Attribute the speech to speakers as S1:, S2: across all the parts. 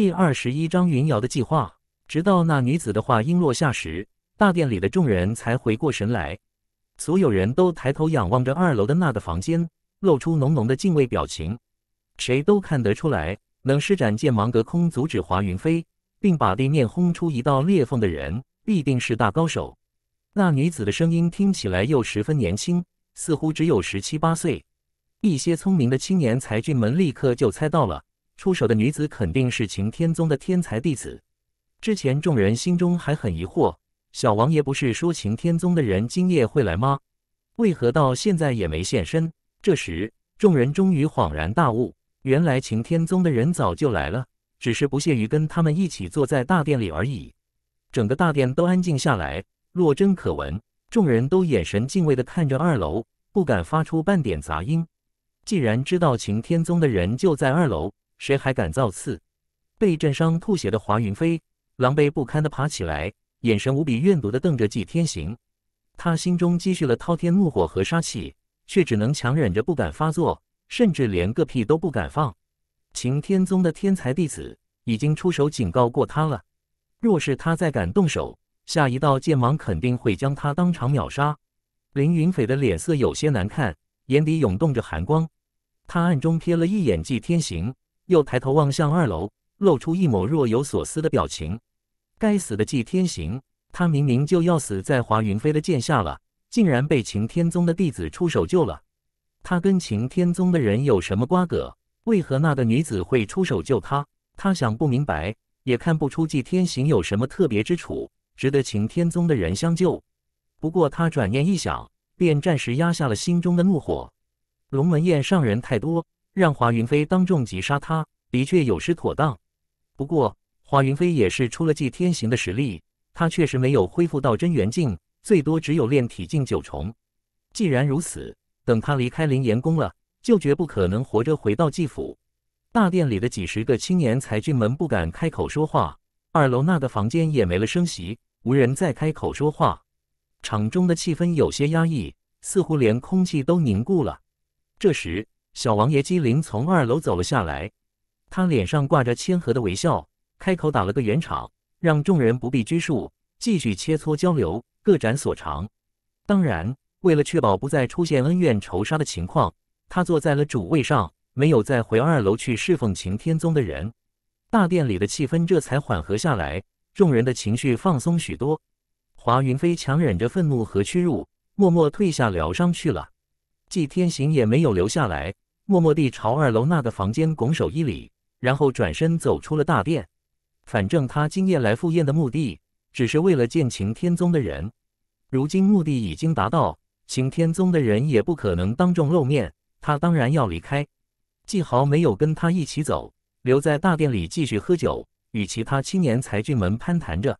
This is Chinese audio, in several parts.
S1: 第二十一章云瑶的计划。直到那女子的话音落下时，大殿里的众人才回过神来，所有人都抬头仰望着二楼的那个房间，露出浓浓的敬畏表情。谁都看得出来，能施展剑芒隔空阻止华云飞，并把地面轰出一道裂缝的人，必定是大高手。那女子的声音听起来又十分年轻，似乎只有十七八岁。一些聪明的青年才俊们立刻就猜到了。出手的女子肯定是擎天宗的天才弟子。之前众人心中还很疑惑，小王爷不是说擎天宗的人今夜会来吗？为何到现在也没现身？这时，众人终于恍然大悟，原来擎天宗的人早就来了，只是不屑于跟他们一起坐在大殿里而已。整个大殿都安静下来，若真可闻，众人都眼神敬畏的看着二楼，不敢发出半点杂音。既然知道擎天宗的人就在二楼。谁还敢造次？被震伤吐血的华云飞狼狈不堪地爬起来，眼神无比怨毒地瞪着季天行。他心中积蓄了滔天怒火和杀气，却只能强忍着不敢发作，甚至连个屁都不敢放。擎天宗的天才弟子已经出手警告过他了，若是他再敢动手，下一道剑芒肯定会将他当场秒杀。凌云斐的脸色有些难看，眼底涌动着寒光。他暗中瞥了一眼季天行。又抬头望向二楼，露出一抹若有所思的表情。该死的祭天行，他明明就要死在华云飞的剑下了，竟然被擎天宗的弟子出手救了。他跟擎天宗的人有什么瓜葛？为何那个女子会出手救他？他想不明白，也看不出祭天行有什么特别之处，值得擎天宗的人相救。不过他转念一想，便暂时压下了心中的怒火。龙门宴上人太多。让华云飞当众击杀他，的确有失妥当。不过，华云飞也是出了祭天行的实力，他确实没有恢复到真元境，最多只有炼体境九重。既然如此，等他离开灵岩宫了，就绝不可能活着回到祭府。大殿里的几十个青年才俊们不敢开口说话，二楼那个房间也没了声息，无人再开口说话。场中的气氛有些压抑，似乎连空气都凝固了。这时。小王爷机灵，从二楼走了下来。他脸上挂着谦和的微笑，开口打了个圆场，让众人不必拘束，继续切磋交流，各展所长。当然，为了确保不再出现恩怨仇杀的情况，他坐在了主位上，没有再回二楼去侍奉擎天宗的人。大殿里的气氛这才缓和下来，众人的情绪放松许多。华云飞强忍着愤怒和屈辱，默默退下疗伤去了。季天行也没有留下来。默默地朝二楼那个房间拱手一礼，然后转身走出了大殿。反正他今夜来赴宴的目的，只是为了见擎天宗的人。如今目的已经达到，擎天宗的人也不可能当众露面，他当然要离开。季豪没有跟他一起走，留在大殿里继续喝酒，与其他青年才俊们攀谈着。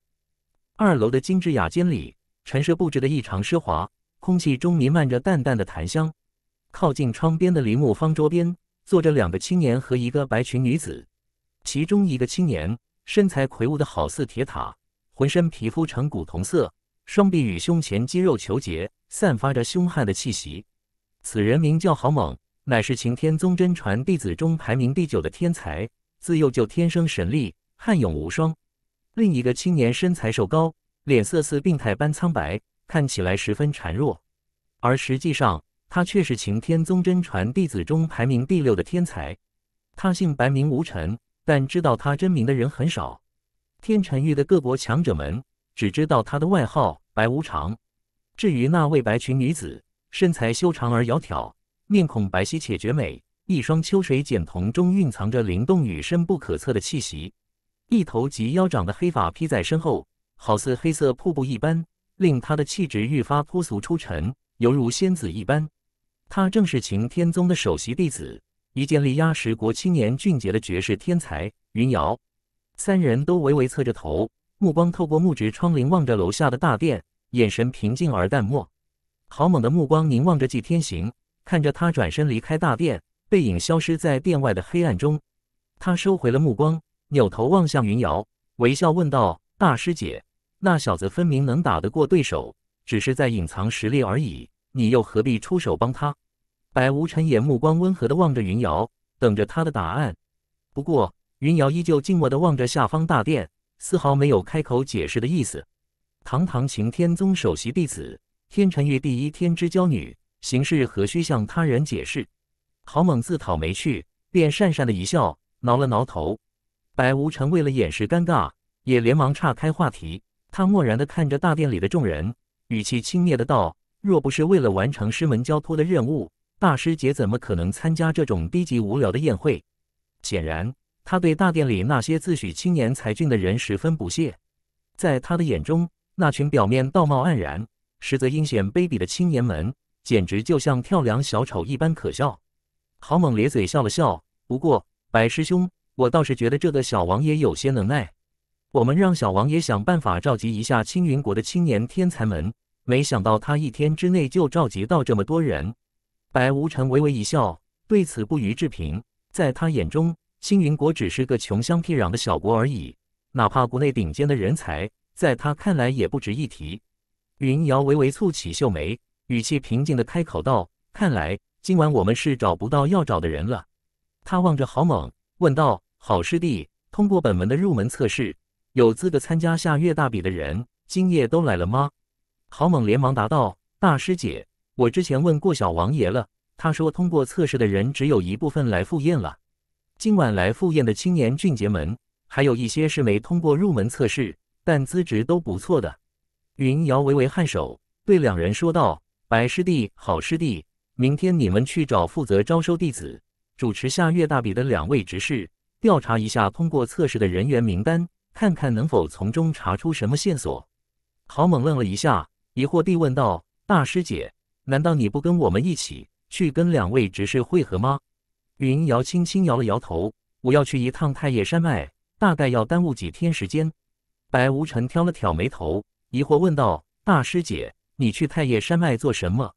S1: 二楼的精致雅间里，陈设布置的异常奢华，空气中弥漫着淡淡的檀香。靠近窗边的梨木方桌边，坐着两个青年和一个白裙女子。其中一个青年身材魁梧的，好似铁塔，浑身皮肤呈古铜色，双臂与胸前肌肉虬结，散发着凶悍的气息。此人名叫郝猛，乃是擎天宗真传弟子中排名第九的天才，自幼就天生神力，悍勇无双。另一个青年身材瘦高，脸色似病态般苍白，看起来十分孱弱，而实际上。他却是擎天宗真传弟子中排名第六的天才。他姓白名无尘，但知道他真名的人很少。天禅域的各国强者们只知道他的外号“白无常”。至于那位白裙女子，身材修长而窈窕，面孔白皙且绝美，一双秋水剪瞳中蕴藏着灵动与深不可测的气息。一头及腰长的黑发披在身后，好似黑色瀑布一般，令她的气质愈发脱俗出尘，犹如仙子一般。他正是擎天宗的首席弟子，一剑力压十国青年俊杰的绝世天才云瑶。三人都微微侧着头，目光透过木质窗棂望着楼下的大殿，眼神平静而淡漠，好猛的目光凝望着季天行，看着他转身离开大殿，背影消失在殿外的黑暗中。他收回了目光，扭头望向云瑶，微笑问道：“大师姐，那小子分明能打得过对手，只是在隐藏实力而已。”你又何必出手帮他？白无尘也目光温和的望着云瑶，等着他的答案。不过云瑶依旧静默的望着下方大殿，丝毫没有开口解释的意思。堂堂擎天宗首席弟子，天辰域第一天之娇女，行事何须向他人解释？郝猛自讨没趣，便讪讪的一笑，挠了挠头。白无尘为了掩饰尴尬，也连忙岔开话题。他漠然的看着大殿里的众人，语气轻蔑的道。若不是为了完成师门交托的任务，大师姐怎么可能参加这种低级无聊的宴会？显然，他对大殿里那些自诩青年才俊的人十分不屑。在他的眼中，那群表面道貌岸然、实则阴险卑鄙的青年们，简直就像跳梁小丑一般可笑。郝猛咧嘴笑了笑，不过，白师兄，我倒是觉得这个小王爷有些能耐。我们让小王爷想办法召集一下青云国的青年天才们。没想到他一天之内就召集到这么多人。白无尘微微一笑，对此不予置评。在他眼中，青云国只是个穷乡僻壤的小国而已，哪怕国内顶尖的人才，在他看来也不值一提。云瑶微微蹙起秀眉，语气平静地开口道：“看来今晚我们是找不到要找的人了。”他望着郝猛，问道：“郝师弟，通过本门的入门测试，有资格参加下月大比的人，今夜都来了吗？”郝猛连忙答道：“大师姐，我之前问过小王爷了，他说通过测试的人只有一部分来赴宴了。今晚来赴宴的青年俊杰们，还有一些是没通过入门测试，但资质都不错的。”云瑶微微颔首，对两人说道：“白师弟，郝师弟，明天你们去找负责招收弟子、主持下月大比的两位执事，调查一下通过测试的人员名单，看看能否从中查出什么线索。”郝猛愣了一下。疑惑地问道：“大师姐，难道你不跟我们一起去跟两位执事会合吗？”云瑶轻轻摇了摇头：“我要去一趟太液山脉，大概要耽误几天时间。”白无尘挑了挑眉头，疑惑问道：“大师姐，你去太液山脉做什么？”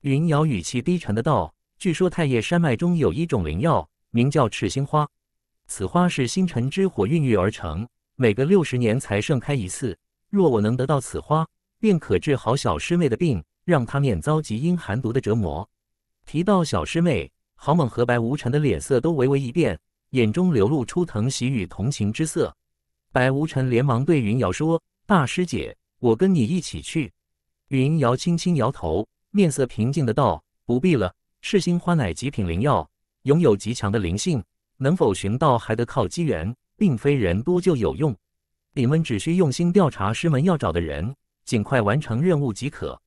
S1: 云瑶语气低沉的道：“据说太液山脉中有一种灵药，名叫赤心花。此花是星辰之火孕育而成，每隔六十年才盛开一次。若我能得到此花，”便可治好小师妹的病，让她免遭极阴寒毒的折磨。提到小师妹，郝猛和白无尘的脸色都微微一变，眼中流露出疼惜与同情之色。白无尘连忙对云瑶说：“大师姐，我跟你一起去。”云瑶轻轻摇头，面色平静的道：“不必了。赤心花乃极品灵药，拥有极强的灵性，能否寻到还得靠机缘，并非人多就有用。你们只需用心调查师门要找的人。”尽快完成任务即可。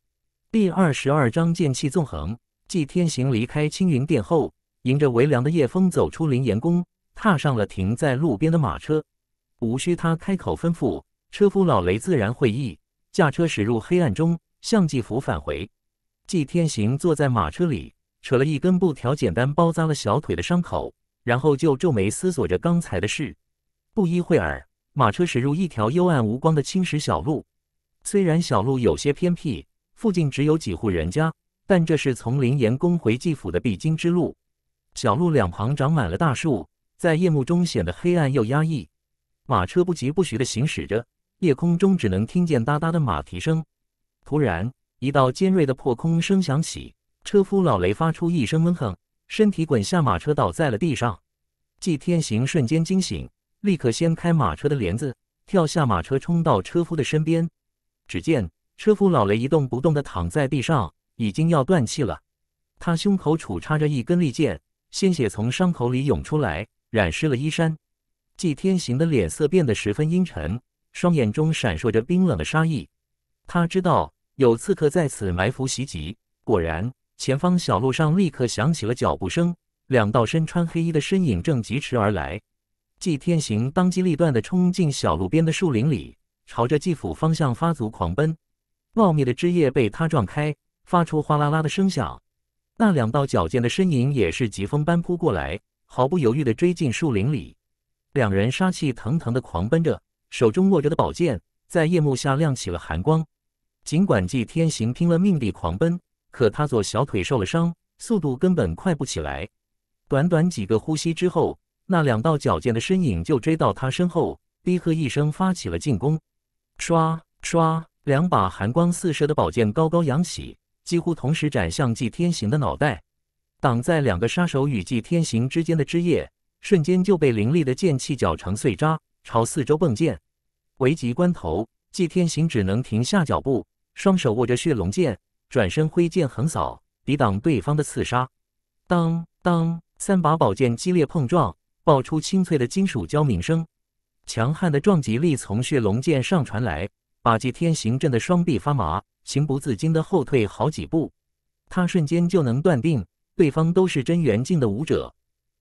S1: 第二十二章剑气纵横。祭天行离开青云殿后，迎着微凉的夜风走出灵岩宫，踏上了停在路边的马车。无需他开口吩咐，车夫老雷自然会意，驾车驶入黑暗中，向祭府返回。季天行坐在马车里，扯了一根布条，简单包扎了小腿的伤口，然后就皱眉思索着刚才的事。不一会儿，马车驶入一条幽暗无光的青石小路。虽然小路有些偏僻，附近只有几户人家，但这是从灵岩宫回济府的必经之路。小路两旁长满了大树，在夜幕中显得黑暗又压抑。马车不疾不徐地行驶着，夜空中只能听见哒哒的马蹄声。突然，一道尖锐的破空声响起，车夫老雷发出一声闷哼，身体滚下马车，倒在了地上。季天行瞬间惊醒，立刻掀开马车的帘子，跳下马车，冲到车夫的身边。只见车夫老雷一动不动地躺在地上，已经要断气了。他胸口处插着一根利剑，鲜血从伤口里涌出来，染湿了衣衫。季天行的脸色变得十分阴沉，双眼中闪烁着冰冷的杀意。他知道有刺客在此埋伏袭击。果然，前方小路上立刻响起了脚步声，两道身穿黑衣的身影正疾驰而来。季天行当机立断地冲进小路边的树林里。朝着继府方向发足狂奔，茂密的枝叶被他撞开，发出哗啦啦的声响。那两道矫健的身影也是疾风般扑过来，毫不犹豫地追进树林里。两人杀气腾腾地狂奔着，手中握着的宝剑在夜幕下亮起了寒光。尽管纪天行拼了命地狂奔，可他左小腿受了伤，速度根本快不起来。短短几个呼吸之后，那两道矫健的身影就追到他身后，低喝一声发起了进攻。唰唰，两把寒光四射的宝剑高高扬起，几乎同时斩向纪天行的脑袋。挡在两个杀手与纪天行之间的枝叶，瞬间就被凌厉的剑气搅成碎渣，朝四周迸溅。危急关头，纪天行只能停下脚步，双手握着血龙剑，转身挥剑横扫，抵挡对方的刺杀。当当，三把宝剑激烈碰撞，爆出清脆的金属交鸣声。强悍的撞击力从血龙剑上传来，把祭天行震的双臂发麻，情不自禁地后退好几步。他瞬间就能断定，对方都是真元境的武者。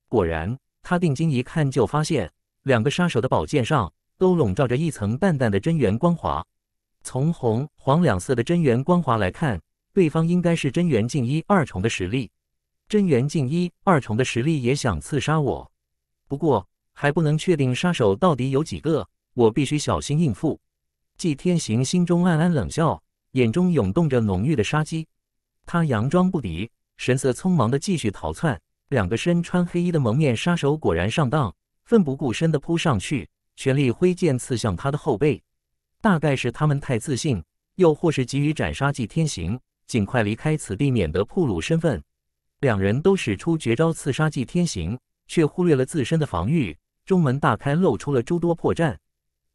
S1: 果然，他定睛一看，就发现两个杀手的宝剑上都笼罩着一层淡淡的真元光华。从红黄两色的真元光华来看，对方应该是真元境一二重的实力。真元境一二重的实力也想刺杀我，不过。还不能确定杀手到底有几个，我必须小心应付。季天行心中暗暗冷笑，眼中涌动着浓郁的杀机。他佯装不敌，神色匆忙地继续逃窜。两个身穿黑衣的蒙面杀手果然上当，奋不顾身地扑上去，全力挥剑刺向他的后背。大概是他们太自信，又或是急于斩杀季天行，尽快离开此地，免得暴露身份。两人都使出绝招刺杀季天行，却忽略了自身的防御。中门大开，露出了诸多破绽。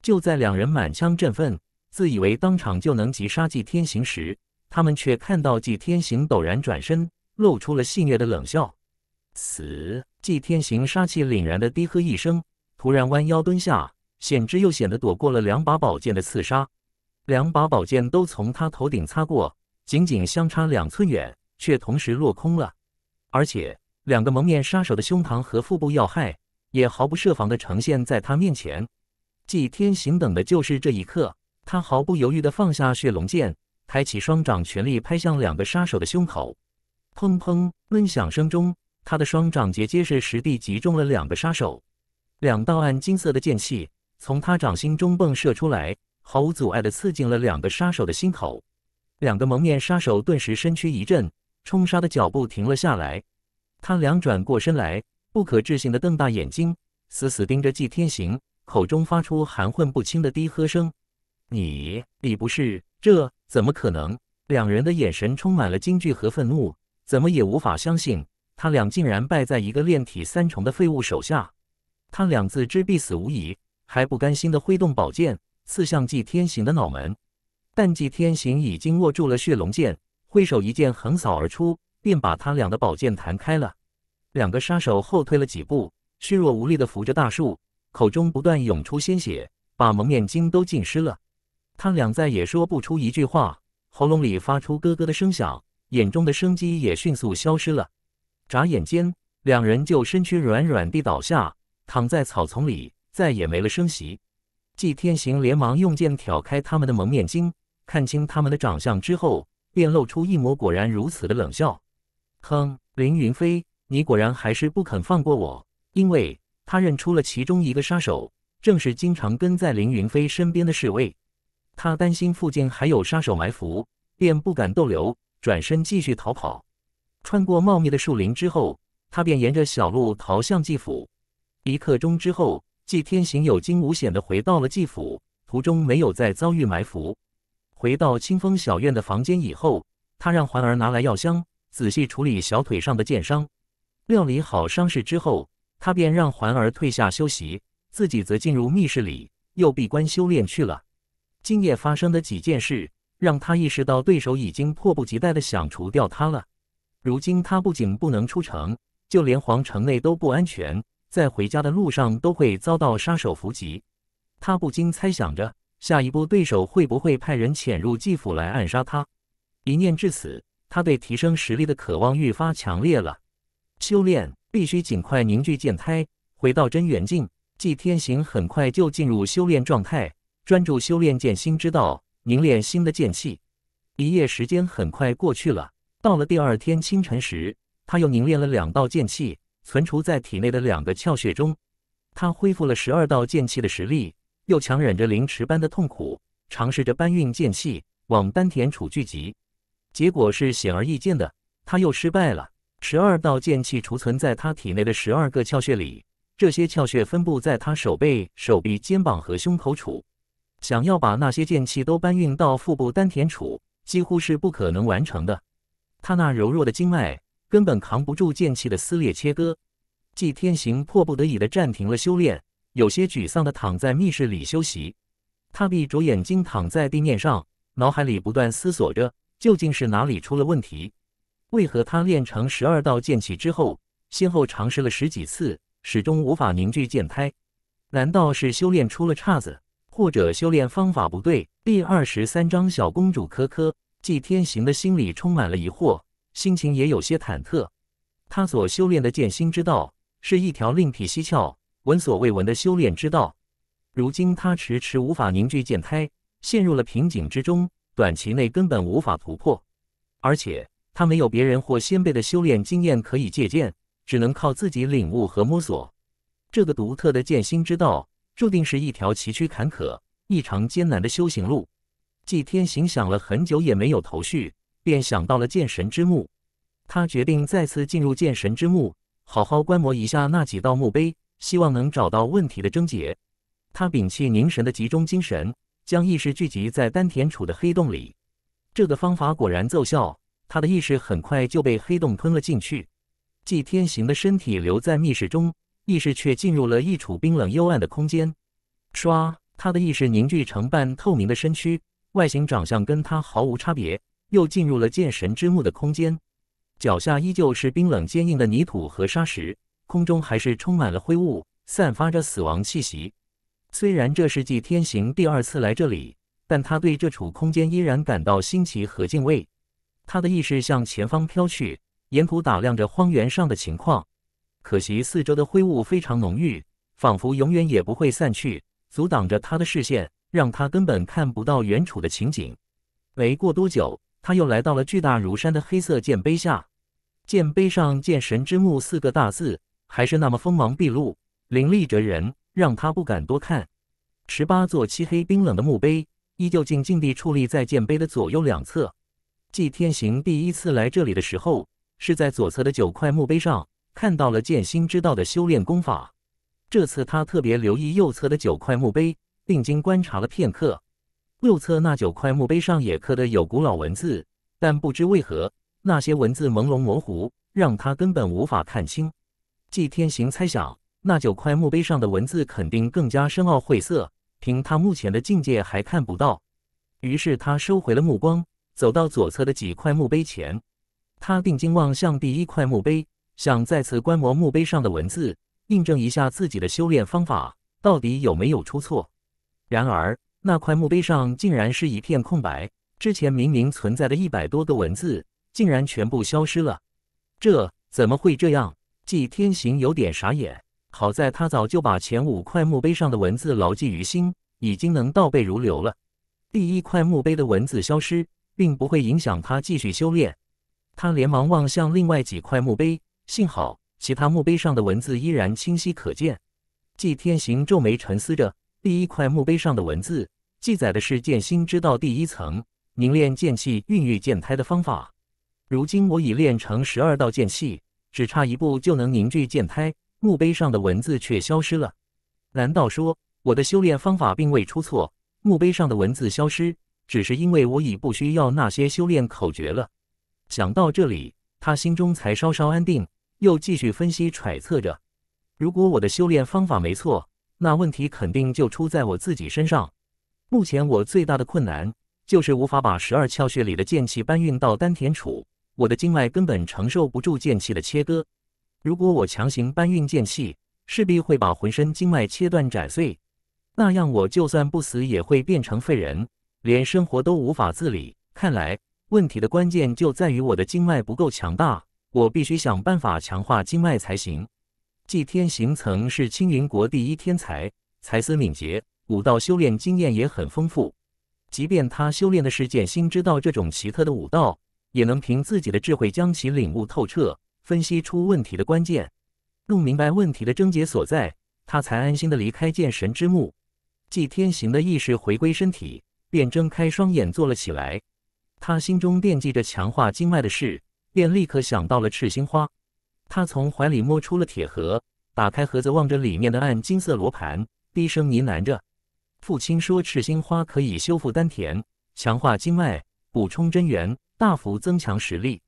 S1: 就在两人满腔振奋，自以为当场就能击杀纪天行时，他们却看到纪天行陡然转身，露出了戏谑的冷笑。死！纪天行杀气凛然的低喝一声，突然弯腰蹲下，险之又险的躲过了两把宝剑的刺杀。两把宝剑都从他头顶擦过，仅仅相差两寸远，却同时落空了。而且，两个蒙面杀手的胸膛和腹部要害。也毫不设防地呈现在他面前。祭天行等的就是这一刻，他毫不犹豫地放下血龙剑，抬起双掌，全力拍向两个杀手的胸口。砰砰闷响声中，他的双掌结结实实地击中了两个杀手。两道暗金色的剑气从他掌心中迸射出来，毫无阻碍地刺进了两个杀手的心口。两个蒙面杀手顿时身躯一震，冲杀的脚步停了下来。他两转过身来。不可置信的瞪大眼睛，死死盯着纪天行，口中发出含混不清的低喝声：“你，你不是这怎么可能？”两人的眼神充满了惊惧和愤怒，怎么也无法相信，他俩竟然败在一个炼体三重的废物手下。他俩自知必死无疑，还不甘心的挥动宝剑刺向纪天行的脑门，但纪天行已经握住了血龙剑，挥手一剑横扫而出，便把他俩的宝剑弹开了。两个杀手后退了几步，虚弱无力地扶着大树，口中不断涌出鲜血，把蒙面巾都浸湿了。他俩再也说不出一句话，喉咙里发出咯咯的声响，眼中的生机也迅速消失了。眨眼间，两人就身躯软软地倒下，躺在草丛里，再也没了声息。纪天行连忙用剑挑开他们的蒙面巾，看清他们的长相之后，便露出一抹果然如此的冷笑：“哼，凌云飞。”你果然还是不肯放过我，因为他认出了其中一个杀手，正是经常跟在凌云飞身边的侍卫。他担心附近还有杀手埋伏，便不敢逗留，转身继续逃跑。穿过茂密的树林之后，他便沿着小路逃向季府。一刻钟之后，季天行有惊无险的回到了季府，途中没有再遭遇埋伏。回到清风小院的房间以后，他让环儿拿来药箱，仔细处理小腿上的箭伤。料理好伤势之后，他便让环儿退下休息，自己则进入密室里，又闭关修炼去了。今夜发生的几件事，让他意识到对手已经迫不及待地想除掉他了。如今他不仅不能出城，就连皇城内都不安全，在回家的路上都会遭到杀手伏击。他不禁猜想着，下一步对手会不会派人潜入季府来暗杀他？一念至此，他对提升实力的渴望愈发强烈了。修炼必须尽快凝聚剑胎，回到真元境。祭天行很快就进入修炼状态，专注修炼剑心之道，凝练新的剑气。一夜时间很快过去了，到了第二天清晨时，他又凝练了两道剑气，存储在体内的两个窍穴中。他恢复了十二道剑气的实力，又强忍着凌迟般的痛苦，尝试着搬运剑气往丹田处聚集。结果是显而易见的，他又失败了。十二道剑气储存在他体内的十二个窍穴里，这些窍穴分布在他手背、手臂、肩膀和胸口处。想要把那些剑气都搬运到腹部丹田处，几乎是不可能完成的。他那柔弱的经脉根本扛不住剑气的撕裂切割。季天行迫不得已的暂停了修炼，有些沮丧的躺在密室里休息。他闭着眼睛躺在地面上，脑海里不断思索着，究竟是哪里出了问题。为何他练成十二道剑气之后，先后尝试了十几次，始终无法凝聚剑胎？难道是修炼出了岔子，或者修炼方法不对？第二十三章小公主珂珂，祭天行的心里充满了疑惑，心情也有些忐忑。他所修炼的剑心之道，是一条另辟蹊跷、闻所未闻的修炼之道。如今他迟迟无法凝聚剑胎，陷入了瓶颈之中，短期内根本无法突破，而且。他没有别人或先辈的修炼经验可以借鉴，只能靠自己领悟和摸索。这个独特的剑心之道，注定是一条崎岖坎坷、异常艰难的修行路。祭天行想了很久也没有头绪，便想到了剑神之墓。他决定再次进入剑神之墓，好好观摩一下那几道墓碑，希望能找到问题的症结。他屏气凝神的集中精神，将意识聚集在丹田处的黑洞里。这个方法果然奏效。他的意识很快就被黑洞吞了进去，季天行的身体留在密室中，意识却进入了一处冰冷幽暗的空间。唰，他的意识凝聚成半透明的身躯，外形长相跟他毫无差别，又进入了剑神之墓的空间。脚下依旧是冰冷坚硬的泥土和沙石，空中还是充满了灰雾，散发着死亡气息。虽然这是季天行第二次来这里，但他对这处空间依然感到新奇和敬畏。他的意识向前方飘去，沿途打量着荒原上的情况。可惜四周的灰雾非常浓郁，仿佛永远也不会散去，阻挡着他的视线，让他根本看不到远处的情景。没过多久，他又来到了巨大如山的黑色剑碑下。剑碑上“剑神之墓”四个大字还是那么锋芒毕露、凌厉着人，让他不敢多看。十八座漆黑冰冷的墓碑依旧静静地矗立在剑碑的左右两侧。季天行第一次来这里的时候，是在左侧的九块墓碑上看到了剑心之道的修炼功法。这次他特别留意右侧的九块墓碑，定睛观察了片刻。右侧那九块墓碑上也刻的有古老文字，但不知为何，那些文字朦胧模糊，让他根本无法看清。季天行猜想，那九块墓碑上的文字肯定更加深奥晦涩，凭他目前的境界还看不到。于是他收回了目光。走到左侧的几块墓碑前，他定睛望向第一块墓碑，想再次观摩墓碑上的文字，印证一下自己的修炼方法到底有没有出错。然而，那块墓碑上竟然是一片空白，之前明明存在的一百多个文字，竟然全部消失了。这怎么会这样？纪天行有点傻眼。好在他早就把前五块墓碑上的文字牢记于心，已经能倒背如流了。第一块墓碑的文字消失。并不会影响他继续修炼。他连忙望向另外几块墓碑，幸好其他墓碑上的文字依然清晰可见。纪天行皱眉沉思着，第一块墓碑上的文字记载的是剑心之道第一层凝练剑气、孕育剑胎的方法。如今我已练成十二道剑气，只差一步就能凝聚剑胎。墓碑上的文字却消失了。难道说我的修炼方法并未出错？墓碑上的文字消失。只是因为我已不需要那些修炼口诀了。想到这里，他心中才稍稍安定，又继续分析揣测着：如果我的修炼方法没错，那问题肯定就出在我自己身上。目前我最大的困难就是无法把十二窍穴里的剑气搬运到丹田处，我的经脉根本承受不住剑气的切割。如果我强行搬运剑气，势必会把浑身经脉切断斩碎，那样我就算不死也会变成废人。连生活都无法自理，看来问题的关键就在于我的经脉不够强大，我必须想办法强化经脉才行。祭天行曾是青云国第一天才，才思敏捷，武道修炼经验也很丰富。即便他修炼的是剑心之道这种奇特的武道，也能凭自己的智慧将其领悟透彻，分析出问题的关键，弄明白问题的症结所在，他才安心的离开剑神之墓。祭天行的意识回归身体。便睁开双眼坐了起来，他心中惦记着强化经脉的事，便立刻想到了赤心花。他从怀里摸出了铁盒，打开盒子，望着里面的暗金色罗盘，低声呢喃着：“父亲说，赤心花可以修复丹田，强化经脉，补充真元，大幅增强实力。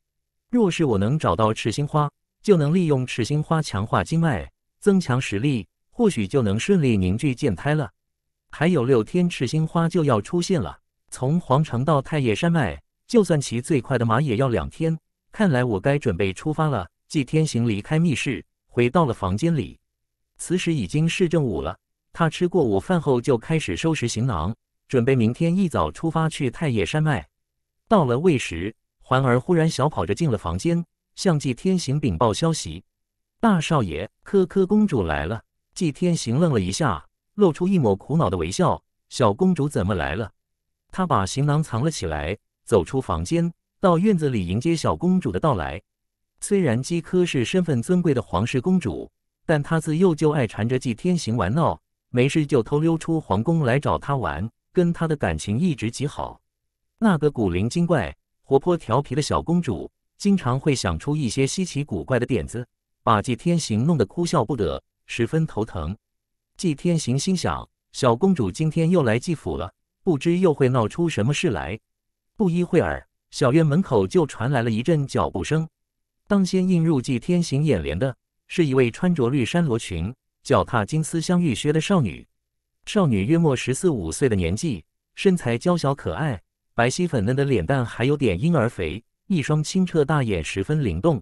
S1: 若是我能找到赤心花，就能利用赤心花强化经脉，增强实力，或许就能顺利凝聚剑胎了。”还有六天，赤心花就要出现了。从皇城到太液山脉，就算骑最快的马也要两天。看来我该准备出发了。季天行离开密室，回到了房间里。此时已经是正午了，他吃过午饭后就开始收拾行囊，准备明天一早出发去太液山脉。到了未时，环儿忽然小跑着进了房间，向季天行禀报消息：“大少爷，科科公主来了。”季天行愣了一下。露出一抹苦恼的微笑。小公主怎么来了？她把行囊藏了起来，走出房间，到院子里迎接小公主的到来。虽然姬珂是身份尊贵的皇室公主，但她自幼就爱缠着季天行玩闹，没事就偷溜出皇宫来找他玩，跟他的感情一直极好。那个古灵精怪、活泼调皮的小公主，经常会想出一些稀奇古怪的点子，把季天行弄得哭笑不得，十分头疼。季天行心想：小公主今天又来祭府了，不知又会闹出什么事来。不一会儿，小院门口就传来了一阵脚步声。当先映入季天行眼帘的，是一位穿着绿衫罗裙、脚踏金丝镶玉靴的少女。少女约莫十四五岁的年纪，身材娇小可爱，白皙粉嫩的脸蛋还有点婴儿肥，一双清澈大眼十分灵动。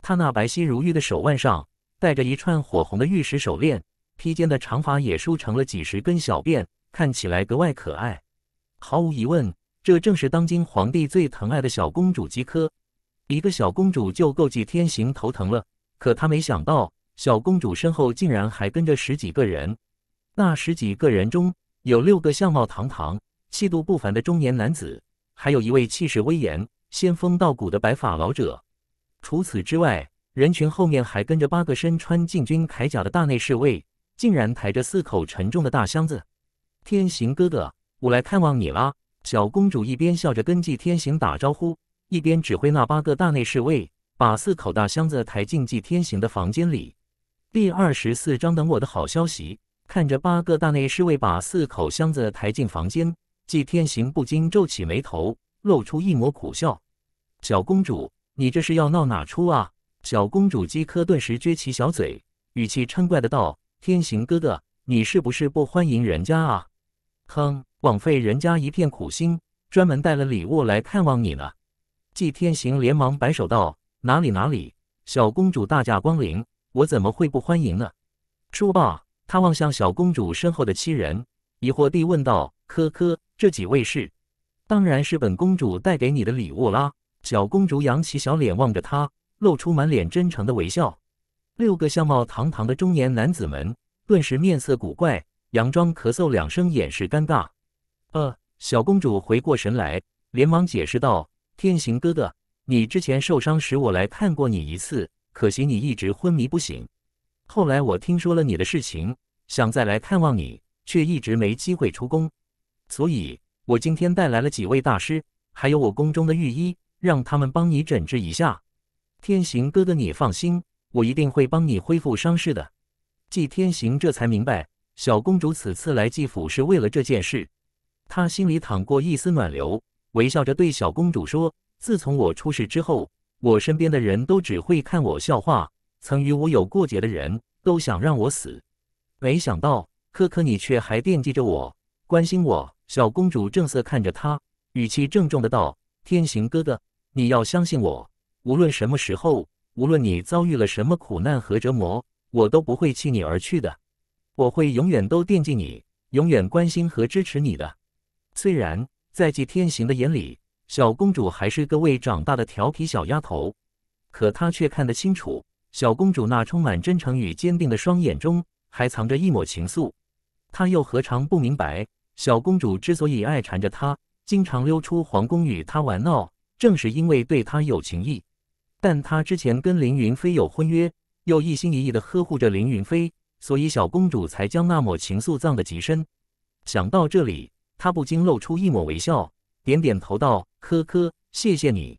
S1: 她那白皙如玉的手腕上，戴着一串火红的玉石手链。披肩的长发也梳成了几十根小辫，看起来格外可爱。毫无疑问，这正是当今皇帝最疼爱的小公主姬珂。一个小公主就够纪天行头疼了，可他没想到，小公主身后竟然还跟着十几个人。那十几个人中有六个相貌堂堂、气度不凡的中年男子，还有一位气势威严、仙风道骨的白发老者。除此之外，人群后面还跟着八个身穿禁军铠甲的大内侍卫。竟然抬着四口沉重的大箱子，天行哥哥，我来看望你啦！小公主一边笑着跟季天行打招呼，一边指挥那八个大内侍卫把四口大箱子抬进季天行的房间里。第二十四章等我的好消息，看着八个大内侍卫把四口箱子抬进房间，季天行不禁皱起眉头，露出一抹苦笑。小公主，你这是要闹哪出啊？小公主姬柯顿时撅起小嘴，语气嗔怪的道。天行哥哥，你是不是不欢迎人家啊？哼，枉费人家一片苦心，专门带了礼物来看望你呢。季天行连忙摆手道：“哪里哪里，小公主大驾光临，我怎么会不欢迎呢？”说罢，他望向小公主身后的七人，疑惑地问道：“可可，这几位是？当然是本公主带给你的礼物啦。”小公主扬起小脸望着他，露出满脸真诚的微笑。六个相貌堂堂的中年男子们顿时面色古怪，佯装咳嗽两声，掩饰尴尬。呃，小公主回过神来，连忙解释道：“天行哥哥，你之前受伤时我来看过你一次，可惜你一直昏迷不醒。后来我听说了你的事情，想再来看望你，却一直没机会出宫。所以，我今天带来了几位大师，还有我宫中的御医，让他们帮你诊治一下。天行哥哥，你放心。”我一定会帮你恢复伤势的。纪天行这才明白，小公主此次来纪府是为了这件事。他心里淌过一丝暖流，微笑着对小公主说：“自从我出事之后，我身边的人都只会看我笑话，曾与我有过节的人都想让我死。没想到，可可你却还惦记着我，关心我。”小公主正色看着他，语气郑重的道：“天行哥哥，你要相信我，无论什么时候。”无论你遭遇了什么苦难和折磨，我都不会弃你而去的。我会永远都惦记你，永远关心和支持你的。虽然在季天行的眼里，小公主还是个未长大的调皮小丫头，可他却看得清楚，小公主那充满真诚与坚定的双眼中，还藏着一抹情愫。他又何尝不明白，小公主之所以爱缠着她，经常溜出皇宫与他玩闹，正是因为对他有情意。但他之前跟凌云飞有婚约，又一心一意地呵护着凌云飞，所以小公主才将那抹情愫藏得极深。想到这里，他不禁露出一抹微笑，点点头道：“呵呵，谢谢你。”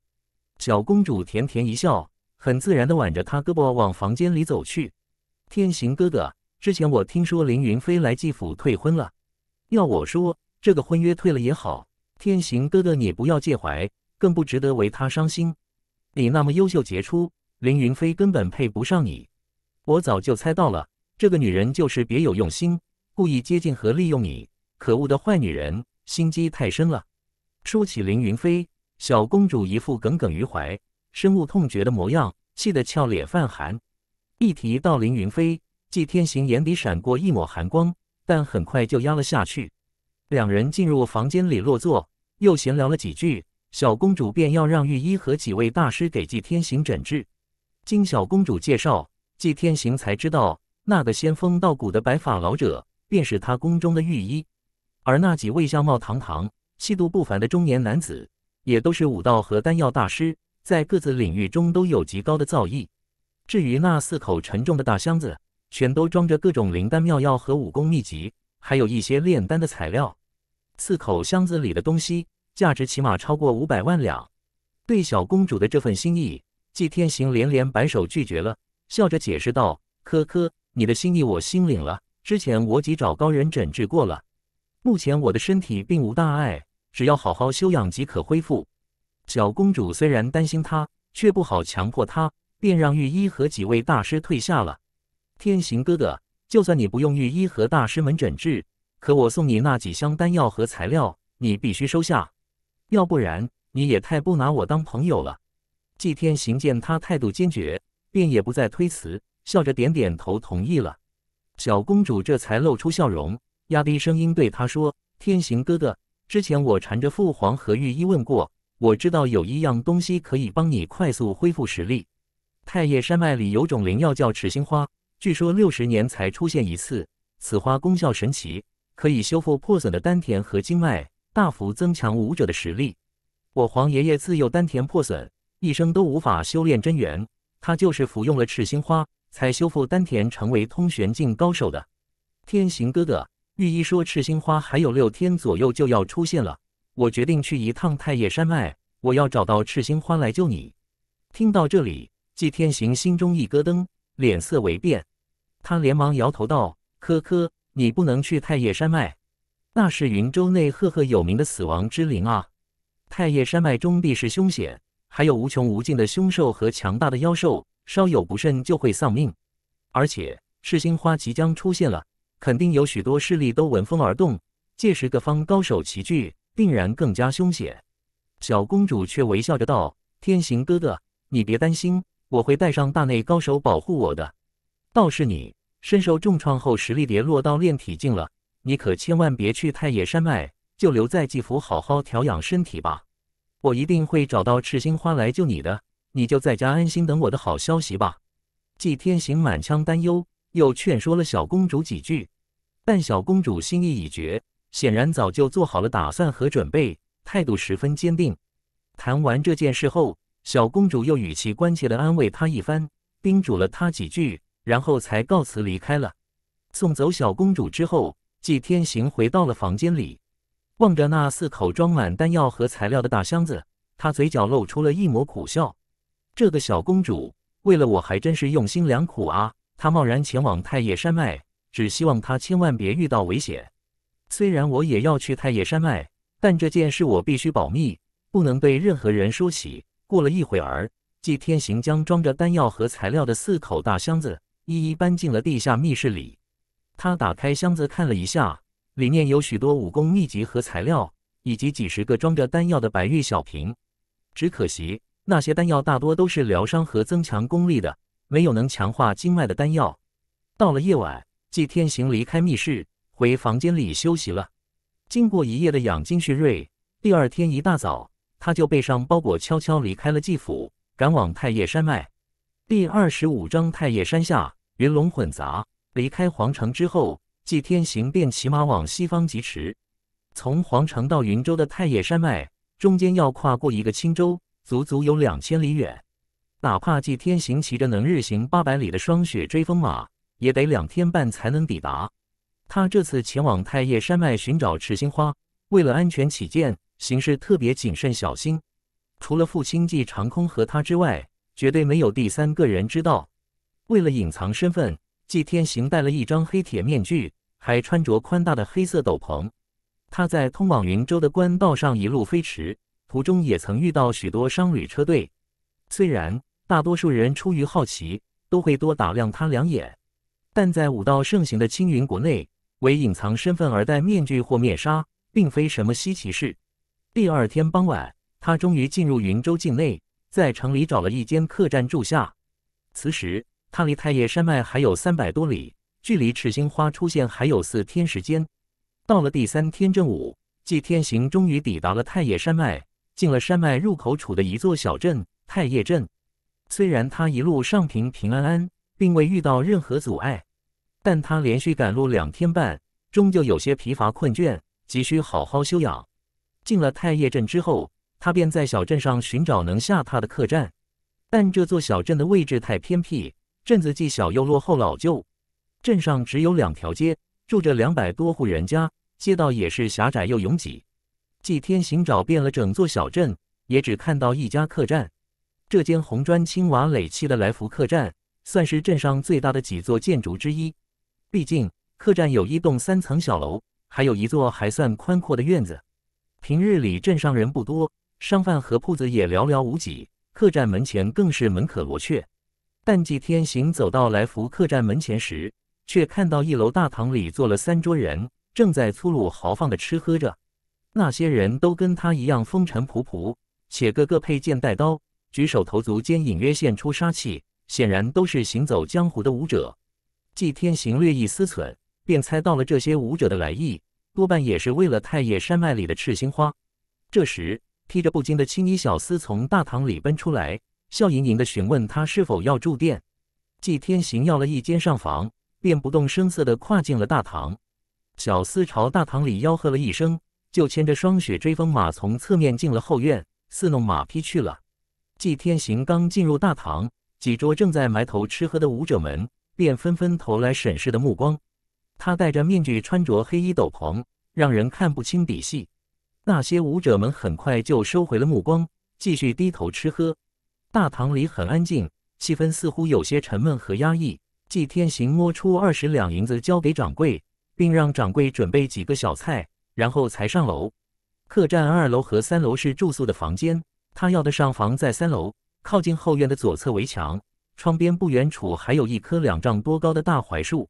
S1: 小公主甜甜一笑，很自然地挽着他胳膊往房间里走去。“天行哥哥，之前我听说凌云飞来继府退婚了，要我说，这个婚约退了也好。天行哥哥，你不要介怀，更不值得为他伤心。”你那么优秀杰出，凌云飞根本配不上你。我早就猜到了，这个女人就是别有用心，故意接近和利用你。可恶的坏女人，心机太深了。说起凌云飞，小公主一副耿耿于怀、深恶痛绝的模样，气得俏脸泛寒。一提到凌云飞，纪天行眼底闪过一抹寒光，但很快就压了下去。两人进入房间里落座，又闲聊了几句。小公主便要让御医和几位大师给季天行诊治。经小公主介绍，季天行才知道那个仙风道骨的白发老者便是他宫中的御医，而那几位相貌堂堂、气度不凡的中年男子也都是武道和丹药大师，在各自领域中都有极高的造诣。至于那四口沉重的大箱子，全都装着各种灵丹妙药和武功秘籍，还有一些炼丹的材料。四口箱子里的东西。价值起码超过五百万两。对小公主的这份心意，纪天行连连摆手拒绝了，笑着解释道：“科科，你的心意我心领了。之前我已找高人诊治过了，目前我的身体并无大碍，只要好好休养即可恢复。”小公主虽然担心他，却不好强迫他，便让御医和几位大师退下了。天行哥哥，就算你不用御医和大师们诊治，可我送你那几箱丹药和材料，你必须收下。要不然你也太不拿我当朋友了。祭天行见他态度坚决，便也不再推辞，笑着点点头同意了。小公主这才露出笑容，压低声音对他说：“天行哥哥，之前我缠着父皇和御医问过，我知道有一样东西可以帮你快速恢复实力。太液山脉里有种灵药叫赤心花，据说六十年才出现一次，此花功效神奇，可以修复破损的丹田和经脉。”大幅增强武者的实力。我皇爷爷自幼丹田破损，一生都无法修炼真元。他就是服用了赤心花，才修复丹田，成为通玄境高手的。天行哥哥，御医说赤心花还有六天左右就要出现了。我决定去一趟太液山脉，我要找到赤心花来救你。听到这里，纪天行心中一咯噔，脸色微变，他连忙摇头道：“科科，你不能去太液山脉。”那是云州内赫赫有名的死亡之灵啊！太液山脉中地势凶险，还有无穷无尽的凶兽和强大的妖兽，稍有不慎就会丧命。而且噬心花即将出现了，肯定有许多势力都闻风而动。届时各方高手齐聚，定然更加凶险。小公主却微笑着道：“天行哥哥，你别担心，我会带上大内高手保护我的。倒是你，身受重创后，实力跌落到炼体境了。”你可千万别去太野山脉，就留在祭府好好调养身体吧。我一定会找到赤心花来救你的，你就在家安心等我的好消息吧。季天行满腔担忧，又劝说了小公主几句，但小公主心意已决，显然早就做好了打算和准备，态度十分坚定。谈完这件事后，小公主又语气关切地安慰他一番，叮嘱了他几句，然后才告辞离开了。送走小公主之后。季天行回到了房间里，望着那四口装满丹药和材料的大箱子，他嘴角露出了一抹苦笑。这个小公主为了我还真是用心良苦啊！她贸然前往太液山脉，只希望她千万别遇到危险。虽然我也要去太液山脉，但这件事我必须保密，不能被任何人说起。过了一会儿，季天行将装着丹药和材料的四口大箱子一一搬进了地下密室里。他打开箱子看了一下，里面有许多武功秘籍和材料，以及几十个装着丹药的白玉小瓶。只可惜那些丹药大多都是疗伤和增强功力的，没有能强化经脉的丹药。到了夜晚，季天行离开密室，回房间里休息了。经过一夜的养精蓄锐，第二天一大早，他就背上包裹，悄悄离开了季府，赶往太液山脉。第二十五章：太液山下，云龙混杂。离开皇城之后，祭天行便骑马往西方疾驰。从皇城到云州的太液山脉，中间要跨过一个青州，足足有两千里远。哪怕祭天行骑着能日行八百里的霜雪追风马，也得两天半才能抵达。他这次前往太液山脉寻找赤心花，为了安全起见，行事特别谨慎小心。除了父亲季长空和他之外，绝对没有第三个人知道。为了隐藏身份。祭天行戴了一张黑铁面具，还穿着宽大的黑色斗篷。他在通往云州的官道上一路飞驰，途中也曾遇到许多商旅车队。虽然大多数人出于好奇都会多打量他两眼，但在武道盛行的青云国内，为隐藏身份而戴面具或面纱，并非什么稀奇事。第二天傍晚，他终于进入云州境内，在城里找了一间客栈住下。此时。他离太液山脉还有三百多里，距离赤星花出现还有四天时间。到了第三天正午，祭天行终于抵达了太液山脉，进了山脉入口处的一座小镇——太液镇。虽然他一路上平平安安，并未遇到任何阻碍，但他连续赶路两天半，终究有些疲乏困倦，急需好好休养。进了太液镇之后，他便在小镇上寻找能下榻的客栈，但这座小镇的位置太偏僻。镇子既小又落后老旧，镇上只有两条街，住着两百多户人家，街道也是狭窄又拥挤。几天行找遍了整座小镇，也只看到一家客栈。这间红砖青瓦垒砌的来福客栈，算是镇上最大的几座建筑之一。毕竟客栈有一栋三层小楼，还有一座还算宽阔的院子。平日里镇上人不多，商贩和铺子也寥寥无几，客栈门前更是门可罗雀。但祭天行走到来福客栈门前时，却看到一楼大堂里坐了三桌人，正在粗鲁豪放地吃喝着。那些人都跟他一样风尘仆仆，且个个佩剑带刀，举手投足间隐约现出杀气，显然都是行走江湖的武者。祭天行略一思忖，便猜到了这些武者的来意，多半也是为了太液山脉里的赤心花。这时，披着布巾的青衣小厮从大堂里奔出来。笑盈盈地询问他是否要住店，季天行要了一间上房，便不动声色地跨进了大堂。小厮朝大堂里吆喝了一声，就牵着霜雪追风马从侧面进了后院，伺弄马匹去了。季天行刚进入大堂，几桌正在埋头吃喝的舞者们便纷纷投来审视的目光。他戴着面具，穿着黑衣斗篷，让人看不清底细。那些舞者们很快就收回了目光，继续低头吃喝。大堂里很安静，气氛似乎有些沉闷和压抑。季天行摸出二十两银子交给掌柜，并让掌柜准备几个小菜，然后才上楼。客栈二楼和三楼是住宿的房间，他要的上房在三楼，靠近后院的左侧围墙，窗边不远处还有一棵两丈多高的大槐树。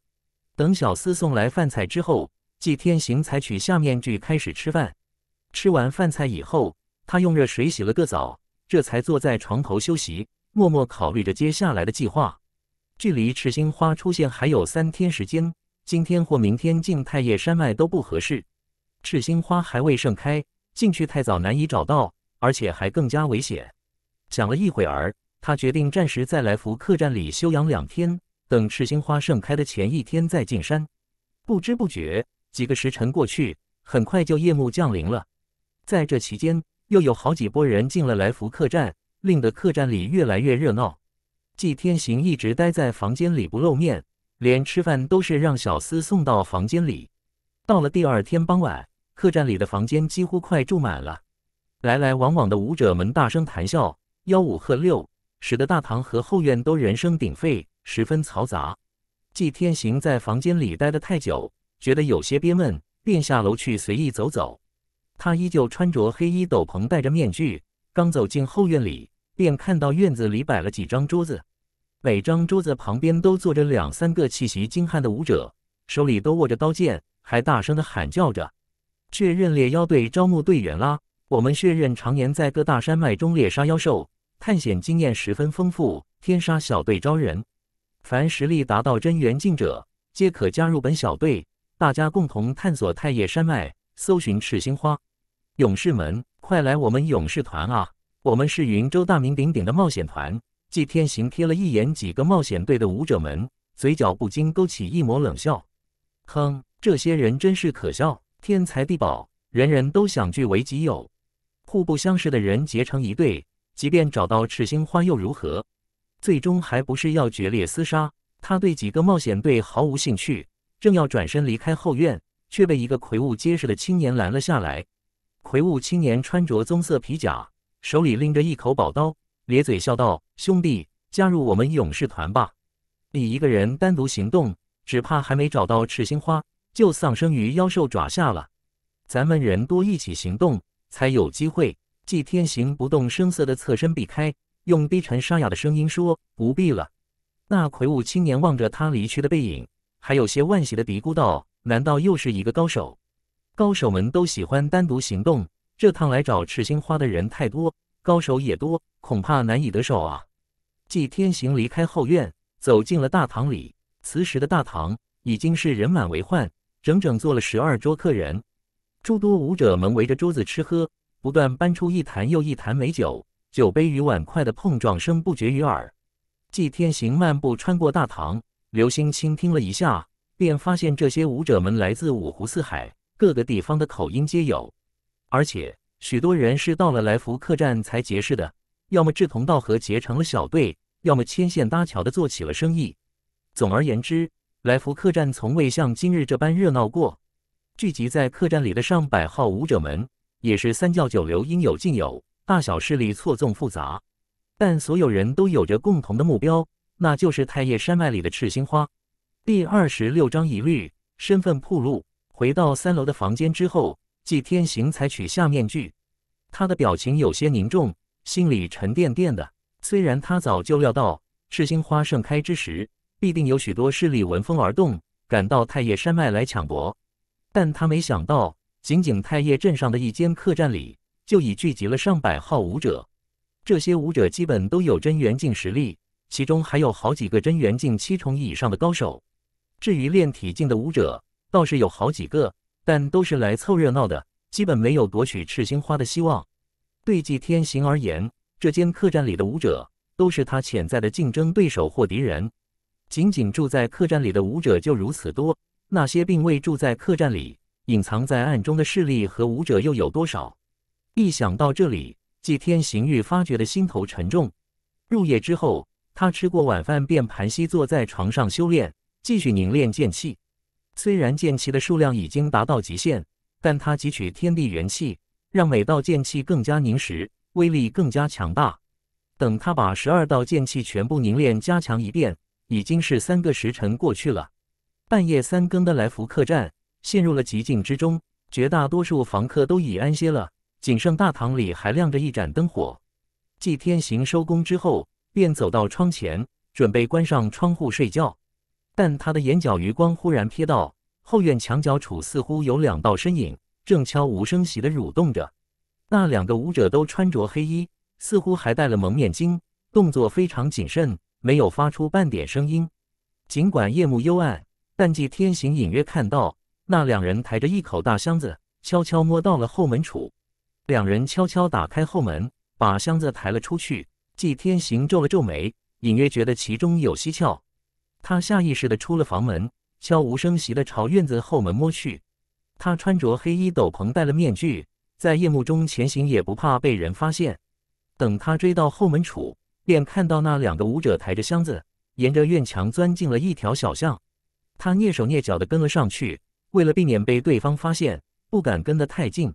S1: 等小厮送来饭菜之后，季天行才取下面具开始吃饭。吃完饭菜以后，他用热水洗了个澡。这才坐在床头休息，默默考虑着接下来的计划。距离赤心花出现还有三天时间，今天或明天进太液山脉都不合适。赤心花还未盛开，进去太早难以找到，而且还更加危险。想了一会儿，他决定暂时在来福客栈里休养两天，等赤心花盛开的前一天再进山。不知不觉，几个时辰过去，很快就夜幕降临了。在这期间，又有好几波人进了来福客栈，令得客栈里越来越热闹。季天行一直待在房间里不露面，连吃饭都是让小厮送到房间里。到了第二天傍晚，客栈里的房间几乎快住满了，来来往往的舞者们大声谈笑，吆五喝六，使得大堂和后院都人声鼎沸，十分嘈杂。季天行在房间里待得太久，觉得有些憋闷，便下楼去随意走走。他依旧穿着黑衣斗篷，戴着面具，刚走进后院里，便看到院子里摆了几张桌子，每张桌子旁边都坐着两三个气息精悍的武者，手里都握着刀剑，还大声的喊叫着：“血刃猎妖队招募队员啦！我们血刃常年在各大山脉中猎杀妖兽，探险经验十分丰富。天杀小队招人，凡实力达到真元境者，皆可加入本小队，大家共同探索太液山脉，搜寻赤心花。”勇士们，快来我们勇士团啊！我们是云州大名鼎鼎的冒险团。纪天行瞥了一眼几个冒险队的武者们，嘴角不禁勾起一抹冷笑：“哼，这些人真是可笑，天材地宝，人人都想据为己有。互不相识的人结成一队，即便找到赤星花又如何？最终还不是要决裂厮杀？”他对几个冒险队毫无兴趣，正要转身离开后院，却被一个魁梧结实的青年拦了下来。魁梧青年穿着棕色皮甲，手里拎着一口宝刀，咧嘴笑道：“兄弟，加入我们勇士团吧！你一个人单独行动，只怕还没找到赤心花，就丧生于妖兽爪下了。咱们人多一起行动，才有机会。”纪天行不动声色地侧身避开，用低沉沙哑的声音说：“不必了。”那魁梧青年望着他离去的背影，还有些惋惜地嘀咕道：“难道又是一个高手？”高手们都喜欢单独行动，这趟来找赤心花的人太多，高手也多，恐怕难以得手啊。季天行离开后院，走进了大堂里。此时的大堂已经是人满为患，整整坐了十二桌客人，诸多舞者们围着桌子吃喝，不断搬出一坛又一坛美酒，酒杯与碗筷的碰撞声不绝于耳。季天行漫步穿过大堂，留心倾听了一下，便发现这些舞者们来自五湖四海。各个地方的口音皆有，而且许多人是到了来福客栈才结识的，要么志同道合结成了小队，要么牵线搭桥的做起了生意。总而言之，来福客栈从未像今日这般热闹过。聚集在客栈里的上百号武者们，也是三教九流应有尽有，大小势力错综复杂。但所有人都有着共同的目标，那就是太液山脉里的赤心花。第二十六章一律身份暴露。回到三楼的房间之后，季天行才取下面具。他的表情有些凝重，心里沉甸甸的。虽然他早就料到赤心花盛开之时，必定有许多势力闻风而动，赶到太液山脉来抢夺，但他没想到，仅仅太液镇上的一间客栈里，就已聚集了上百号武者。这些武者基本都有真元境实力，其中还有好几个真元境七重以上的高手。至于炼体境的武者，倒是有好几个，但都是来凑热闹的，基本没有夺取赤心花的希望。对祭天行而言，这间客栈里的舞者都是他潜在的竞争对手或敌人。仅仅住在客栈里的舞者就如此多，那些并未住在客栈里、隐藏在暗中的势力和舞者又有多少？一想到这里，祭天行愈发觉得心头沉重。入夜之后，他吃过晚饭便盘膝坐在床上修炼，继续凝练剑气。虽然剑气的数量已经达到极限，但他汲取天地元气，让每道剑气更加凝实，威力更加强大。等他把十二道剑气全部凝练、加强一遍，已经是三个时辰过去了。半夜三更的来福客栈陷入了寂静之中，绝大多数房客都已安歇了，仅剩大堂里还亮着一盏灯火。纪天行收工之后，便走到窗前，准备关上窗户睡觉。但他的眼角余光忽然瞥到后院墙角处，似乎有两道身影正悄无声息地蠕动着。那两个舞者都穿着黑衣，似乎还戴了蒙面巾，动作非常谨慎，没有发出半点声音。尽管夜幕幽暗，但纪天行隐约看到那两人抬着一口大箱子，悄悄摸到了后门处。两人悄悄打开后门，把箱子抬了出去。纪天行皱了皱眉，隐约觉得其中有蹊跷。他下意识地出了房门，悄无声息地朝院子后门摸去。他穿着黑衣斗篷，戴了面具，在夜幕中前行，也不怕被人发现。等他追到后门处，便看到那两个舞者抬着箱子，沿着院墙钻进了一条小巷。他蹑手蹑脚地跟了上去，为了避免被对方发现，不敢跟得太近。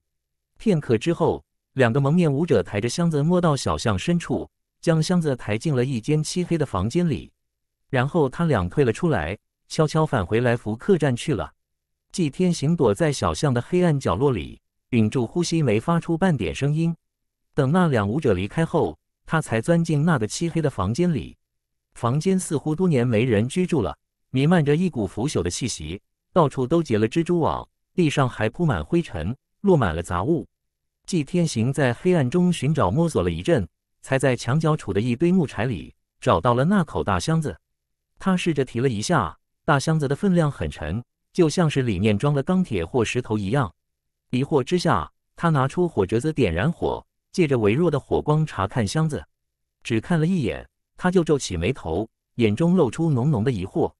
S1: 片刻之后，两个蒙面舞者抬着箱子摸到小巷深处，将箱子抬进了一间漆黑的房间里。然后他俩退了出来，悄悄返回来福客栈去了。季天行躲在小巷的黑暗角落里，屏住呼吸，没发出半点声音。等那两舞者离开后，他才钻进那个漆黑的房间里。房间似乎多年没人居住了，弥漫着一股腐朽的气息，到处都结了蜘蛛网，地上还铺满灰尘，落满了杂物。季天行在黑暗中寻找摸索了一阵，才在墙角处的一堆木柴里找到了那口大箱子。他试着提了一下大箱子的分量，很沉，就像是里面装了钢铁或石头一样。疑惑之下，他拿出火折子点燃火，借着微弱的火光查看箱子。只看了一眼，他就皱起眉头，眼中露出浓浓的疑惑。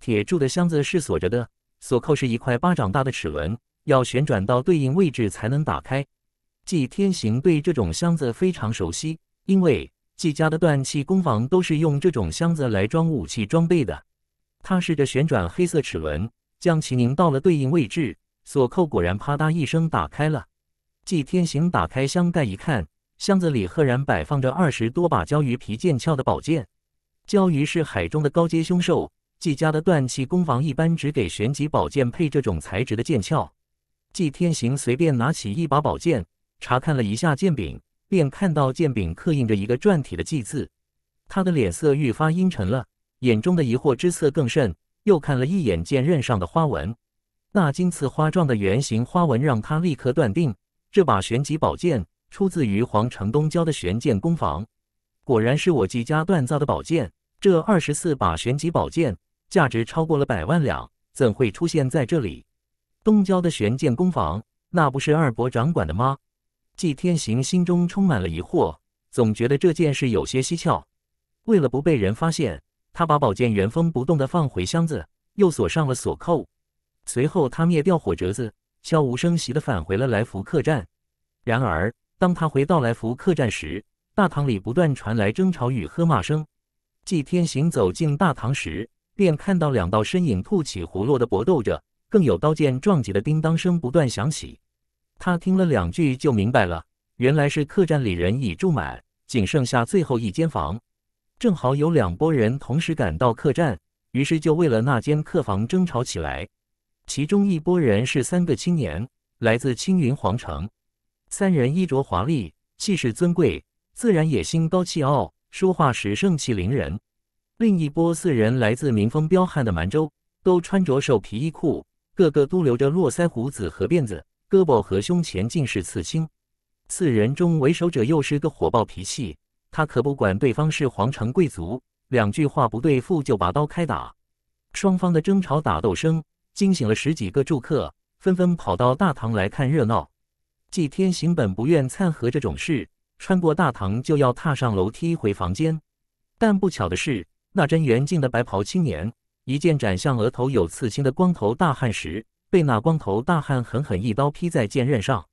S1: 铁柱的箱子是锁着的，锁扣是一块巴掌大的齿轮，要旋转到对应位置才能打开。纪天行对这种箱子非常熟悉，因为。纪家的断气工坊都是用这种箱子来装武器装备的。他试着旋转黑色齿轮，将其拧到了对应位置，锁扣果然啪嗒一声打开了。纪天行打开箱盖一看，箱子里赫然摆放着二十多把鲛鱼皮剑鞘的宝剑。鲛鱼是海中的高阶凶兽，纪家的断气工坊一般只给玄级宝剑配这种材质的剑鞘。纪天行随便拿起一把宝剑，查看了一下剑柄。便看到剑柄刻印着一个篆体的“祭”字，他的脸色愈发阴沉了，眼中的疑惑之色更甚。又看了一眼剑刃上的花纹，那金刺花状的圆形花纹让他立刻断定，这把玄级宝剑出自于皇城东郊的玄剑工坊。果然是我季家锻造的宝剑。这二十四把玄级宝剑价值超过了百万两，怎会出现在这里？东郊的玄剑工坊，那不是二伯掌管的吗？季天行心中充满了疑惑，总觉得这件事有些蹊跷。为了不被人发现，他把宝剑原封不动地放回箱子，又锁上了锁扣。随后，他灭掉火折子，悄无声息地返回了来福客栈。然而，当他回到来福客栈时，大堂里不断传来争吵与喝骂声。季天行走进大堂时，便看到两道身影吐起胡芦的搏斗着，更有刀剑撞击的叮当声不断响起。他听了两句就明白了，原来是客栈里人已住满，仅剩下最后一间房。正好有两拨人同时赶到客栈，于是就为了那间客房争吵起来。其中一拨人是三个青年，来自青云皇城，三人衣着华丽，气势尊贵，自然也心高气傲，说话时盛气凌人。另一拨四人来自民风彪悍的蛮州，都穿着兽皮衣裤，个个都留着络腮胡子和辫子。胳膊和胸前尽是刺青，四人中为首者又是个火爆脾气，他可不管对方是皇城贵族，两句话不对付就把刀开打。双方的争吵打斗声惊醒了十几个住客，纷纷跑到大堂来看热闹。祭天行本不愿掺和这种事，穿过大堂就要踏上楼梯回房间，但不巧的是，那真元境的白袍青年一剑斩向额头有刺青的光头大汉时。被那光头大汉狠狠一刀劈在剑刃上，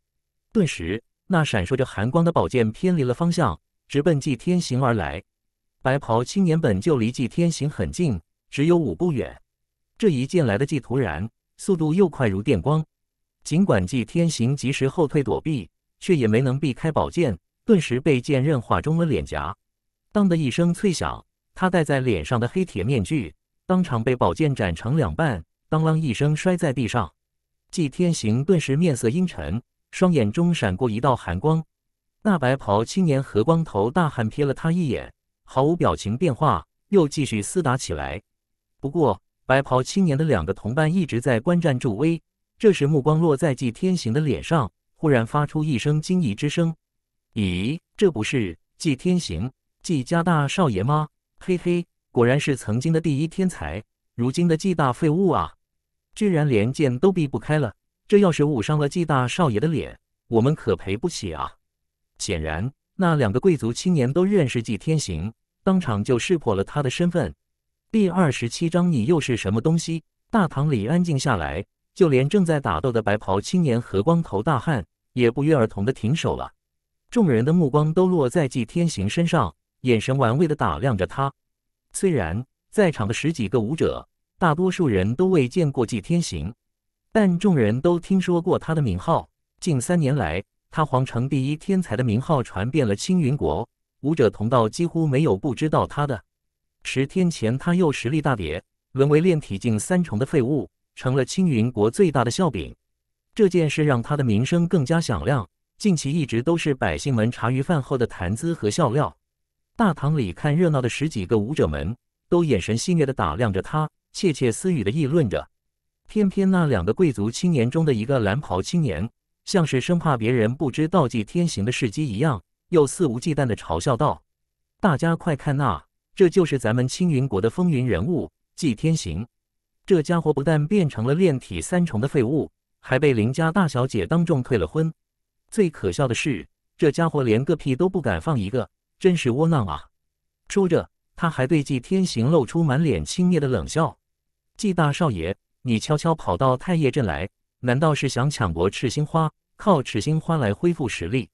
S1: 顿时那闪烁着寒光的宝剑偏离了方向，直奔祭天行而来。白袍青年本就离祭天行很近，只有五步远，这一剑来得既突然，速度又快如电光。尽管祭天行及时后退躲避，却也没能避开宝剑，顿时被剑刃划中了脸颊。当的一声脆响，他戴在脸上的黑铁面具当场被宝剑斩成两半。当啷一声摔在地上，季天行顿时面色阴沉，双眼中闪过一道寒光。那白袍青年和光头大汉瞥了他一眼，毫无表情变化，又继续厮打起来。不过，白袍青年的两个同伴一直在观战助威。这时，目光落在季天行的脸上，忽然发出一声惊异之声：“咦，这不是季天行，季家大少爷吗？嘿嘿，果然是曾经的第一天才。”如今的季大废物啊，居然连剑都避不开了！这要是误伤了季大少爷的脸，我们可赔不起啊！显然，那两个贵族青年都认识季天行，当场就识破了他的身份。第二十七章，你又是什么东西？大堂里安静下来，就连正在打斗的白袍青年和光头大汉也不约而同的停手了。众人的目光都落在季天行身上，眼神玩味的打量着他。虽然。在场的十几个武者，大多数人都未见过纪天行，但众人都听说过他的名号。近三年来，他皇城第一天才的名号传遍了青云国，武者同道几乎没有不知道他的。十天前，他又实力大跌，沦为炼体境三重的废物，成了青云国最大的笑柄。这件事让他的名声更加响亮，近期一直都是百姓们茶余饭后的谈资和笑料。大堂里看热闹的十几个武者们。都眼神戏谑的打量着他，窃窃私语的议论着。偏偏那两个贵族青年中的一个蓝袍青年，像是生怕别人不知道祭天行的事迹一样，又肆无忌惮的嘲笑道：“大家快看呐，这就是咱们青云国的风云人物祭天行。这家伙不但变成了炼体三重的废物，还被林家大小姐当众退了婚。最可笑的是，这家伙连个屁都不敢放一个，真是窝囊啊！”说着。他还对纪天行露出满脸轻蔑的冷笑：“纪大少爷，你悄悄跑到太液镇来，难道是想抢夺赤心花，靠赤心花来恢复实力？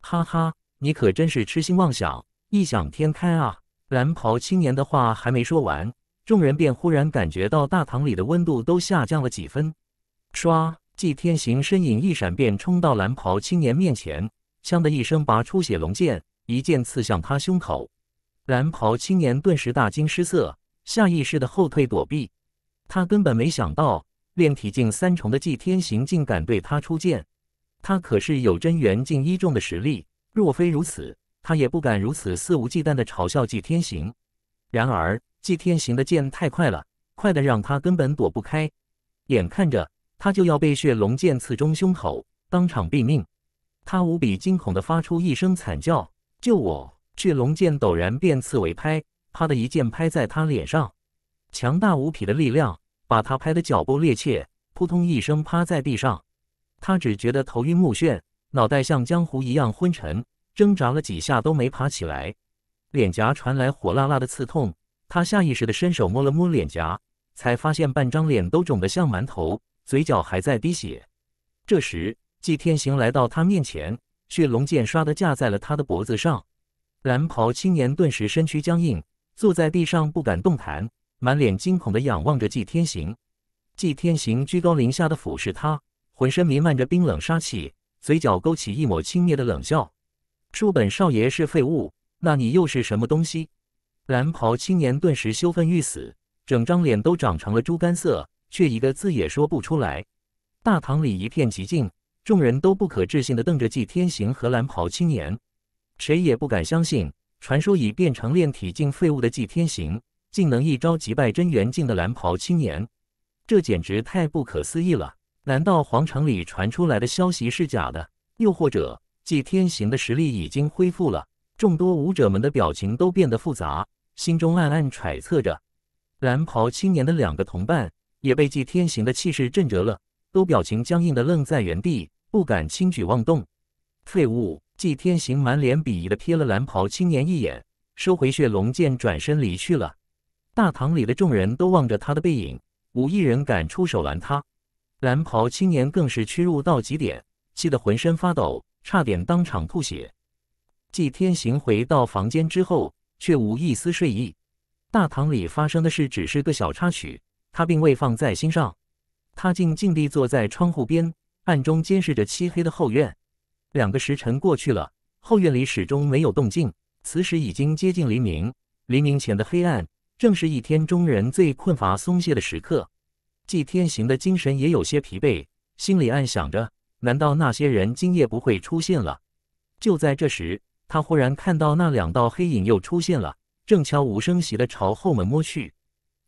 S1: 哈哈，你可真是痴心妄想，异想天开啊！”蓝袍青年的话还没说完，众人便忽然感觉到大堂里的温度都下降了几分。唰，纪天行身影一闪，便冲到蓝袍青年面前，锵的一声拔出血龙剑，一剑刺向他胸口。蓝袍青年顿时大惊失色，下意识的后退躲避。他根本没想到炼体境三重的纪天行竟敢对他出剑。他可是有真元境一重的实力，若非如此，他也不敢如此肆无忌惮的嘲笑纪天行。然而纪天行的剑太快了，快的让他根本躲不开。眼看着他就要被血龙剑刺中胸口，当场毙命。他无比惊恐的发出一声惨叫：“救我！”血龙剑陡然变刺为拍，啪的一剑拍在他脸上，强大无匹的力量把他拍得脚步趔趄，扑通一声趴在地上。他只觉得头晕目眩，脑袋像浆糊一样昏沉，挣扎了几下都没爬起来。脸颊传来火辣辣的刺痛，他下意识的伸手摸了摸脸颊，才发现半张脸都肿得像馒头，嘴角还在滴血。这时，季天行来到他面前，血龙剑唰的架在了他的脖子上。蓝袍青年顿时身躯僵硬，坐在地上不敢动弹，满脸惊恐的仰望着季天行。季天行居高临下的俯视他，浑身弥漫着冰冷杀气，嘴角勾起一抹轻蔑的冷笑：“叔本少爷是废物，那你又是什么东西？”蓝袍青年顿时羞愤欲死，整张脸都长成了猪肝色，却一个字也说不出来。大堂里一片寂静，众人都不可置信地瞪着季天行和蓝袍青年。谁也不敢相信，传说已变成炼体境废物的纪天行，竟能一招击败真元境的蓝袍青年，这简直太不可思议了！难道皇城里传出来的消息是假的？又或者纪天行的实力已经恢复了？众多武者们的表情都变得复杂，心中暗暗揣测着。蓝袍青年的两个同伴也被纪天行的气势震折了，都表情僵硬的愣在原地，不敢轻举妄动。废物。季天行满脸鄙夷地瞥了蓝袍青年一眼，收回血龙剑，转身离去了。大堂里的众人都望着他的背影，无一人敢出手拦他。蓝袍青年更是屈辱到极点，气得浑身发抖，差点当场吐血。季天行回到房间之后，却无一丝睡意。大堂里发生的事只是个小插曲，他并未放在心上。他静静地坐在窗户边，暗中监视着漆黑的后院。两个时辰过去了，后院里始终没有动静。此时已经接近黎明，黎明前的黑暗，正是一天中人最困乏松懈的时刻。季天行的精神也有些疲惫，心里暗想着：难道那些人今夜不会出现了？就在这时，他忽然看到那两道黑影又出现了，正悄无声息地朝后门摸去。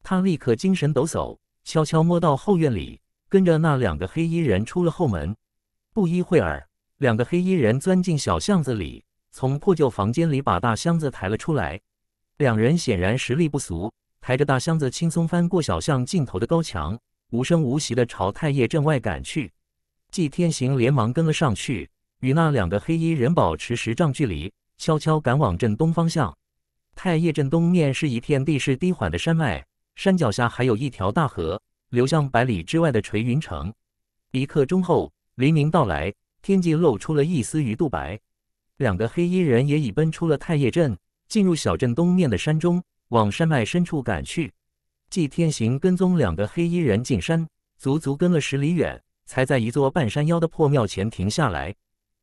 S1: 他立刻精神抖擞，悄悄摸到后院里，跟着那两个黑衣人出了后门。不一会儿。两个黑衣人钻进小巷子里，从破旧房间里把大箱子抬了出来。两人显然实力不俗，抬着大箱子轻松翻过小巷尽头的高墙，无声无息地朝太液镇外赶去。季天行连忙跟了上去，与那两个黑衣人保持十丈距离，悄悄赶往镇东方向。太液镇东面是一片地势低缓的山脉，山脚下还有一条大河，流向百里之外的垂云城。一刻钟后，黎明到来。天际露出了一丝鱼肚白，两个黑衣人也已奔出了太液镇，进入小镇东面的山中，往山脉深处赶去。季天行跟踪两个黑衣人进山，足足跟了十里远，才在一座半山腰的破庙前停下来。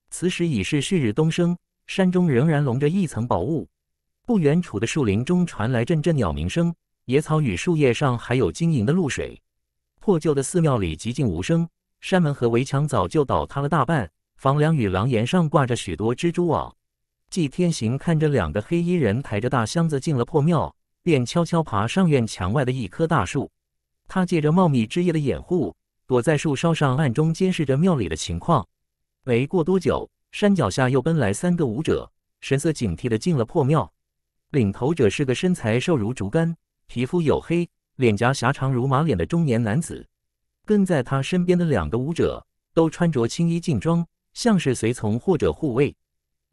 S1: 此时已是旭日东升，山中仍然笼着一层薄雾。不远处的树林中传来阵阵鸟鸣声，野草与树叶上还有晶莹的露水。破旧的寺庙里寂静无声。山门和围墙早就倒塌了大半，房梁与廊檐上挂着许多蜘蛛网。季天行看着两个黑衣人抬着大箱子进了破庙，便悄悄爬上院墙外的一棵大树。他借着茂密枝叶的掩护，躲在树梢上暗中监视着庙里的情况。没过多久，山脚下又奔来三个舞者，神色警惕地进了破庙。领头者是个身材瘦如竹竿、皮肤黝黑、脸颊狭长如马脸的中年男子。跟在他身边的两个舞者都穿着青衣劲装，像是随从或者护卫。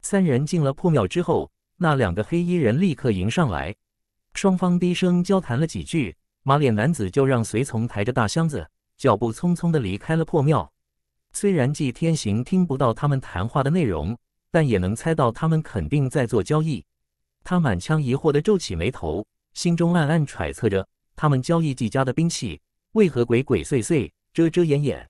S1: 三人进了破庙之后，那两个黑衣人立刻迎上来，双方低声交谈了几句。马脸男子就让随从抬着大箱子，脚步匆匆地离开了破庙。虽然季天行听不到他们谈话的内容，但也能猜到他们肯定在做交易。他满腔疑惑地皱起眉头，心中暗暗揣测着他们交易季家的兵器。为何鬼鬼祟祟、遮遮掩掩？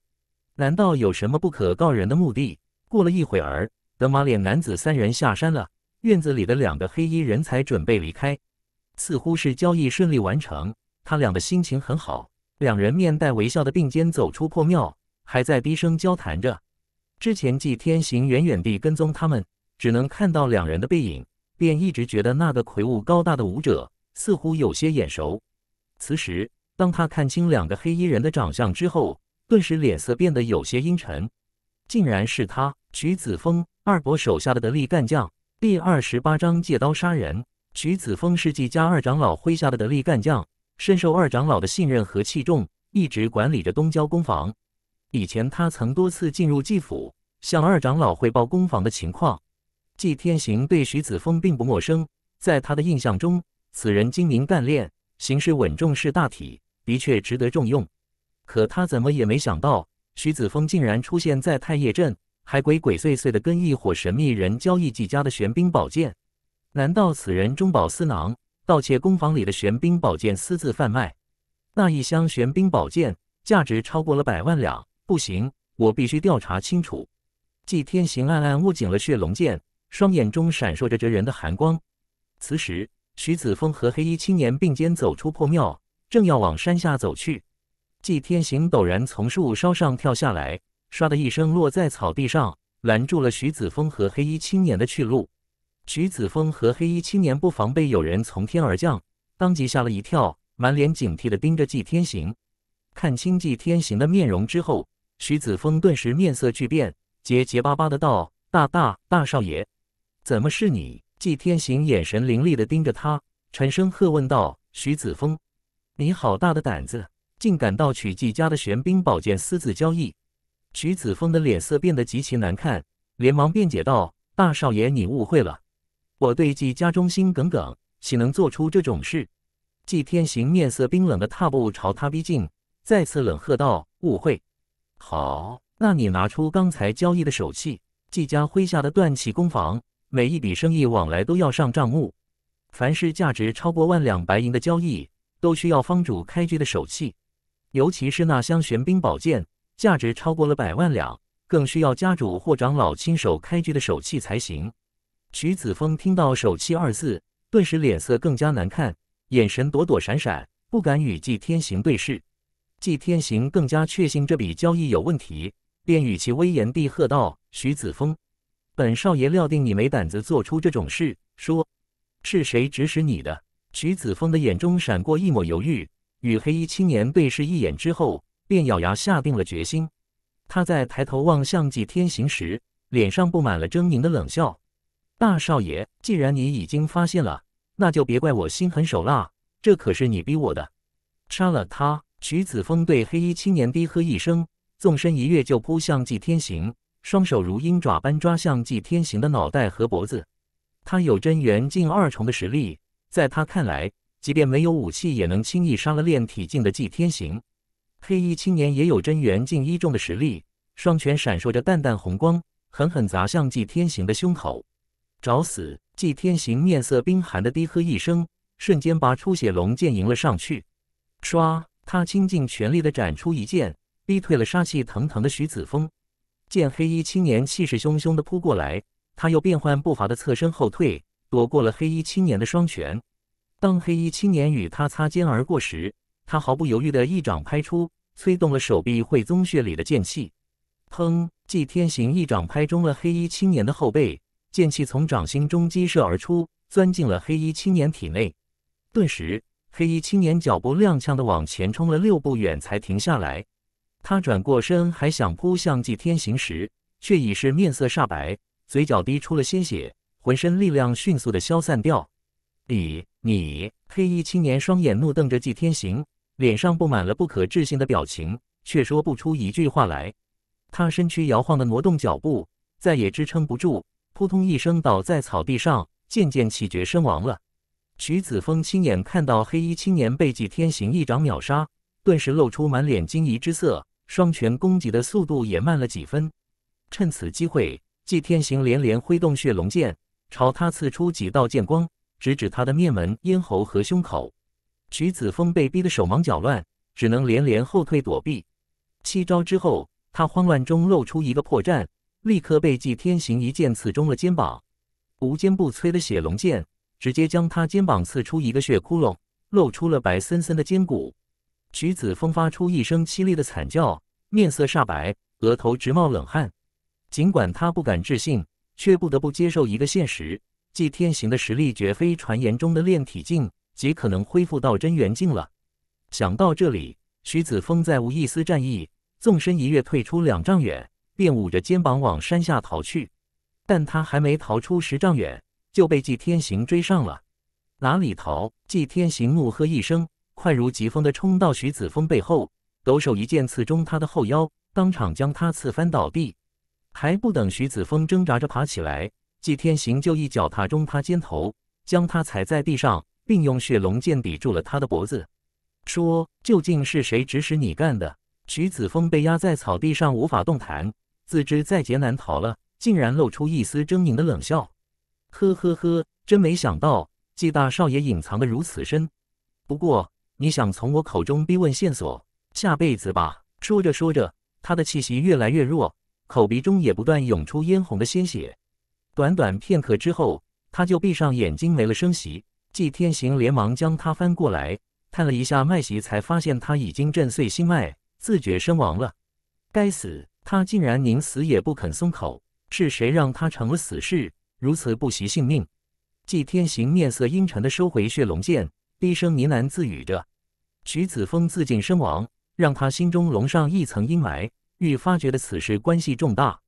S1: 难道有什么不可告人的目的？过了一会儿，德马脸男子三人下山了，院子里的两个黑衣人才准备离开，似乎是交易顺利完成，他俩的心情很好，两人面带微笑的并肩走出破庙，还在低声交谈着。之前季天行远远地跟踪他们，只能看到两人的背影，便一直觉得那个魁梧高大的武者似乎有些眼熟。此时。当他看清两个黑衣人的长相之后，顿时脸色变得有些阴沉，竟然是他徐子峰，二伯手下的得力干将。第二十八章借刀杀人。徐子峰是季家二长老麾下的得力干将，深受二长老的信任和器重，一直管理着东郊工坊。以前他曾多次进入季府，向二长老汇报工坊的情况。季天行对徐子峰并不陌生，在他的印象中，此人精明干练，行事稳重，是大体。的确值得重用，可他怎么也没想到，徐子峰竟然出现在太液镇，还鬼鬼祟祟的跟一伙神秘人交易季家的玄冰宝剑。难道此人中饱私囊，盗窃工坊里的玄冰宝剑私自贩卖？那一箱玄冰宝剑价值超过了百万两，不行，我必须调查清楚。季天行暗暗握紧了血龙剑，双眼中闪烁着哲人的寒光。此时，徐子峰和黑衣青年并肩走出破庙。正要往山下走去，季天行陡然从树梢上跳下来，唰的一声落在草地上，拦住了徐子峰和黑衣青年的去路。徐子峰和黑衣青年不防备有人从天而降，当即吓了一跳，满脸警惕的盯着季天行。看清季天行的面容之后，徐子峰顿时面色巨变，结结巴巴的道：“大大大少爷，怎么是你？”季天行眼神凌厉的盯着他，沉声喝问道：“徐子峰，你好大的胆子，竟敢盗取季家的玄冰宝剑，私自交易！徐子峰的脸色变得极其难看，连忙辩解道：“大少爷，你误会了，我对季家忠心耿耿，岂能做出这种事？”季天行面色冰冷的踏步朝他逼近，再次冷喝道：“误会！好，那你拿出刚才交易的手气。”季家麾下的断气工坊，每一笔生意往来都要上账目，凡是价值超过万两白银的交易。”都需要坊主开局的手气，尤其是那箱玄冰宝剑，价值超过了百万两，更需要家主或长老亲手开局的手气才行。徐子峰听到“手气”二字，顿时脸色更加难看，眼神躲躲闪闪，不敢与纪天行对视。纪天行更加确信这笔交易有问题，便与其威严地喝道：“徐子峰，本少爷料定你没胆子做出这种事，说是谁指使你的？”徐子峰的眼中闪过一抹犹豫，与黑衣青年对视一眼之后，便咬牙下定了决心。他在抬头望向季天行时，脸上布满了狰狞的冷笑：“大少爷，既然你已经发现了，那就别怪我心狠手辣。这可是你逼我的。”杀了他！徐子峰对黑衣青年低喝一声，纵身一跃就扑向季天行，双手如鹰爪般抓向季天行的脑袋和脖子。他有真元境二重的实力。在他看来，即便没有武器，也能轻易杀了炼体境的季天行。黑衣青年也有真元境一重的实力，双拳闪烁着淡淡红光，狠狠砸向季天行的胸口。找死！季天行面色冰寒的低喝一声，瞬间拔出血龙剑迎了上去。唰！他倾尽全力的斩出一剑，逼退了杀气腾腾的徐子峰。见黑衣青年气势汹汹的扑过来，他又变换步伐的侧身后退。躲过了黑衣青年的双拳。当黑衣青年与他擦肩而过时，他毫不犹豫地一掌拍出，催动了手臂会宗穴里的剑气。砰！纪天行一掌拍中了黑衣青年的后背，剑气从掌心中激射而出，钻进了黑衣青年体内。顿时，黑衣青年脚步踉跄地往前冲了六步远才停下来。他转过身，还想扑向纪天行时，却已是面色煞白，嘴角滴出了鲜血。浑身力量迅速的消散掉，你你黑衣青年双眼怒瞪着季天行，脸上布满了不可置信的表情，却说不出一句话来。他身躯摇晃的挪动脚步，再也支撑不住，扑通一声倒在草地上，渐渐气绝身亡了。徐子峰亲眼看到黑衣青年被季天行一掌秒杀，顿时露出满脸惊疑之色，双拳攻击的速度也慢了几分。趁此机会，季天行连连挥动血龙剑。朝他刺出几道剑光，直指他的面门、咽喉和胸口。徐子峰被逼得手忙脚乱，只能连连后退躲避。七招之后，他慌乱中露出一个破绽，立刻被纪天行一剑刺中了肩膀。无坚不摧的血龙剑直接将他肩膀刺出一个血窟窿，露出了白森森的肩骨。徐子峰发出一声凄厉的惨叫，面色煞白，额头直冒冷汗。尽管他不敢置信。却不得不接受一个现实：季天行的实力绝非传言中的炼体境，极可能恢复到真元境了。想到这里，徐子峰再无一丝战意，纵身一跃，退出两丈远，便捂着肩膀往山下逃去。但他还没逃出十丈远，就被季天行追上了。哪里逃？季天行怒喝一声，快如疾风的冲到徐子峰背后，抖手一剑刺中他的后腰，当场将他刺翻倒地。还不等徐子峰挣扎着爬起来，季天行就一脚踏中他肩头，将他踩在地上，并用血龙剑抵住了他的脖子，说：“究竟是谁指使你干的？”徐子峰被压在草地上无法动弹，自知在劫难逃了，竟然露出一丝狰狞的冷笑：“呵呵呵，真没想到季大少爷隐藏的如此深。不过你想从我口中逼问线索，下辈子吧。”说着说着，他的气息越来越弱。口鼻中也不断涌出嫣红的鲜血，短短片刻之后，他就闭上眼睛没了声息。纪天行连忙将他翻过来，探了一下脉息，才发现他已经震碎心脉，自觉身亡了。该死，他竟然宁死也不肯松口，是谁让他成了死士，如此不惜性命？纪天行面色阴沉地收回血龙剑，低声呢喃自语着：“徐子峰自尽身亡，让他心中笼上一层阴霾。”愈发觉得此事关系重大，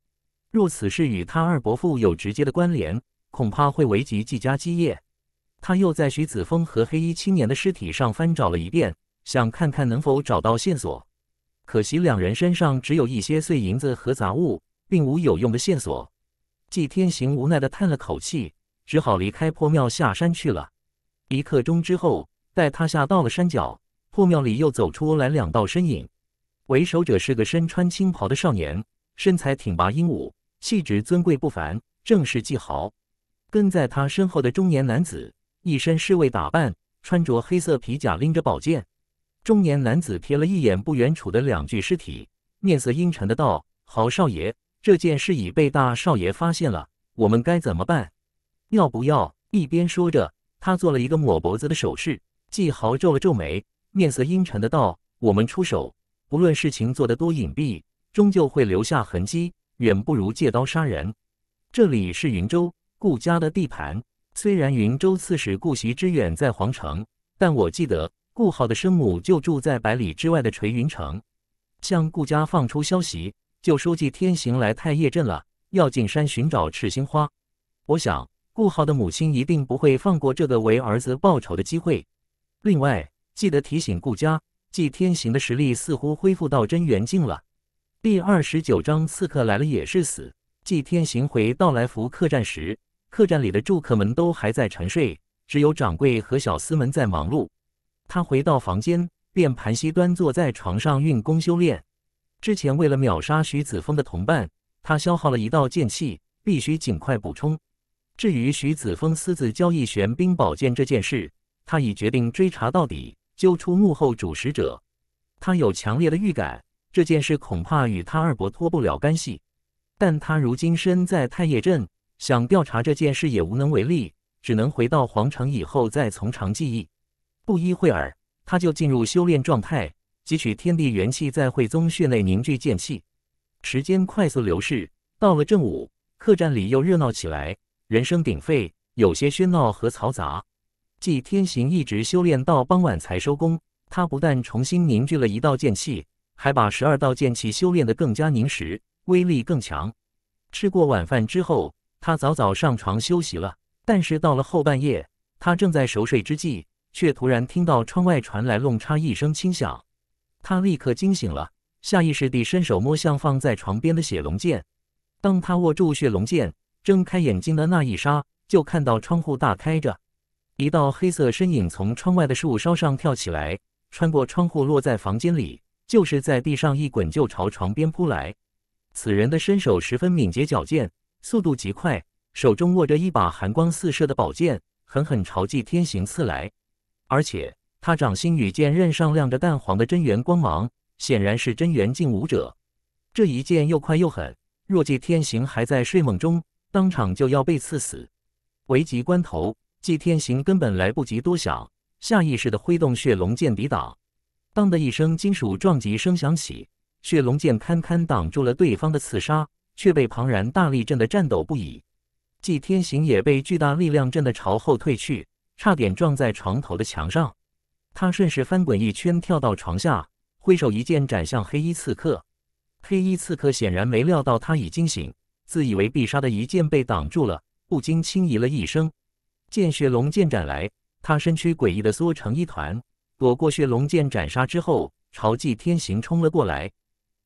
S1: 若此事与他二伯父有直接的关联，恐怕会危及季家基业。他又在徐子峰和黑衣青年的尸体上翻找了一遍，想看看能否找到线索。可惜两人身上只有一些碎银子和杂物，并无有用的线索。季天行无奈地叹了口气，只好离开破庙下山去了。一刻钟之后，待他下到了山脚，破庙里又走出来两道身影。为首者是个身穿青袍的少年，身材挺拔英武，气质尊贵不凡，正是季豪。跟在他身后的中年男子一身侍卫打扮，穿着黑色皮甲，拎着宝剑。中年男子瞥了一眼不远处的两具尸体，面色阴沉的道：“好少爷，这件事已被大少爷发现了，我们该怎么办？要不要？”一边说着，他做了一个抹脖子的手势。季豪皱了皱眉，面色阴沉的道：“我们出手。”不论事情做得多隐蔽，终究会留下痕迹，远不如借刀杀人。这里是云州顾家的地盘，虽然云州刺史顾袭之远在皇城，但我记得顾浩的生母就住在百里之外的垂云城。向顾家放出消息，就说季天行来太叶镇了，要进山寻找赤心花。我想顾浩的母亲一定不会放过这个为儿子报仇的机会。另外，记得提醒顾家。祭天行的实力似乎恢复到真元境了。第二十九章：刺客来了也是死。祭天行回到来福客栈时，客栈里的住客们都还在沉睡，只有掌柜和小厮们在忙碌。他回到房间，便盘膝端坐在床上运功修炼。之前为了秒杀徐子峰的同伴，他消耗了一道剑气，必须尽快补充。至于徐子峰私自交易玄冰宝剑这件事，他已决定追查到底。揪出幕后主使者，他有强烈的预感，这件事恐怕与他二伯脱不了干系。但他如今身在太液镇，想调查这件事也无能为力，只能回到皇城以后再从长计议。不一会儿，他就进入修炼状态，汲取天地元气，在慧宗穴内凝聚剑气。时间快速流逝，到了正午，客栈里又热闹起来，人声鼎沸，有些喧闹和嘈杂。继天行一直修炼到傍晚才收工。他不但重新凝聚了一道剑气，还把十二道剑气修炼得更加凝实，威力更强。吃过晚饭之后，他早早上床休息了。但是到了后半夜，他正在熟睡之际，却突然听到窗外传来“弄叉”一声轻响，他立刻惊醒了，下意识地伸手摸向放在床边的血龙剑。当他握住血龙剑，睁开眼睛的那一刹，就看到窗户大开着。一道黑色身影从窗外的树梢上跳起来，穿过窗户落在房间里，就是在地上一滚就朝床边扑来。此人的身手十分敏捷矫健，速度极快，手中握着一把寒光四射的宝剑，狠狠朝纪天行刺来。而且他掌心与剑刃上亮着淡黄的真元光芒，显然是真元境武者。这一剑又快又狠，若纪天行还在睡梦中，当场就要被刺死。危急关头。季天行根本来不及多想，下意识地挥动血龙剑抵挡。当的一声金属撞击声响起，血龙剑堪堪挡住了对方的刺杀，却被庞然大力震得颤抖不已。季天行也被巨大力量震得朝后退去，差点撞在床头的墙上。他顺势翻滚一圈，跳到床下，挥手一剑斩向黑衣刺客。黑衣刺客显然没料到他已经醒，自以为必杀的一剑被挡住了，不禁轻咦了一声。见血龙剑斩来，他身躯诡异的缩成一团，躲过血龙剑斩杀之后，朝纪天行冲了过来。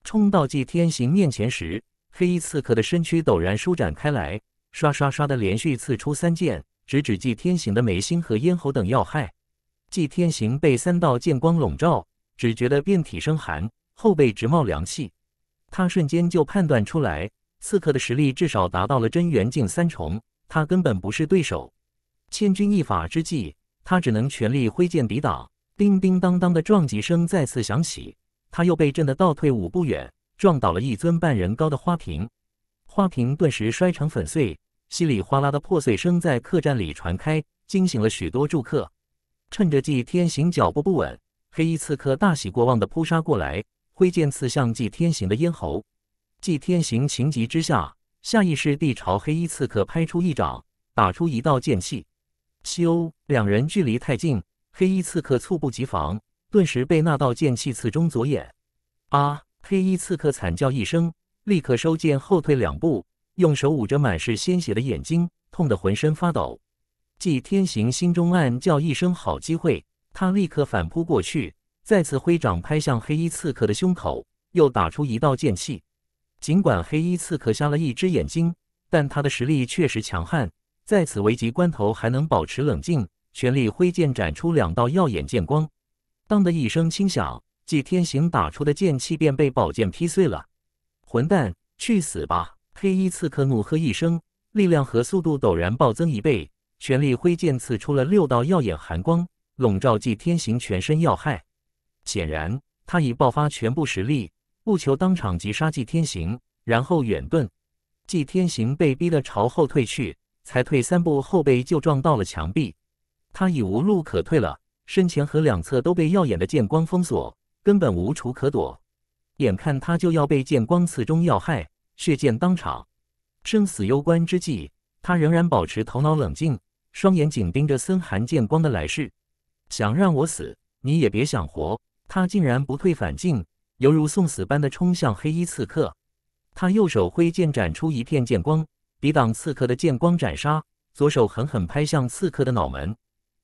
S1: 冲到纪天行面前时，黑衣刺客的身躯陡然舒展开来，唰唰唰的连续刺出三剑，直指纪天行的眉心和咽喉等要害。纪天行被三道剑光笼罩，只觉得遍体生寒，后背直冒凉气。他瞬间就判断出来，刺客的实力至少达到了真元境三重，他根本不是对手。千钧一发之际，他只能全力挥剑抵挡。叮叮当当的撞击声再次响起，他又被震得倒退五步远，撞倒了一尊半人高的花瓶。花瓶顿时摔成粉碎，稀里哗啦的破碎声在客栈里传开，惊醒了许多住客。趁着季天行脚步不稳，黑衣刺客大喜过望的扑杀过来，挥剑刺向季天行的咽喉。季天行情急之下，下意识地朝黑衣刺客拍出一掌，打出一道剑气。西欧两人距离太近，黑衣刺客猝不及防，顿时被那道剑气刺中左眼。啊！黑衣刺客惨叫一声，立刻收剑后退两步，用手捂着满是鲜血的眼睛，痛得浑身发抖。纪天行心中暗叫一声好机会，他立刻反扑过去，再次挥掌拍向黑衣刺客的胸口，又打出一道剑气。尽管黑衣刺客瞎了一只眼睛，但他的实力确实强悍。在此危急关头，还能保持冷静，全力挥剑斩出两道耀眼剑光。当的一声轻响，纪天行打出的剑气便被宝剑劈碎了。混蛋，去死吧！黑衣刺客怒喝一声，力量和速度陡然暴增一倍，全力挥剑刺出了六道耀眼寒光，笼罩纪天行全身要害。显然，他已爆发全部实力，不求当场击杀纪天行，然后远遁。纪天行被逼得朝后退去。才退三步，后背就撞到了墙壁。他已无路可退了，身前和两侧都被耀眼的剑光封锁，根本无处可躲。眼看他就要被剑光刺中要害，血溅当场。生死攸关之际，他仍然保持头脑冷静，双眼紧盯着森寒剑光的来势，想让我死，你也别想活。他竟然不退反进，犹如送死般的冲向黑衣刺客。他右手挥剑斩出一片剑光。抵挡刺客的剑光斩杀，左手狠狠拍向刺客的脑门。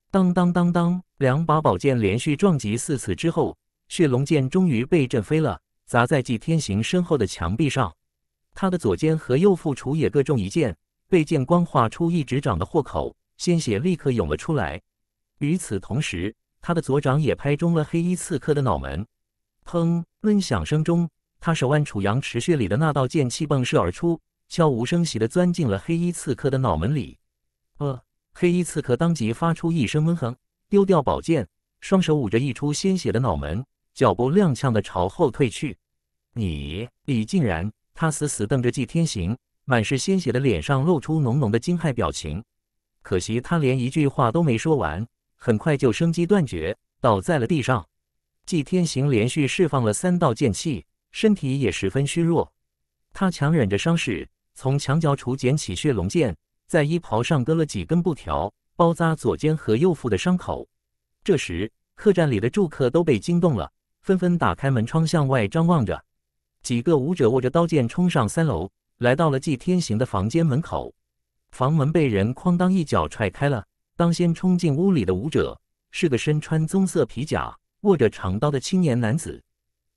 S1: 当当当当，两把宝剑连续撞击四次之后，血龙剑终于被震飞了，砸在季天行身后的墙壁上。他的左肩和右腹处也各中一剑，被剑光划出一指掌的豁口，鲜血立刻涌了出来。与此同时，他的左掌也拍中了黑衣刺客的脑门。砰！闷响声中，他手腕楚阳池穴里的那道剑气迸射而出。悄无声息地钻进了黑衣刺客的脑门里，呃，黑衣刺客当即发出一声闷哼，丢掉宝剑，双手捂着溢出鲜血的脑门，脚步踉跄地朝后退去。你李靖然，他死死瞪着季天行，满是鲜血的脸上露出浓浓的惊骇表情。可惜他连一句话都没说完，很快就生机断绝，倒在了地上。季天行连续释放了三道剑气，身体也十分虚弱，他强忍着伤势。从墙角处捡起血龙剑，在衣袍上割了几根布条，包扎左肩和右腹的伤口。这时，客栈里的住客都被惊动了，纷纷打开门窗向外张望着。几个武者握着刀剑冲上三楼，来到了季天行的房间门口。房门被人哐当一脚踹开了，当先冲进屋里的武者是个身穿棕色皮甲、握着长刀的青年男子。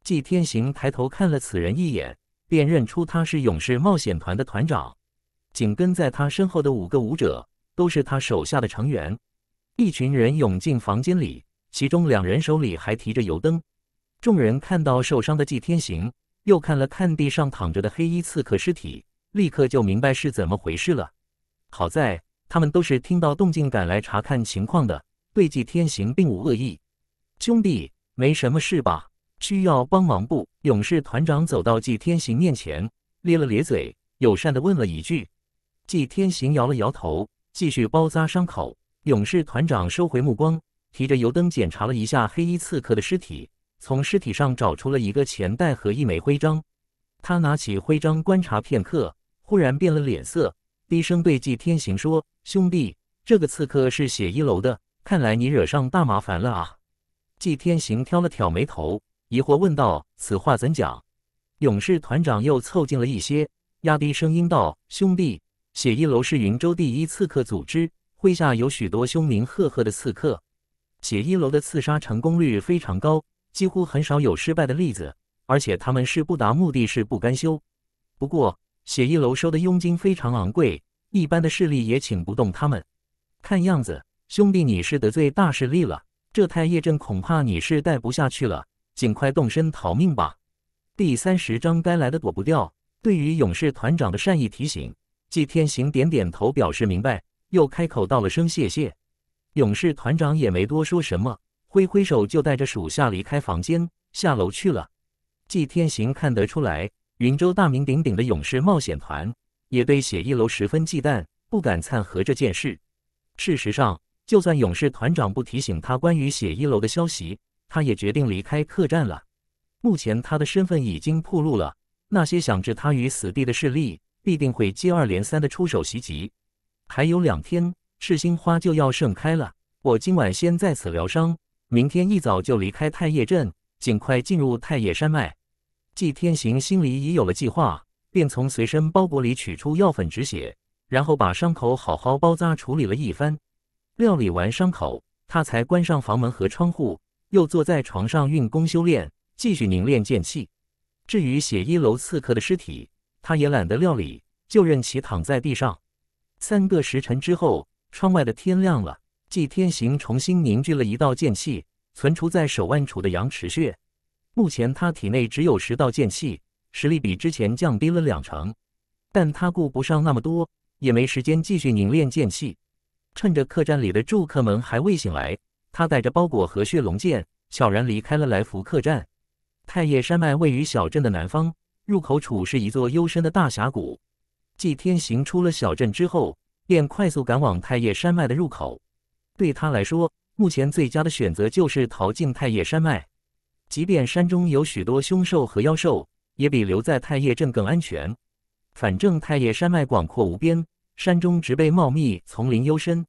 S1: 季天行抬头看了此人一眼。便认出他是勇士冒险团的团长，紧跟在他身后的五个武者都是他手下的成员。一群人涌进房间里，其中两人手里还提着油灯。众人看到受伤的季天行，又看了看地上躺着的黑衣刺客尸体，立刻就明白是怎么回事了。好在他们都是听到动静赶来查看情况的，对季天行并无恶意。兄弟，没什么事吧？需要帮忙不？勇士团长走到季天行面前，咧了咧嘴，友善地问了一句。季天行摇了摇头，继续包扎伤口。勇士团长收回目光，提着油灯检查了一下黑衣刺客的尸体，从尸体上找出了一个钱袋和一枚徽章。他拿起徽章观察片刻，忽然变了脸色，低声对季天行说：“兄弟，这个刺客是血衣楼的，看来你惹上大麻烦了啊！”季天行挑了挑眉头。疑惑问道：“此话怎讲？”勇士团长又凑近了一些，压低声音道：“兄弟，血衣楼是云州第一刺客组织，麾下有许多凶名赫赫的刺客。血衣楼的刺杀成功率非常高，几乎很少有失败的例子。而且他们是不达目的是不甘休。不过，血衣楼收的佣金非常昂贵，一般的势力也请不动他们。看样子，兄弟你是得罪大势力了，这太岳镇恐怕你是待不下去了。”尽快动身逃命吧。第三十章，该来的躲不掉。对于勇士团长的善意提醒，季天行点点头表示明白，又开口道了声谢谢。勇士团长也没多说什么，挥挥手就带着属下离开房间，下楼去了。季天行看得出来，云州大名鼎鼎的勇士冒险团也对血一楼十分忌惮，不敢掺和这件事。事实上，就算勇士团长不提醒他关于血一楼的消息。他也决定离开客栈了。目前他的身份已经暴露了，那些想置他于死地的势力必定会接二连三的出手袭击。还有两天，赤心花就要盛开了。我今晚先在此疗伤，明天一早就离开太液镇，尽快进入太液山脉。季天行心里已有了计划，便从随身包裹里取出药粉止血，然后把伤口好好包扎处理了一番。料理完伤口，他才关上房门和窗户。又坐在床上运功修炼，继续凝练剑气。至于血衣楼刺客的尸体，他也懒得料理，就任其躺在地上。三个时辰之后，窗外的天亮了。祭天行重新凝聚了一道剑气，存储在手腕处的阳池穴。目前他体内只有十道剑气，实力比之前降低了两成。但他顾不上那么多，也没时间继续凝练剑气。趁着客栈里的住客们还未醒来。他带着包裹和血龙剑，悄然离开了来福客栈。太液山脉位于小镇的南方，入口处是一座幽深的大峡谷。继天行出了小镇之后，便快速赶往太液山脉的入口。对他来说，目前最佳的选择就是逃进太液山脉。即便山中有许多凶兽和妖兽，也比留在太液镇更安全。反正太液山脉广阔无边，山中植被茂密，丛林幽深，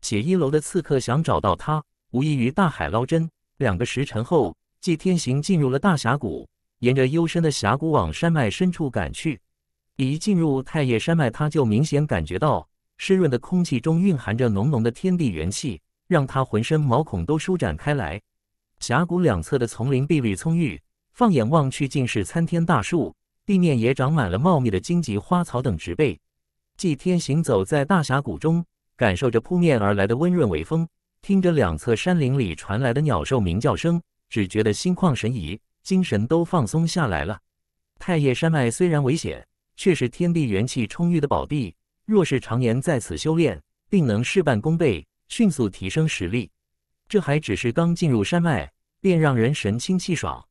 S1: 且一楼的刺客想找到他。无异于大海捞针。两个时辰后，祭天行进入了大峡谷，沿着幽深的峡谷往山脉深处赶去。一进入太液山脉，他就明显感觉到湿润的空气中蕴含着浓浓的天地元气，让他浑身毛孔都舒展开来。峡谷两侧的丛林碧绿葱郁，放眼望去尽是参天大树，地面也长满了茂密的荆棘、花草等植被。祭天行走在大峡谷中，感受着扑面而来的温润微风。听着两侧山林里传来的鸟兽鸣叫声，只觉得心旷神怡，精神都放松下来了。太液山脉虽然危险，却是天地元气充裕的宝地。若是常年在此修炼，定能事半功倍，迅速提升实力。这还只是刚进入山脉，便让人神清气爽。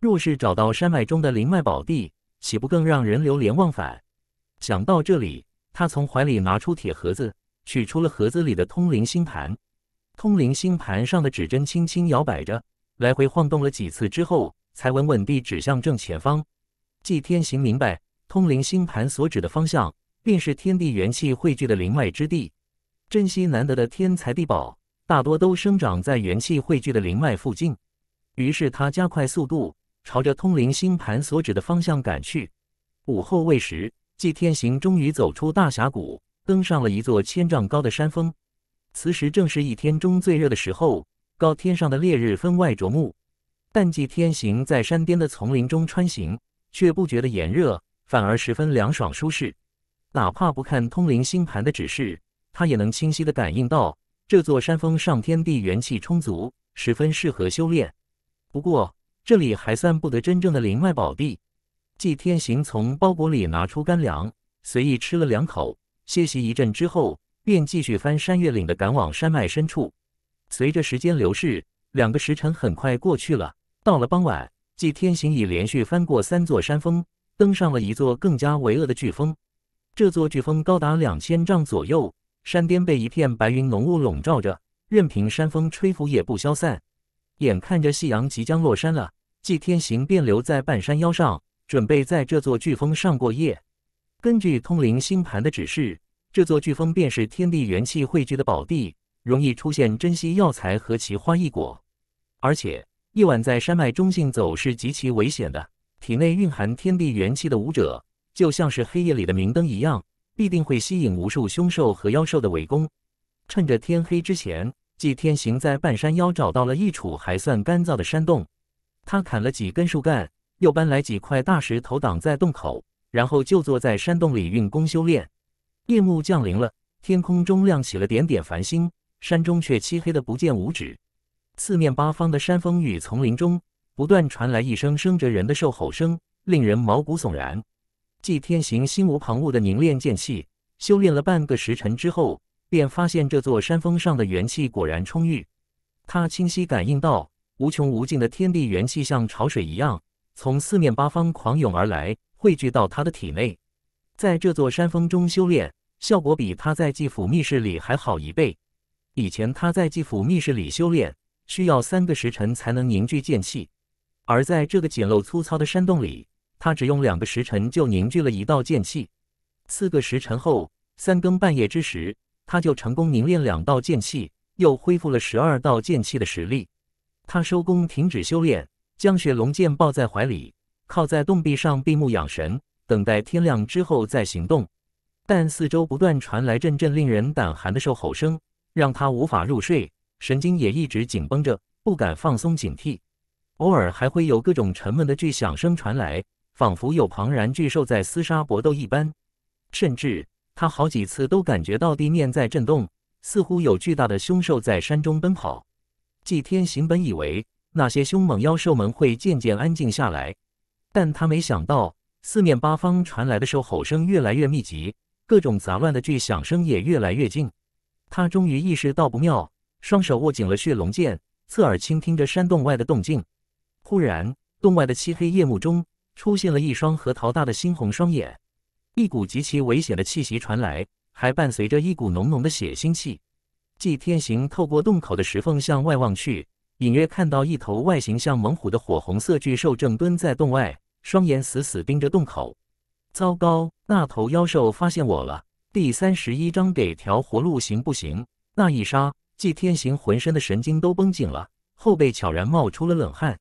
S1: 若是找到山脉中的灵脉宝地，岂不更让人流连忘返？想到这里，他从怀里拿出铁盒子，取出了盒子里的通灵星盘。通灵星盘上的指针轻轻摇摆着，来回晃动了几次之后，才稳稳地指向正前方。祭天行明白，通灵星盘所指的方向，便是天地元气汇聚的灵脉之地。珍惜难得的天才地宝，大多都生长在元气汇聚的灵脉附近。于是他加快速度，朝着通灵星盘所指的方向赶去。午后未时，祭天行终于走出大峡谷，登上了一座千丈高的山峰。此时正是一天中最热的时候，高天上的烈日分外灼目。但季天行在山巅的丛林中穿行，却不觉得炎热，反而十分凉爽舒适。哪怕不看通灵星盘的指示，他也能清晰的感应到这座山峰上天地元气充足，十分适合修炼。不过这里还算不得真正的灵脉宝地。季天行从包裹里拿出干粮，随意吃了两口，歇息一阵之后。便继续翻山越岭的赶往山脉深处。随着时间流逝，两个时辰很快过去了。到了傍晚，祭天行已连续翻过三座山峰，登上了一座更加巍峨的巨峰。这座巨峰高达两千丈左右，山巅被一片白云浓雾笼罩着，任凭山风吹拂也不消散。眼看着夕阳即将落山了，祭天行便留在半山腰上，准备在这座巨峰上过夜。根据通灵星盘的指示。这座飓峰便是天地元气汇聚的宝地，容易出现珍稀药材和奇花异果。而且夜晚在山脉中行走是极其危险的。体内蕴含天地元气的武者，就像是黑夜里的明灯一样，必定会吸引无数凶兽和妖兽的围攻。趁着天黑之前，祭天行在半山腰找到了一处还算干燥的山洞。他砍了几根树干，又搬来几块大石头挡在洞口，然后就坐在山洞里运功修炼。夜幕降临了，天空中亮起了点点繁星，山中却漆黑的不见五指。四面八方的山峰与丛林中，不断传来一声声着人的兽吼声，令人毛骨悚然。纪天行心无旁骛的凝练剑气，修炼了半个时辰之后，便发现这座山峰上的元气果然充裕。他清晰感应到，无穷无尽的天地元气像潮水一样，从四面八方狂涌而来，汇聚到他的体内。在这座山峰中修炼，效果比他在季府密室里还好一倍。以前他在季府密室里修炼，需要三个时辰才能凝聚剑气，而在这个简陋粗糙的山洞里，他只用两个时辰就凝聚了一道剑气。四个时辰后，三更半夜之时，他就成功凝练两道剑气，又恢复了十二道剑气的实力。他收工，停止修炼，将雪龙剑抱在怀里，靠在洞壁上，闭目养神。等待天亮之后再行动，但四周不断传来阵阵令人胆寒的兽吼声，让他无法入睡，神经也一直紧绷着，不敢放松警惕。偶尔还会有各种沉闷的巨响声传来，仿佛有庞然巨兽在厮杀搏斗一般。甚至他好几次都感觉到地面在震动，似乎有巨大的凶兽在山中奔跑。祭天行本以为那些凶猛妖兽们会渐渐安静下来，但他没想到。四面八方传来的兽吼声越来越密集，各种杂乱的巨响声也越来越近。他终于意识到不妙，双手握紧了血龙剑，侧耳倾听着山洞外的动静。忽然，洞外的漆黑夜幕中出现了一双核桃大的猩红双眼，一股极其危险的气息传来，还伴随着一股浓浓的血腥气。纪天行透过洞口的石缝向外望去，隐约看到一头外形像猛虎的火红色巨兽正蹲在洞外。双眼死死盯着洞口，糟糕，那头妖兽发现我了！第三十一章，给条活路行不行？那一刹，季天行浑身的神经都绷紧了，后背悄然冒出了冷汗。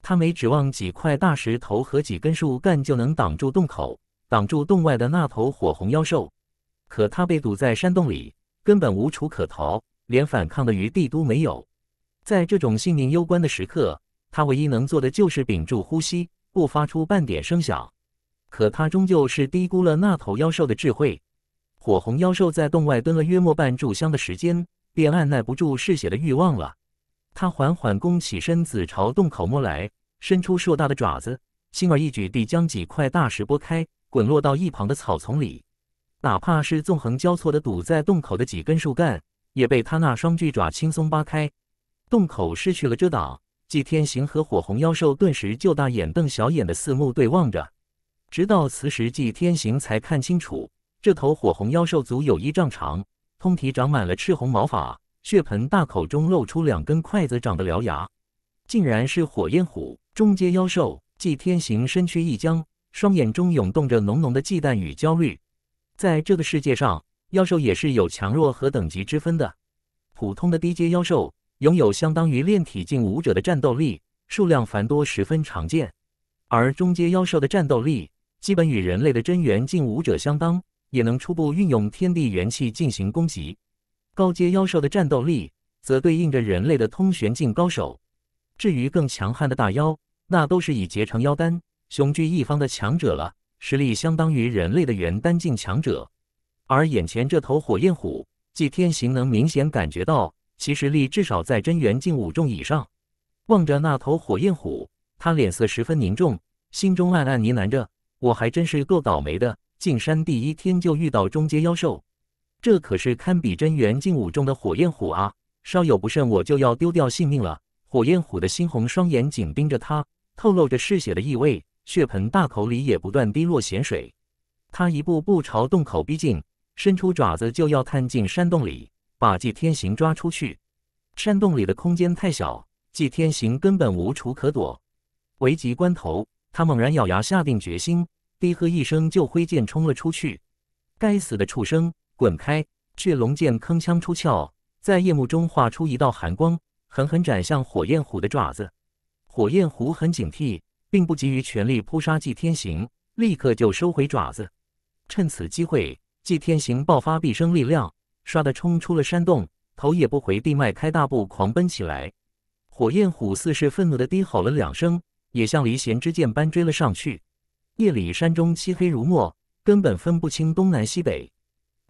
S1: 他没指望几块大石头和几根树干就能挡住洞口，挡住洞外的那头火红妖兽。可他被堵在山洞里，根本无处可逃，连反抗的余地都没有。在这种性命攸关的时刻，他唯一能做的就是屏住呼吸。不发出半点声响，可他终究是低估了那头妖兽的智慧。火红妖兽在洞外蹲了约莫半炷香的时间，便按耐不住嗜血的欲望了。它缓缓弓起身子朝洞口摸来，伸出硕大的爪子，轻而易举地将几块大石拨开，滚落到一旁的草丛里。哪怕是纵横交错的堵在洞口的几根树干，也被它那双巨爪轻松扒开，洞口失去了遮挡。季天行和火红妖兽顿时就大眼瞪小眼的四目对望着，直到此时，季天行才看清楚，这头火红妖兽足有一丈长，通体长满了赤红毛发，血盆大口中露出两根筷子长的獠牙，竟然是火焰虎中阶妖兽。季天行身躯一僵，双眼中涌动着浓浓的忌惮与焦虑。在这个世界上，妖兽也是有强弱和等级之分的，普通的低阶妖兽。拥有相当于炼体境武者的战斗力，数量繁多，十分常见。而中阶妖兽的战斗力基本与人类的真元境武者相当，也能初步运用天地元气进行攻击。高阶妖兽的战斗力则对应着人类的通玄境高手。至于更强悍的大妖，那都是已结成妖丹、雄踞一方的强者了，实力相当于人类的元丹境强者。而眼前这头火焰虎，祭天行能明显感觉到。其实力至少在真元境五重以上。望着那头火焰虎，他脸色十分凝重，心中暗暗呢喃着：“我还真是够倒霉的，进山第一天就遇到中阶妖兽，这可是堪比真元境五重的火焰虎啊！稍有不慎，我就要丢掉性命了。”火焰虎的猩红双眼紧盯着他，透露着嗜血的意味，血盆大口里也不断滴落咸水。他一步步朝洞口逼近，伸出爪子就要探进山洞里。把纪天行抓出去！山洞里的空间太小，纪天行根本无处可躲。危急关头，他猛然咬牙，下定决心，低喝一声，就挥剑冲了出去。该死的畜生，滚开！血龙剑铿锵出鞘，在夜幕中划出一道寒光，狠狠斩向火焰虎的爪子。火焰虎很警惕，并不急于全力扑杀纪天行，立刻就收回爪子。趁此机会，纪天行爆发毕生力量。唰的冲出了山洞，头也不回地迈开大步狂奔起来。火焰虎似是愤怒的低吼了两声，也像离弦之箭般追了上去。夜里山中漆黑如墨，根本分不清东南西北。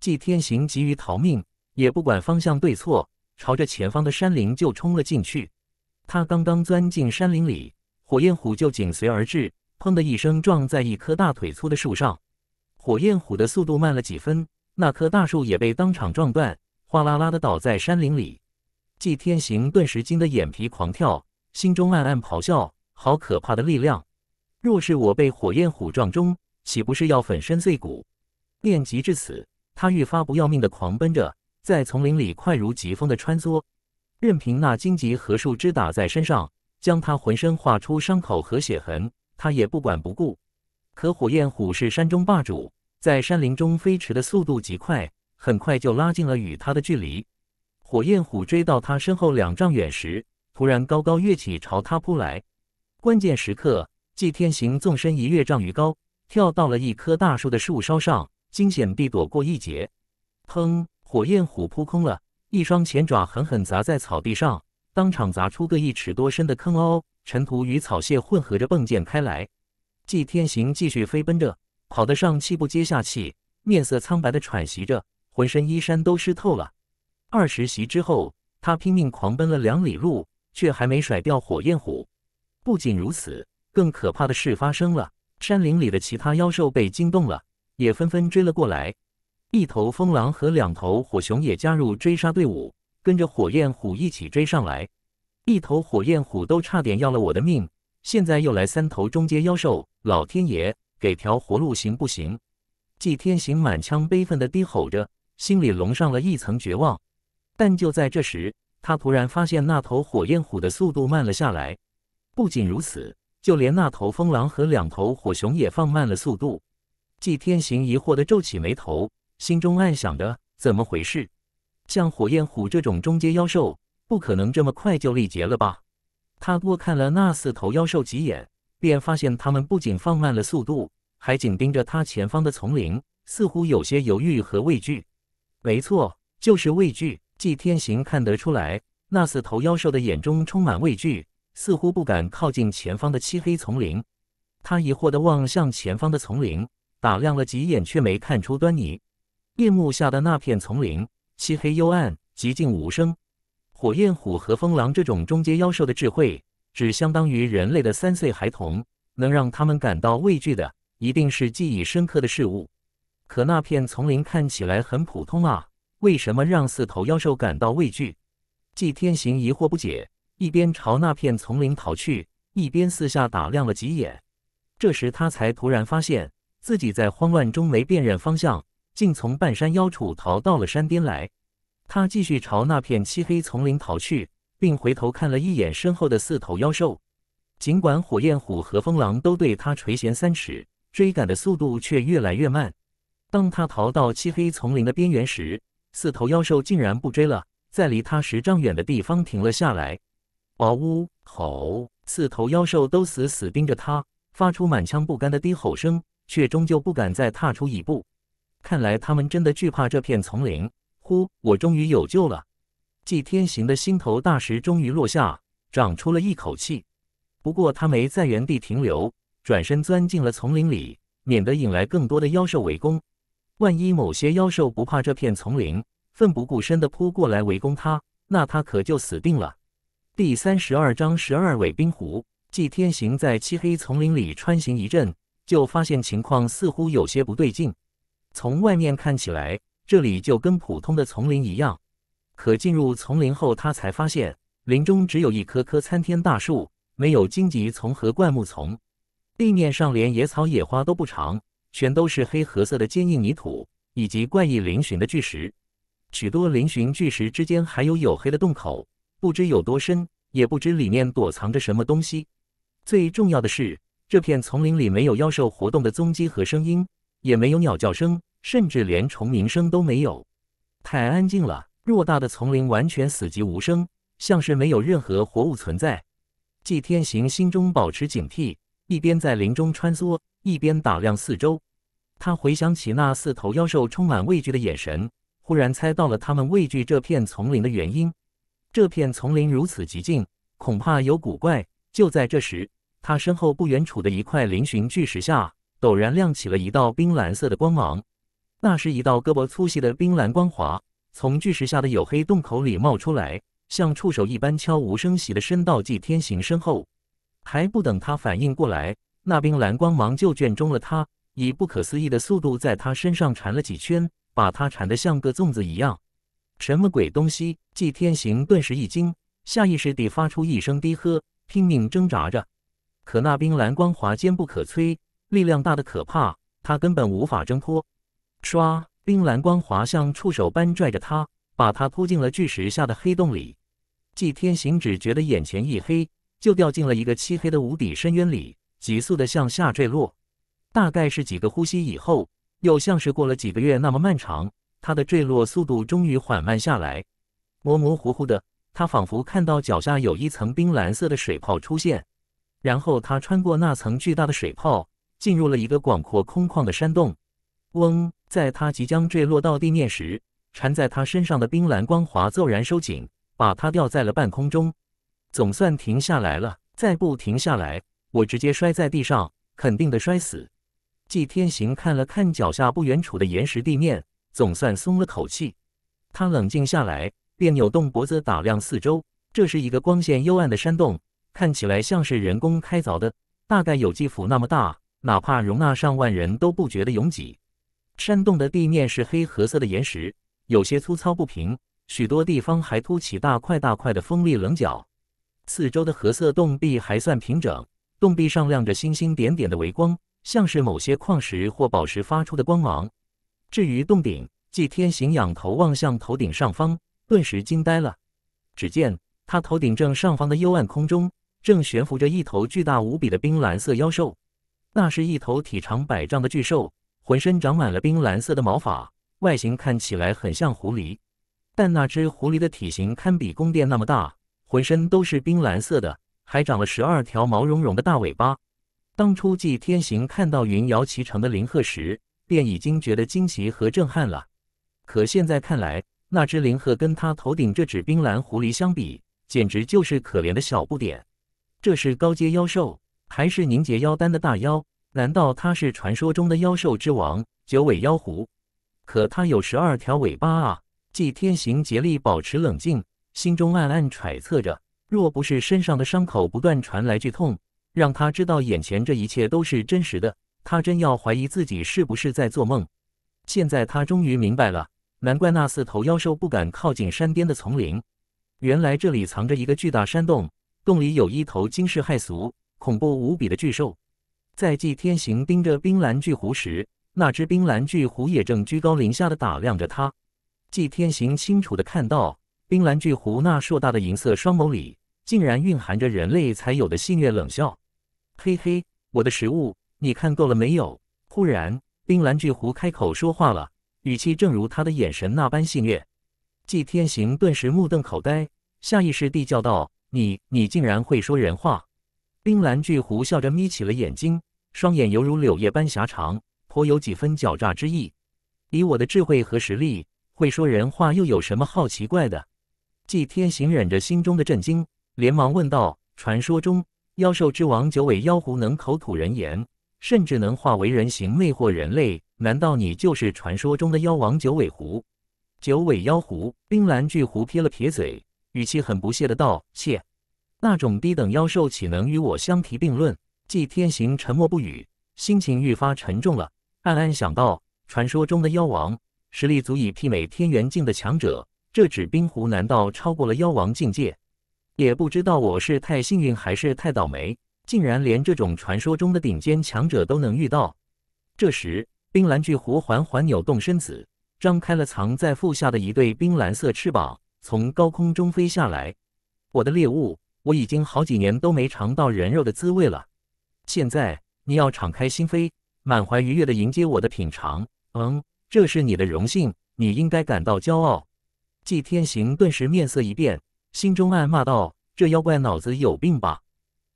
S1: 纪天行急于逃命，也不管方向对错，朝着前方的山林就冲了进去。他刚刚钻进山林里，火焰虎就紧随而至，砰的一声撞在一棵大腿粗的树上。火焰虎的速度慢了几分。那棵大树也被当场撞断，哗啦啦的倒在山林里。季天行顿时惊得眼皮狂跳，心中暗暗咆哮：“好可怕的力量！若是我被火焰虎撞中，岂不是要粉身碎骨？”念及至此，他愈发不要命的狂奔着，在丛林里快如疾风的穿梭，任凭那荆棘和树枝打在身上，将他浑身划出伤口和血痕，他也不管不顾。可火焰虎是山中霸主。在山林中飞驰的速度极快，很快就拉近了与他的距离。火焰虎追到他身后两丈远时，突然高高跃起，朝他扑来。关键时刻，纪天行纵身一跃，丈余高，跳到了一棵大树的树梢上，惊险地躲过一劫。砰！火焰虎扑空了，一双前爪狠狠砸在草地上，当场砸出个一尺多深的坑凹，尘土与草屑混合着迸溅开来。纪天行继续飞奔着。跑得上气不接下气，面色苍白的喘息着，浑身衣衫都湿透了。二十席之后，他拼命狂奔了两里路，却还没甩掉火焰虎。不仅如此，更可怕的事发生了：山林里的其他妖兽被惊动了，也纷纷追了过来。一头风狼和两头火熊也加入追杀队伍，跟着火焰虎一起追上来。一头火焰虎都差点要了我的命，现在又来三头中阶妖兽，老天爷！给条活路行不行？季天行满腔悲愤地低吼着，心里笼上了一层绝望。但就在这时，他突然发现那头火焰虎的速度慢了下来。不仅如此，就连那头风狼和两头火熊也放慢了速度。季天行疑惑地皱起眉头，心中暗想着：怎么回事？像火焰虎这种中阶妖兽，不可能这么快就力竭了吧？他多看了那四头妖兽几眼。便发现他们不仅放慢了速度，还紧盯着他前方的丛林，似乎有些犹豫和畏惧。没错，就是畏惧。季天行看得出来，那四头妖兽的眼中充满畏惧，似乎不敢靠近前方的漆黑丛林。他疑惑地望向前方的丛林，打量了几眼，却没看出端倪。夜幕下的那片丛林，漆黑幽暗，寂静无声。火焰虎和风狼这种中阶妖兽的智慧。只相当于人类的三岁孩童，能让他们感到畏惧的，一定是记忆深刻的事物。可那片丛林看起来很普通啊，为什么让四头妖兽感到畏惧？季天行疑惑不解，一边朝那片丛林逃去，一边四下打量了几眼。这时他才突然发现自己在慌乱中没辨认方向，竟从半山腰处逃到了山边来。他继续朝那片漆黑丛林逃去。并回头看了一眼身后的四头妖兽，尽管火焰虎和风狼都对他垂涎三尺，追赶的速度却越来越慢。当他逃到漆黑丛林的边缘时，四头妖兽竟然不追了，在离他十丈远的地方停了下来。嗷呜！吼！四头妖兽都死死盯着他，发出满腔不甘的低吼声，却终究不敢再踏出一步。看来他们真的惧怕这片丛林。呼！我终于有救了。祭天行的心头大石终于落下，长出了一口气。不过他没在原地停留，转身钻进了丛林里，免得引来更多的妖兽围攻。万一某些妖兽不怕这片丛林，奋不顾身地扑过来围攻他，那他可就死定了。第三十二章十二尾冰狐。祭天行在漆黑丛林里穿行一阵，就发现情况似乎有些不对劲。从外面看起来，这里就跟普通的丛林一样。可进入丛林后，他才发现林中只有一棵棵参天大树，没有荆棘丛和灌木丛，地面上连野草野花都不长，全都是黑褐色的坚硬泥土以及怪异嶙峋的巨石。许多嶙峋巨石之间还有黝黑的洞口，不知有多深，也不知里面躲藏着什么东西。最重要的是，这片丛林里没有妖兽活动的踪迹和声音，也没有鸟叫声，甚至连虫鸣声都没有，太安静了。偌大的丛林完全死寂无声，像是没有任何活物存在。季天行心中保持警惕，一边在林中穿梭，一边打量四周。他回想起那四头妖兽充满畏惧的眼神，忽然猜到了他们畏惧这片丛林的原因。这片丛林如此寂静，恐怕有古怪。就在这时，他身后不远处的一块嶙峋巨石下，陡然亮起了一道冰蓝色的光芒。那是一道胳膊粗细的冰蓝光华。从巨石下的黝黑洞口里冒出来，像触手一般悄无声息地伸到纪天行身后，还不等他反应过来，那冰蓝光芒就卷中了他，以不可思议的速度在他身上缠了几圈，把他缠得像个粽子一样。什么鬼东西！纪天行顿时一惊，下意识地发出一声低喝，拼命挣扎着，可那冰蓝光华坚不可摧，力量大的可怕，他根本无法挣脱。唰！冰蓝光滑像触手般拽着他，把他拖进了巨石下的黑洞里。纪天行只觉得眼前一黑，就掉进了一个漆黑的无底深渊里，急速的向下坠落。大概是几个呼吸以后，又像是过了几个月那么漫长，他的坠落速度终于缓慢下来。模模糊糊的，他仿佛看到脚下有一层冰蓝色的水泡出现，然后他穿过那层巨大的水泡，进入了一个广阔空旷的山洞。嗡。在他即将坠落到地面时，缠在他身上的冰蓝光华骤然收紧，把他吊在了半空中。总算停下来了，再不停下来，我直接摔在地上，肯定的摔死。纪天行看了看脚下不远处的岩石地面，总算松了口气。他冷静下来，便扭动脖子打量四周。这是一个光线幽暗的山洞，看起来像是人工开凿的，大概有基府那么大，哪怕容纳上万人都不觉得拥挤。山洞的地面是黑褐色的岩石，有些粗糙不平，许多地方还凸起大块大块的锋利棱角。四周的褐色洞壁还算平整，洞壁上亮着星星点点的微光，像是某些矿石或宝石发出的光芒。至于洞顶，祭天行仰头望向头顶上方，顿时惊呆了。只见他头顶正上方的幽暗空中，正悬浮着一头巨大无比的冰蓝色妖兽，那是一头体长百丈的巨兽。浑身长满了冰蓝色的毛发，外形看起来很像狐狸，但那只狐狸的体型堪比宫殿那么大，浑身都是冰蓝色的，还长了十二条毛茸茸的大尾巴。当初季天行看到云瑶骑乘的灵鹤时，便已经觉得惊奇和震撼了。可现在看来，那只灵鹤跟他头顶这只冰蓝狐狸相比，简直就是可怜的小不点。这是高阶妖兽，还是凝结妖丹的大妖？难道他是传说中的妖兽之王九尾妖狐？可他有十二条尾巴啊！既天行竭力保持冷静，心中暗暗揣测着。若不是身上的伤口不断传来剧痛，让他知道眼前这一切都是真实的，他真要怀疑自己是不是在做梦。现在他终于明白了，难怪那四头妖兽不敢靠近山边的丛林，原来这里藏着一个巨大山洞，洞里有一头惊世骇俗、恐怖无比的巨兽。在季天行盯着冰蓝巨狐时，那只冰蓝巨狐也正居高临下的打量着他。季天行清楚的看到，冰蓝巨狐那硕大的银色双眸里，竟然蕴含着人类才有的戏谑冷笑。嘿嘿，我的食物，你看够了没有？忽然，冰蓝巨狐开口说话了，语气正如他的眼神那般戏谑。季天行顿时目瞪口呆，下意识地叫道：“你，你竟然会说人话！”冰蓝巨狐笑着眯起了眼睛。双眼犹如柳叶般狭长，颇有几分狡诈之意。以我的智慧和实力，会说人话又有什么好奇怪的？祭天行忍着心中的震惊，连忙问道：“传说中妖兽之王九尾妖狐能口吐人言，甚至能化为人形魅惑人类。难道你就是传说中的妖王九尾狐？”九尾妖狐冰蓝巨狐撇了撇嘴，语气很不屑的道：“切，那种低等妖兽岂能与我相提并论？”季天行沉默不语，心情愈发沉重了，暗暗想到：传说中的妖王，实力足以媲美天元境的强者，这纸冰壶难道超过了妖王境界？也不知道我是太幸运还是太倒霉，竟然连这种传说中的顶尖强者都能遇到。这时，冰蓝巨狐缓缓扭动身子，张开了藏在腹下的一对冰蓝色翅膀，从高空中飞下来。我的猎物，我已经好几年都没尝到人肉的滋味了。现在你要敞开心扉，满怀愉悦地迎接我的品尝。嗯，这是你的荣幸，你应该感到骄傲。季天行顿时面色一变，心中暗骂道：“这妖怪脑子有病吧？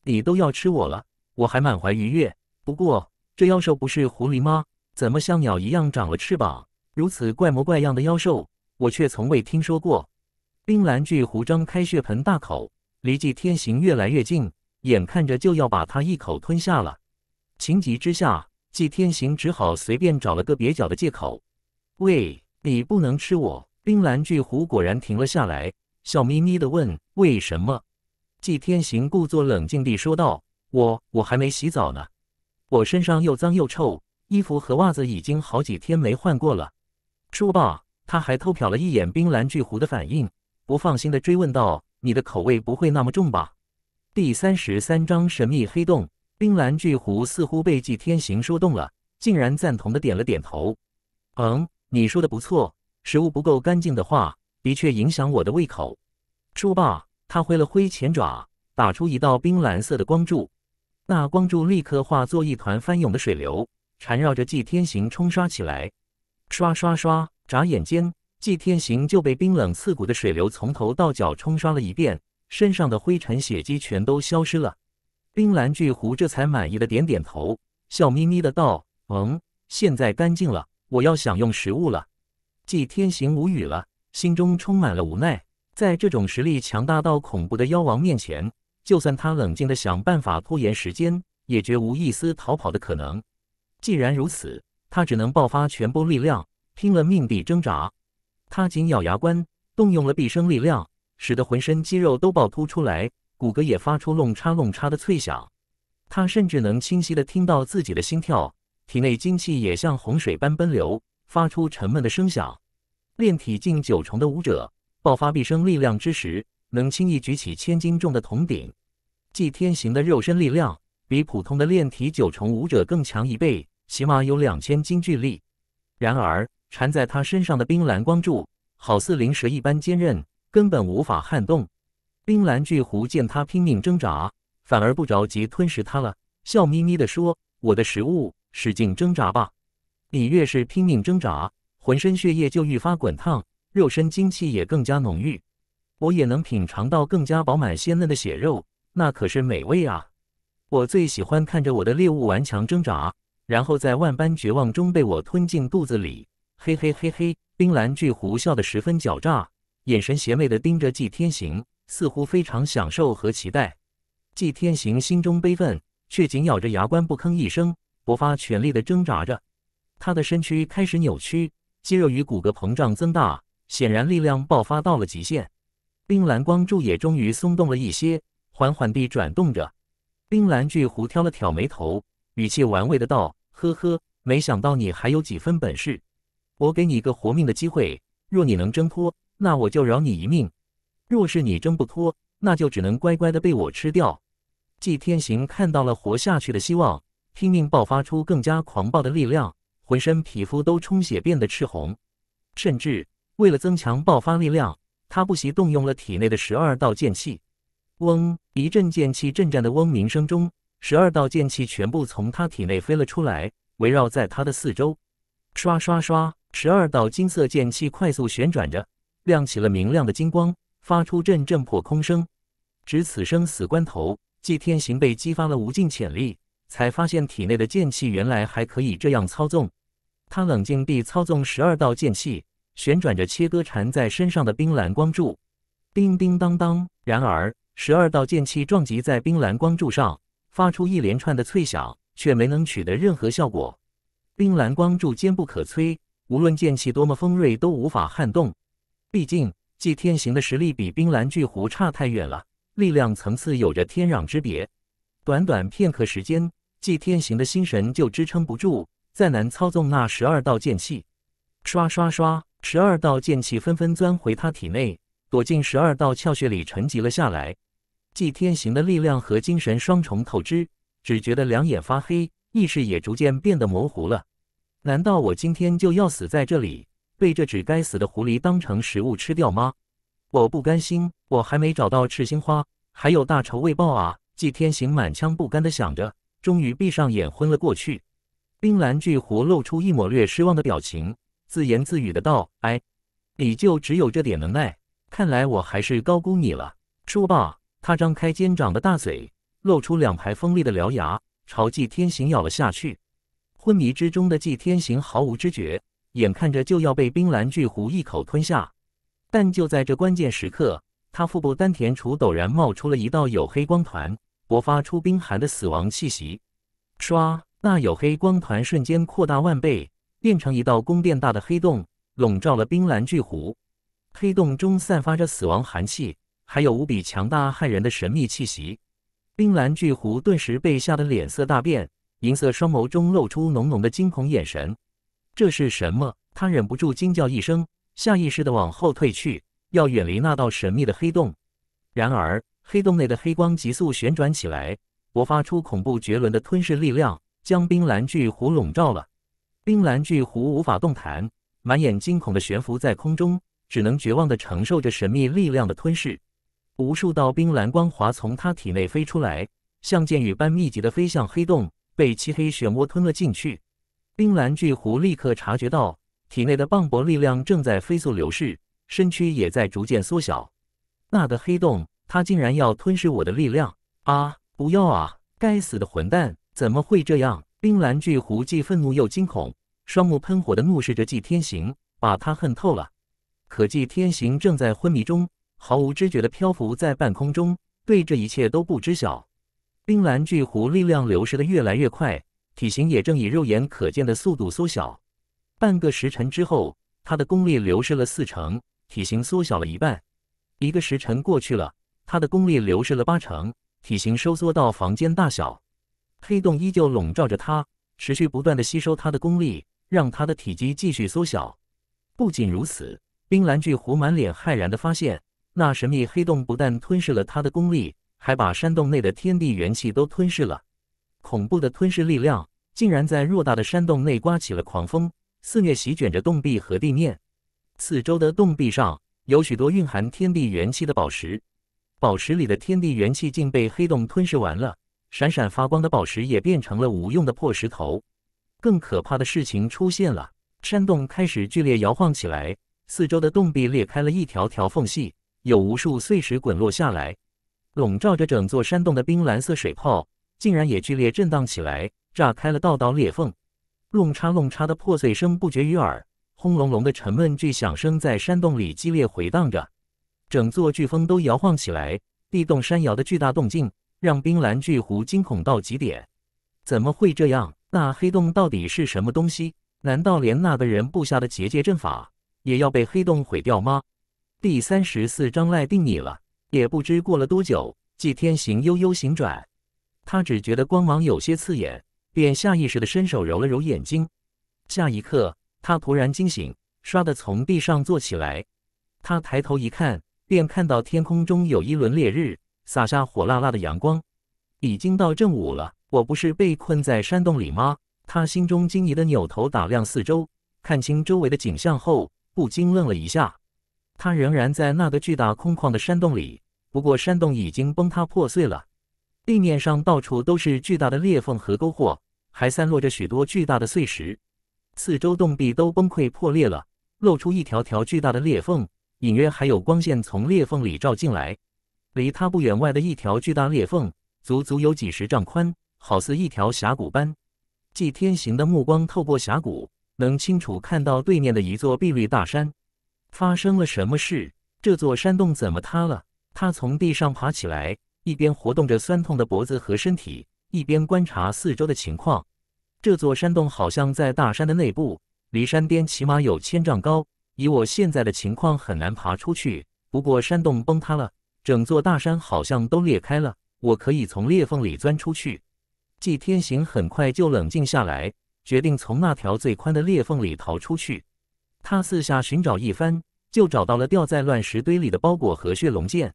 S1: 你都要吃我了，我还满怀愉悦。不过，这妖兽不是狐狸吗？怎么像鸟一样长了翅膀？如此怪模怪样的妖兽，我却从未听说过。”冰蓝巨狐张开血盆大口，离季天行越来越近。眼看着就要把他一口吞下了，情急之下，季天行只好随便找了个蹩脚的借口：“喂，你不能吃我！”冰蓝巨狐果然停了下来，笑眯眯地问：“为什么？”季天行故作冷静地说道：“我……我还没洗澡呢，我身上又脏又臭，衣服和袜子已经好几天没换过了。”说罢，他还偷瞟了一眼冰蓝巨狐的反应，不放心地追问道：“你的口味不会那么重吧？”第三十三章神秘黑洞。冰蓝巨狐似乎被祭天行说动了，竟然赞同的点了点头。嗯，你说的不错，食物不够干净的话，的确影响我的胃口。说罢，他挥了挥前爪，打出一道冰蓝色的光柱，那光柱立刻化作一团翻涌的水流，缠绕着祭天行冲刷起来。刷刷刷！眨眼间，祭天行就被冰冷刺骨的水流从头到脚冲刷了一遍。身上的灰尘血迹全都消失了，冰蓝巨狐这才满意的点点头，笑眯眯的道：“嗯，现在干净了，我要享用食物了。”季天行无语了，心中充满了无奈。在这种实力强大到恐怖的妖王面前，就算他冷静的想办法拖延时间，也绝无一丝逃跑的可能。既然如此，他只能爆发全部力量，拼了命地挣扎。他紧咬牙关，动用了毕生力量。使得浑身肌肉都暴突出来，骨骼也发出“弄嚓弄嚓”的脆响。他甚至能清晰地听到自己的心跳，体内精气也像洪水般奔流，发出沉闷的声响。炼体近九重的武者爆发毕生力量之时，能轻易举起千斤重的铜鼎。祭天行的肉身力量比普通的炼体九重武者更强一倍，起码有两千斤巨力。然而缠在他身上的冰蓝光柱好似灵蛇一般坚韧。根本无法撼动。冰蓝巨狐见他拼命挣扎，反而不着急吞食他了，笑眯眯地说：“我的食物，使劲挣扎吧，你越是拼命挣扎，浑身血液就愈发滚烫，肉身精气也更加浓郁，我也能品尝到更加饱满鲜嫩的血肉，那可是美味啊！我最喜欢看着我的猎物顽强挣扎，然后在万般绝望中被我吞进肚子里，嘿嘿嘿嘿！”冰蓝巨狐笑得十分狡诈。眼神邪魅的盯着季天行，似乎非常享受和期待。季天行心中悲愤，却紧咬着牙关不吭一声，勃发全力的挣扎着。他的身躯开始扭曲，肌肉与骨骼膨胀增大，显然力量爆发到了极限。冰蓝光柱也终于松动了一些，缓缓地转动着。冰蓝巨狐挑了挑眉头，语气玩味的道：“呵呵，没想到你还有几分本事。我给你一个活命的机会，若你能挣脱。”那我就饶你一命，若是你挣不脱，那就只能乖乖的被我吃掉。季天行看到了活下去的希望，拼命爆发出更加狂暴的力量，浑身皮肤都充血变得赤红，甚至为了增强爆发力量，他不惜动用了体内的十二道剑气。嗡，一阵剑气震颤的嗡鸣声中，十二道剑气全部从他体内飞了出来，围绕在他的四周。刷刷刷，十二道金色剑气快速旋转着。亮起了明亮的金光，发出阵阵破空声。值此生死关头，纪天行被激发了无尽潜力，才发现体内的剑气原来还可以这样操纵。他冷静地操纵十二道剑气，旋转着切割缠在身上的冰蓝光柱。叮叮当当，然而十二道剑气撞击在冰蓝光柱上，发出一连串的脆响，却没能取得任何效果。冰蓝光柱坚不可摧，无论剑气多么锋锐，都无法撼动。毕竟，祭天行的实力比冰蓝巨狐差太远了，力量层次有着天壤之别。短短片刻时间，祭天行的心神就支撑不住，再难操纵那十二道剑气。刷刷刷，十二道剑气纷纷钻回他体内，躲进十二道窍穴里沉寂了下来。祭天行的力量和精神双重透支，只觉得两眼发黑，意识也逐渐变得模糊了。难道我今天就要死在这里？被这只该死的狐狸当成食物吃掉吗？我不甘心，我还没找到赤心花，还有大仇未报啊！季天行满腔不甘的想着，终于闭上眼昏了过去。冰蓝巨狐露出一抹略失望的表情，自言自语的道：“哎，你就只有这点能耐，看来我还是高估你了。”说罢，他张开尖长的大嘴，露出两排锋利的獠牙，朝纪天行咬了下去。昏迷之中的纪天行毫无知觉。眼看着就要被冰蓝巨狐一口吞下，但就在这关键时刻，他腹部丹田处陡然冒出了一道黝黑光团，勃发出冰寒的死亡气息。唰，那黝黑光团瞬间扩大万倍，变成一道宫殿大的黑洞，笼罩了冰蓝巨狐。黑洞中散发着死亡寒气，还有无比强大骇人的神秘气息。冰蓝巨狐顿时被吓得脸色大变，银色双眸中露出浓浓的惊恐眼神。这是什么？他忍不住惊叫一声，下意识地往后退去，要远离那道神秘的黑洞。然而，黑洞内的黑光急速旋转起来，勃发出恐怖绝伦的吞噬力量，将冰蓝巨狐笼罩了。冰蓝巨狐无法动弹，满眼惊恐地悬浮在空中，只能绝望地承受着神秘力量的吞噬。无数道冰蓝光华从他体内飞出来，像箭雨般密集地飞向黑洞，被漆黑漩涡吞了进去。冰蓝巨狐立刻察觉到体内的磅礴力量正在飞速流逝，身躯也在逐渐缩小。那个黑洞，它竟然要吞噬我的力量啊！不要啊！该死的混蛋，怎么会这样？冰蓝巨狐既愤怒又惊恐，双目喷火的怒视着纪天行，把他恨透了。可纪天行正在昏迷中，毫无知觉地漂浮在半空中，对这一切都不知晓。冰蓝巨狐力量流失的越来越快。体型也正以肉眼可见的速度缩小。半个时辰之后，他的功力流失了四成，体型缩小了一半。一个时辰过去了，他的功力流失了八成，体型收缩到房间大小。黑洞依旧笼罩着他，持续不断的吸收他的功力，让他的体积继续缩小。不仅如此，冰蓝巨狐满脸骇然的发现，那神秘黑洞不但吞噬了他的功力，还把山洞内的天地元气都吞噬了。恐怖的吞噬力量竟然在偌大的山洞内刮起了狂风，肆虐席卷着洞壁和地面。四周的洞壁上有许多蕴含天地元气的宝石，宝石里的天地元气竟被黑洞吞噬完了，闪闪发光的宝石也变成了无用的破石头。更可怕的事情出现了，山洞开始剧烈摇晃起来，四周的洞壁裂开了一条条缝隙，有无数碎石滚落下来，笼罩着整座山洞的冰蓝色水泡。竟然也剧烈震荡起来，炸开了道道裂缝，弄嚓弄嚓的破碎声不绝于耳，轰隆隆的沉闷巨响声在山洞里激烈回荡着，整座巨峰都摇晃起来，地动山摇的巨大动静让冰蓝巨狐惊恐到极点。怎么会这样？那黑洞到底是什么东西？难道连那个人布下的结界阵法也要被黑洞毁掉吗？第三十四章赖定你了。也不知过了多久，祭天行悠悠行转。他只觉得光芒有些刺眼，便下意识的伸手揉了揉眼睛。下一刻，他突然惊醒，唰的从地上坐起来。他抬头一看，便看到天空中有一轮烈日，洒下火辣辣的阳光。已经到正午了，我不是被困在山洞里吗？他心中惊疑的扭头打量四周，看清周围的景象后，不禁愣了一下。他仍然在那个巨大空旷的山洞里，不过山洞已经崩塌破碎了。地面上到处都是巨大的裂缝和沟壑，还散落着许多巨大的碎石。四周洞壁都崩溃破裂了，露出一条条巨大的裂缝，隐约还有光线从裂缝里照进来。离他不远外的一条巨大裂缝，足足有几十丈宽，好似一条峡谷般。祭天行的目光透过峡谷，能清楚看到对面的一座碧绿大山。发生了什么事？这座山洞怎么塌了？他从地上爬起来。一边活动着酸痛的脖子和身体，一边观察四周的情况。这座山洞好像在大山的内部，离山边起码有千丈高。以我现在的情况，很难爬出去。不过山洞崩塌了，整座大山好像都裂开了，我可以从裂缝里钻出去。季天行很快就冷静下来，决定从那条最宽的裂缝里逃出去。他四下寻找一番，就找到了掉在乱石堆里的包裹和血龙剑。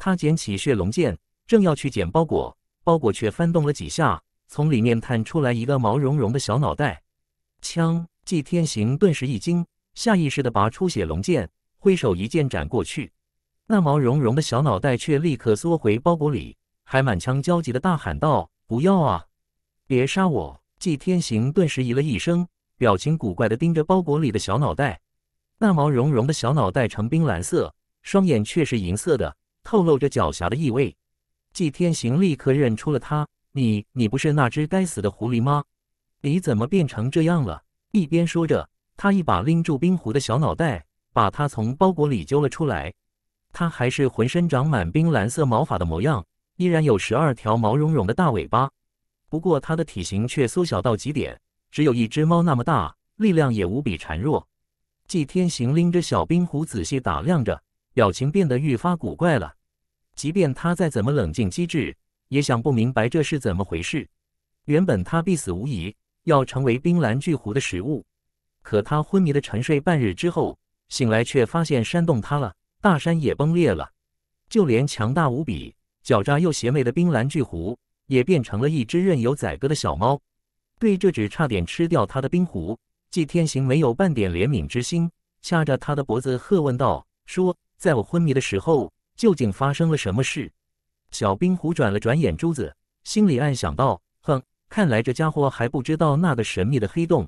S1: 他捡起血龙剑，正要去捡包裹，包裹却翻动了几下，从里面探出来一个毛茸茸的小脑袋。枪！季天行顿时一惊，下意识的拔出血龙剑，挥手一剑斩过去。那毛茸茸的小脑袋却立刻缩回包裹里，还满腔焦急的大喊道：“不要啊！别杀我！”季天行顿时咦了一声，表情古怪的盯着包裹里的小脑袋。那毛茸茸的小脑袋呈冰蓝色，双眼却是银色的。透露着狡黠的意味，季天行立刻认出了他。你，你不是那只该死的狐狸吗？你怎么变成这样了？一边说着，他一把拎住冰狐的小脑袋，把它从包裹里揪了出来。它还是浑身长满冰蓝色毛发的模样，依然有十二条毛茸茸的大尾巴。不过它的体型却缩小到极点，只有一只猫那么大，力量也无比孱弱。季天行拎着小冰狐，仔细打量着。表情变得愈发古怪了。即便他再怎么冷静机智，也想不明白这是怎么回事。原本他必死无疑，要成为冰蓝巨狐的食物，可他昏迷的沉睡半日之后醒来，却发现山洞塌了，大山也崩裂了，就连强大无比、狡诈又邪魅的冰蓝巨狐也变成了一只任由宰割的小猫。对这只差点吃掉他的冰狐，纪天行没有半点怜悯之心，掐着他的脖子喝问道：“说。”在我昏迷的时候，究竟发生了什么事？小冰虎转了转眼珠子，心里暗想到：“哼，看来这家伙还不知道那个神秘的黑洞。”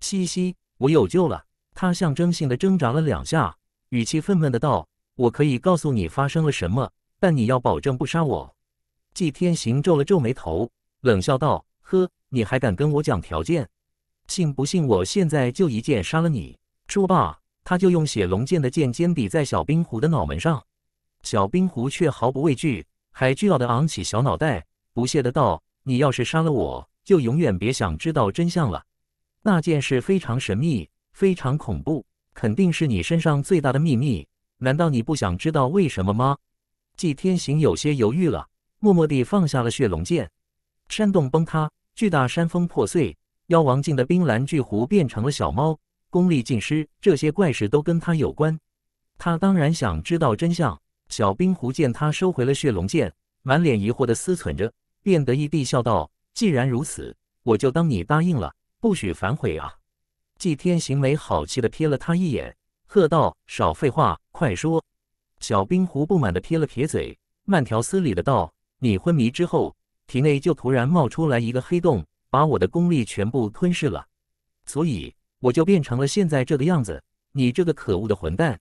S1: 嘻嘻，我有救了。他象征性的挣扎了两下，语气愤愤的道：“我可以告诉你发生了什么，但你要保证不杀我。”季天行皱了皱眉头，冷笑道：“呵，你还敢跟我讲条件？信不信我现在就一剑杀了你？”说罢。他就用血龙剑的剑尖抵在小冰狐的脑门上，小冰狐却毫不畏惧，还倔傲的昂起小脑袋，不屑地道：“你要是杀了我，就永远别想知道真相了。那件事非常神秘，非常恐怖，肯定是你身上最大的秘密。难道你不想知道为什么吗？”季天行有些犹豫了，默默地放下了血龙剑。山洞崩塌，巨大山峰破碎，妖王境的冰蓝巨狐变成了小猫。功力尽失，这些怪事都跟他有关。他当然想知道真相。小冰狐见他收回了血龙剑，满脸疑惑的思忖着，便得意地笑道：“既然如此，我就当你答应了，不许反悔啊！”祭天行没好气的瞥了他一眼，喝道：“少废话，快说！”小冰狐不满的撇了撇嘴，慢条斯理的道：“你昏迷之后，体内就突然冒出来一个黑洞，把我的功力全部吞噬了，所以……”我就变成了现在这个样子，你这个可恶的混蛋！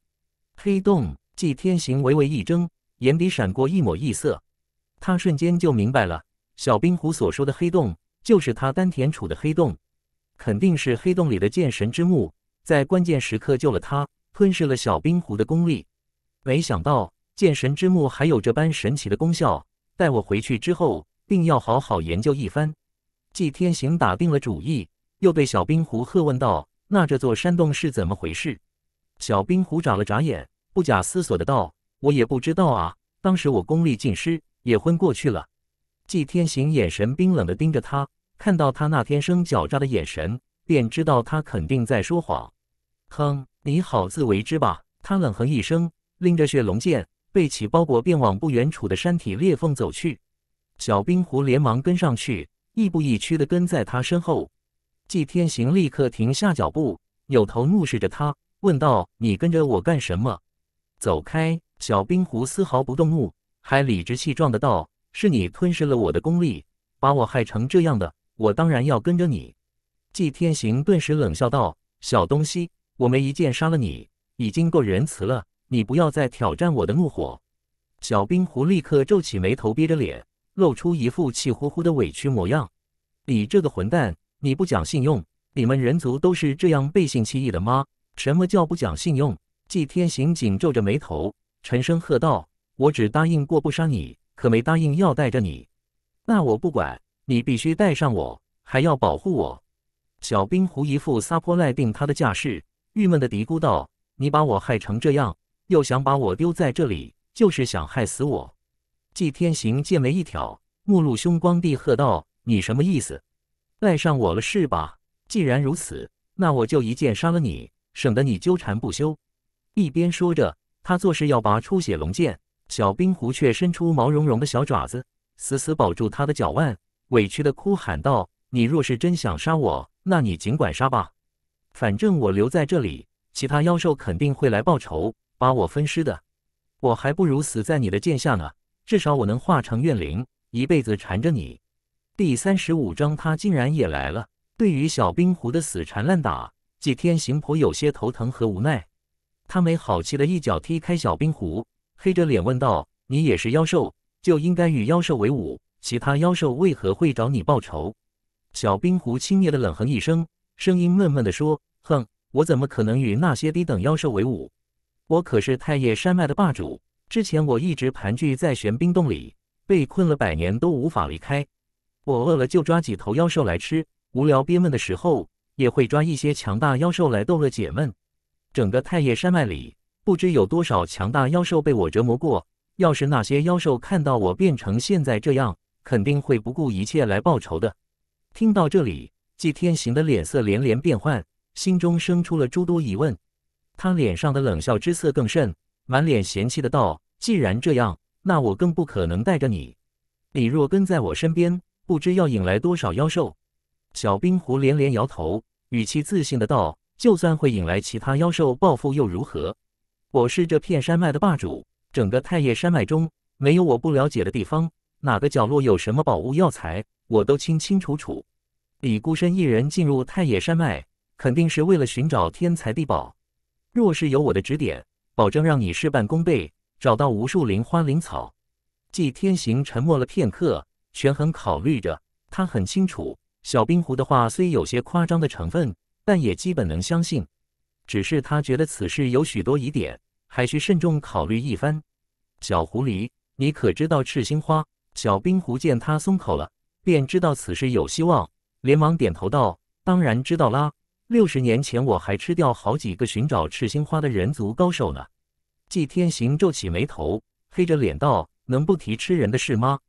S1: 黑洞，季天行微微一怔，眼底闪过一抹异色。他瞬间就明白了，小冰狐所说的黑洞，就是他丹田处的黑洞，肯定是黑洞里的剑神之墓在关键时刻救了他，吞噬了小冰狐的功力。没想到剑神之墓还有这般神奇的功效，带我回去之后，定要好好研究一番。季天行打定了主意，又对小冰狐喝问道。那这座山洞是怎么回事？小冰狐眨了眨眼，不假思索的道：“我也不知道啊，当时我功力尽失，也昏过去了。”季天行眼神冰冷的盯着他，看到他那天生狡诈的眼神，便知道他肯定在说谎。哼，你好自为之吧！他冷哼一声，拎着血龙剑，背起包裹，便往不远处的山体裂缝走去。小冰狐连忙跟上去，亦步亦趋的跟在他身后。季天行立刻停下脚步，扭头怒视着他，问道：“你跟着我干什么？”“走开！”小冰狐丝毫不动怒，还理直气壮的道：“是你吞噬了我的功力，把我害成这样的，我当然要跟着你。”季天行顿时冷笑道：“小东西，我没一剑杀了你，已经够仁慈了，你不要再挑战我的怒火。”小冰狐立刻皱起眉头，憋着脸，露出一副气呼呼的委屈模样：“你这个混蛋！”你不讲信用，你们人族都是这样背信弃义的吗？什么叫不讲信用？纪天行紧皱着眉头，沉声喝道：“我只答应过不杀你，可没答应要带着你。那我不管，你必须带上我，还要保护我。”小冰狐一副撒泼赖定他的架势，郁闷地嘀咕道：“你把我害成这样，又想把我丢在这里，就是想害死我。”纪天行剑眉一挑，目露凶光地喝道：“你什么意思？”赖上我了是吧？既然如此，那我就一剑杀了你，省得你纠缠不休。一边说着，他作势要拔出血龙剑，小冰狐却伸出毛茸茸的小爪子，死死保住他的脚腕，委屈的哭喊道：“你若是真想杀我，那你尽管杀吧，反正我留在这里，其他妖兽肯定会来报仇，把我分尸的。我还不如死在你的剑下呢，至少我能化成怨灵，一辈子缠着你。”第三十五章，他竟然也来了。对于小冰壶的死缠烂打，几天行婆有些头疼和无奈。他没好气的一脚踢开小冰壶，黑着脸问道：“你也是妖兽，就应该与妖兽为伍，其他妖兽为何会找你报仇？”小冰壶轻蔑的冷哼一声，声音闷闷的说：“哼，我怎么可能与那些低等妖兽为伍？我可是太液山脉的霸主。之前我一直盘踞在玄冰洞里，被困了百年都无法离开。”我饿了就抓几头妖兽来吃，无聊憋闷的时候也会抓一些强大妖兽来逗乐解闷。整个太液山脉里，不知有多少强大妖兽被我折磨过。要是那些妖兽看到我变成现在这样，肯定会不顾一切来报仇的。听到这里，纪天行的脸色连连变换，心中生出了诸多疑问。他脸上的冷笑之色更甚，满脸嫌弃的道：“既然这样，那我更不可能带着你。你若跟在我身边。”不知要引来多少妖兽，小冰狐连连摇头，语气自信的道：“就算会引来其他妖兽报复又如何？我是这片山脉的霸主，整个太液山脉中没有我不了解的地方，哪个角落有什么宝物药材，我都清清楚楚。你孤身一人进入太液山脉，肯定是为了寻找天材地宝。若是有我的指点，保证让你事半功倍，找到无数灵花灵草。”纪天行沉默了片刻。权衡考虑着，他很清楚小冰狐的话虽有些夸张的成分，但也基本能相信。只是他觉得此事有许多疑点，还需慎重考虑一番。小狐狸，你可知道赤心花？小冰狐见他松口了，便知道此事有希望，连忙点头道：“当然知道啦！六十年前我还吃掉好几个寻找赤心花的人族高手呢。”季天行皱起眉头，黑着脸道：“能不提吃人的事吗？”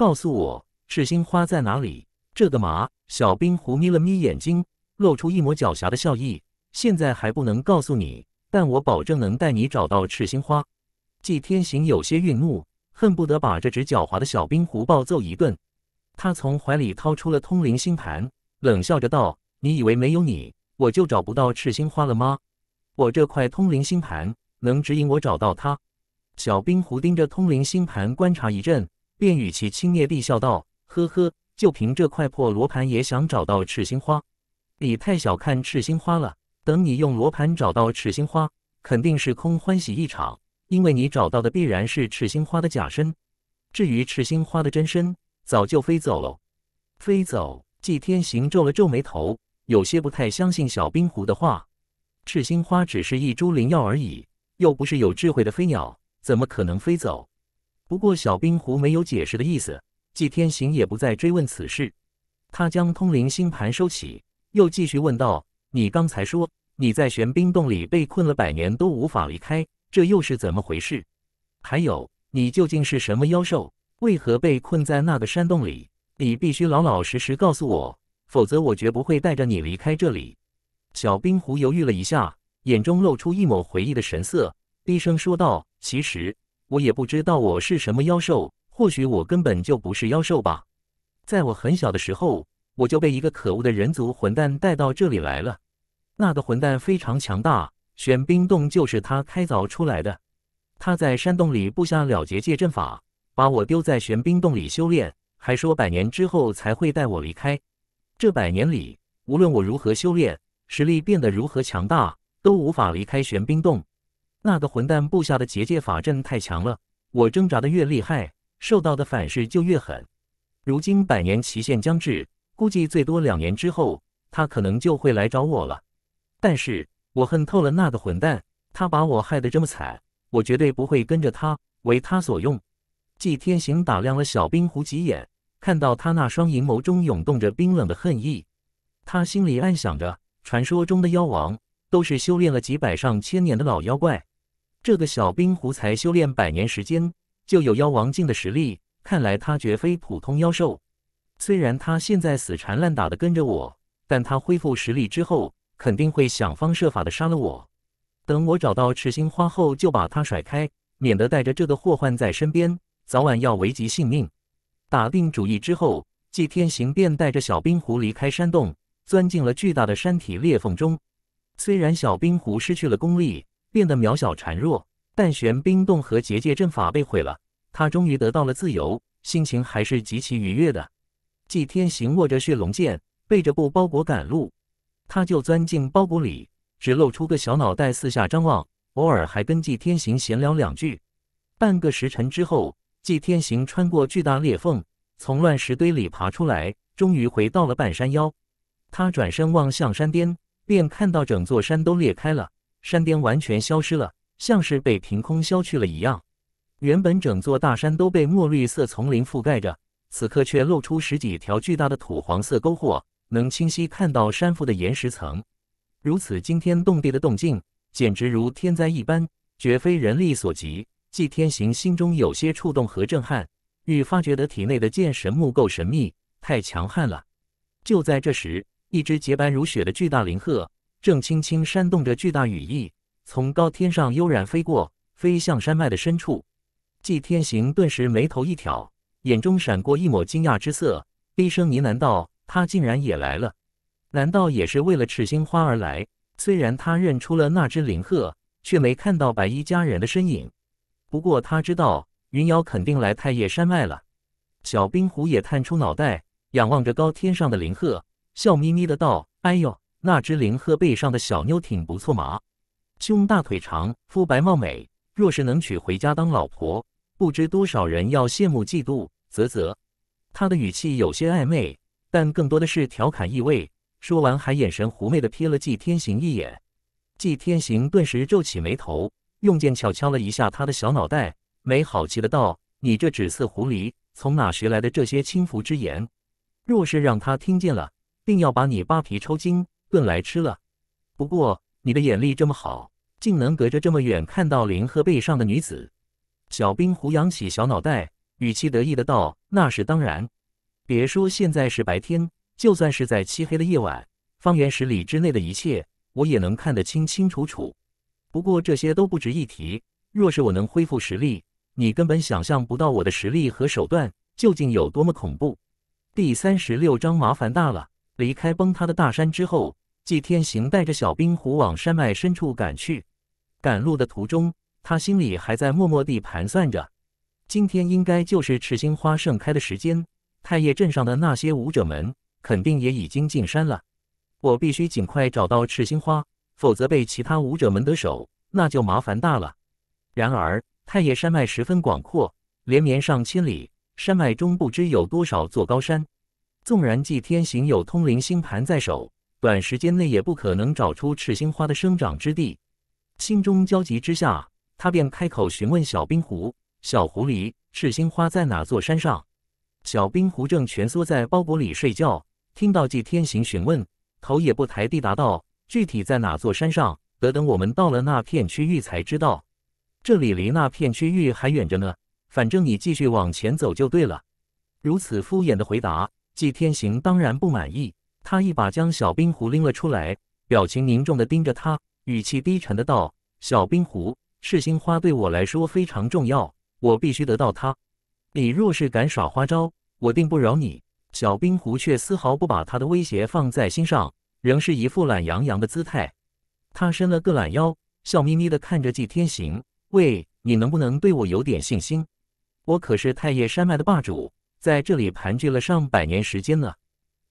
S1: 告诉我赤心花在哪里？这个嘛，小冰狐眯了眯眼睛，露出一抹狡黠的笑意。现在还不能告诉你，但我保证能带你找到赤心花。季天行有些愠怒，恨不得把这只狡猾的小冰狐暴揍一顿。他从怀里掏出了通灵星盘，冷笑着道：“你以为没有你，我就找不到赤心花了吗？我这块通灵星盘能指引我找到它。”小冰狐盯着通灵星盘观察一阵。便与其轻蔑地笑道：“呵呵，就凭这块破罗盘也想找到赤心花？你太小看赤心花了。等你用罗盘找到赤心花，肯定是空欢喜一场，因为你找到的必然是赤心花的假身。至于赤心花的真身，早就飞走了。”飞走。季天行皱了皱眉头，有些不太相信小冰狐的话。赤心花只是一株灵药而已，又不是有智慧的飞鸟，怎么可能飞走？不过，小冰狐没有解释的意思，季天行也不再追问此事。他将通灵星盘收起，又继续问道：“你刚才说你在玄冰洞里被困了百年都无法离开，这又是怎么回事？还有，你究竟是什么妖兽？为何被困在那个山洞里？你必须老老实实告诉我，否则我绝不会带着你离开这里。”小冰狐犹豫了一下，眼中露出一抹回忆的神色，低声说道：“其实……”我也不知道我是什么妖兽，或许我根本就不是妖兽吧。在我很小的时候，我就被一个可恶的人族混蛋带到这里来了。那个混蛋非常强大，玄冰洞就是他开凿出来的。他在山洞里布下了结界阵法，把我丢在玄冰洞里修炼，还说百年之后才会带我离开。这百年里，无论我如何修炼，实力变得如何强大，都无法离开玄冰洞。那个混蛋布下的结界法阵太强了，我挣扎的越厉害，受到的反噬就越狠。如今百年期限将至，估计最多两年之后，他可能就会来找我了。但是我恨透了那个混蛋，他把我害得这么惨，我绝对不会跟着他为他所用。季天行打量了小冰狐几眼，看到他那双银眸中涌动着冰冷的恨意，他心里暗想着：传说中的妖王，都是修炼了几百上千年的老妖怪。这个小冰狐才修炼百年时间，就有妖王境的实力，看来他绝非普通妖兽。虽然他现在死缠烂打的跟着我，但他恢复实力之后，肯定会想方设法的杀了我。等我找到赤心花后，就把他甩开，免得带着这个祸患在身边，早晚要危及性命。打定主意之后，祭天行便带着小冰狐离开山洞，钻进了巨大的山体裂缝中。虽然小冰狐失去了功力。变得渺小孱弱，但玄冰洞和结界阵法被毁了，他终于得到了自由，心情还是极其愉悦的。祭天行握着血龙剑，背着布包裹赶路，他就钻进包裹里，只露出个小脑袋，四下张望，偶尔还跟祭天行闲聊两句。半个时辰之后，祭天行穿过巨大裂缝，从乱石堆里爬出来，终于回到了半山腰。他转身望向山巅，便看到整座山都裂开了。山巅完全消失了，像是被凭空消去了一样。原本整座大山都被墨绿色丛林覆盖着，此刻却露出十几条巨大的土黄色沟壑，能清晰看到山腹的岩石层。如此惊天动地的动静，简直如天灾一般，绝非人力所及。纪天行心中有些触动和震撼，愈发觉得体内的剑神木够神秘，太强悍了。就在这时，一只洁白如雪的巨大灵鹤。正轻轻扇动着巨大羽翼，从高天上悠然飞过，飞向山脉的深处。纪天行顿时眉头一挑，眼中闪过一抹惊讶之色，低声呢喃道：“他竟然也来了，难道也是为了赤星花而来？虽然他认出了那只灵鹤，却没看到白衣佳人的身影。不过他知道，云瑶肯定来太液山脉了。”小冰狐也探出脑袋，仰望着高天上的灵鹤，笑眯眯的道：“哎呦。”那只灵鹤背上的小妞挺不错嘛，胸大腿长，肤白貌美，若是能娶回家当老婆，不知多少人要羡慕嫉妒。啧啧，他的语气有些暧昧，但更多的是调侃意味。说完还眼神狐媚的瞥了纪天行一眼，纪天行顿时皱起眉头，用剑巧敲了一下他的小脑袋，没好气的道：“你这纸色狐狸，从哪学来的这些轻浮之言？若是让他听见了，定要把你扒皮抽筋。”炖来吃了，不过你的眼力这么好，竟能隔着这么远看到林鹤背上的女子。小兵胡扬起小脑袋，语气得意的道：“那是当然，别说现在是白天，就算是在漆黑的夜晚，方圆十里之内的一切，我也能看得清清楚楚。不过这些都不值一提，若是我能恢复实力，你根本想象不到我的实力和手段究竟有多么恐怖。”第三十六章麻烦大了。离开崩塌的大山之后，季天行带着小冰狐往山脉深处赶去。赶路的途中，他心里还在默默地盘算着：今天应该就是赤心花盛开的时间，太液镇上的那些武者们肯定也已经进山了。我必须尽快找到赤心花，否则被其他武者们得手，那就麻烦大了。然而，太液山脉十分广阔，连绵上千里，山脉中不知有多少座高山。纵然祭天行有通灵星盘在手，短时间内也不可能找出赤星花的生长之地。心中焦急之下，他便开口询问小冰狐：“小狐狸，赤星花在哪座山上？”小冰狐正蜷缩在包裹里睡觉，听到祭天行询问，头也不抬地答道：“具体在哪座山上，得等我们到了那片区域才知道。这里离那片区域还远着呢，反正你继续往前走就对了。”如此敷衍的回答。季天行当然不满意，他一把将小冰壶拎了出来，表情凝重的盯着他，语气低沉的道：“小冰壶，赤心花对我来说非常重要，我必须得到它。你若是敢耍花招，我定不饶你。”小冰壶却丝毫不把他的威胁放在心上，仍是一副懒洋洋的姿态。他伸了个懒腰，笑眯眯的看着季天行：“喂，你能不能对我有点信心？我可是太液山脉的霸主。”在这里盘踞了上百年时间呢。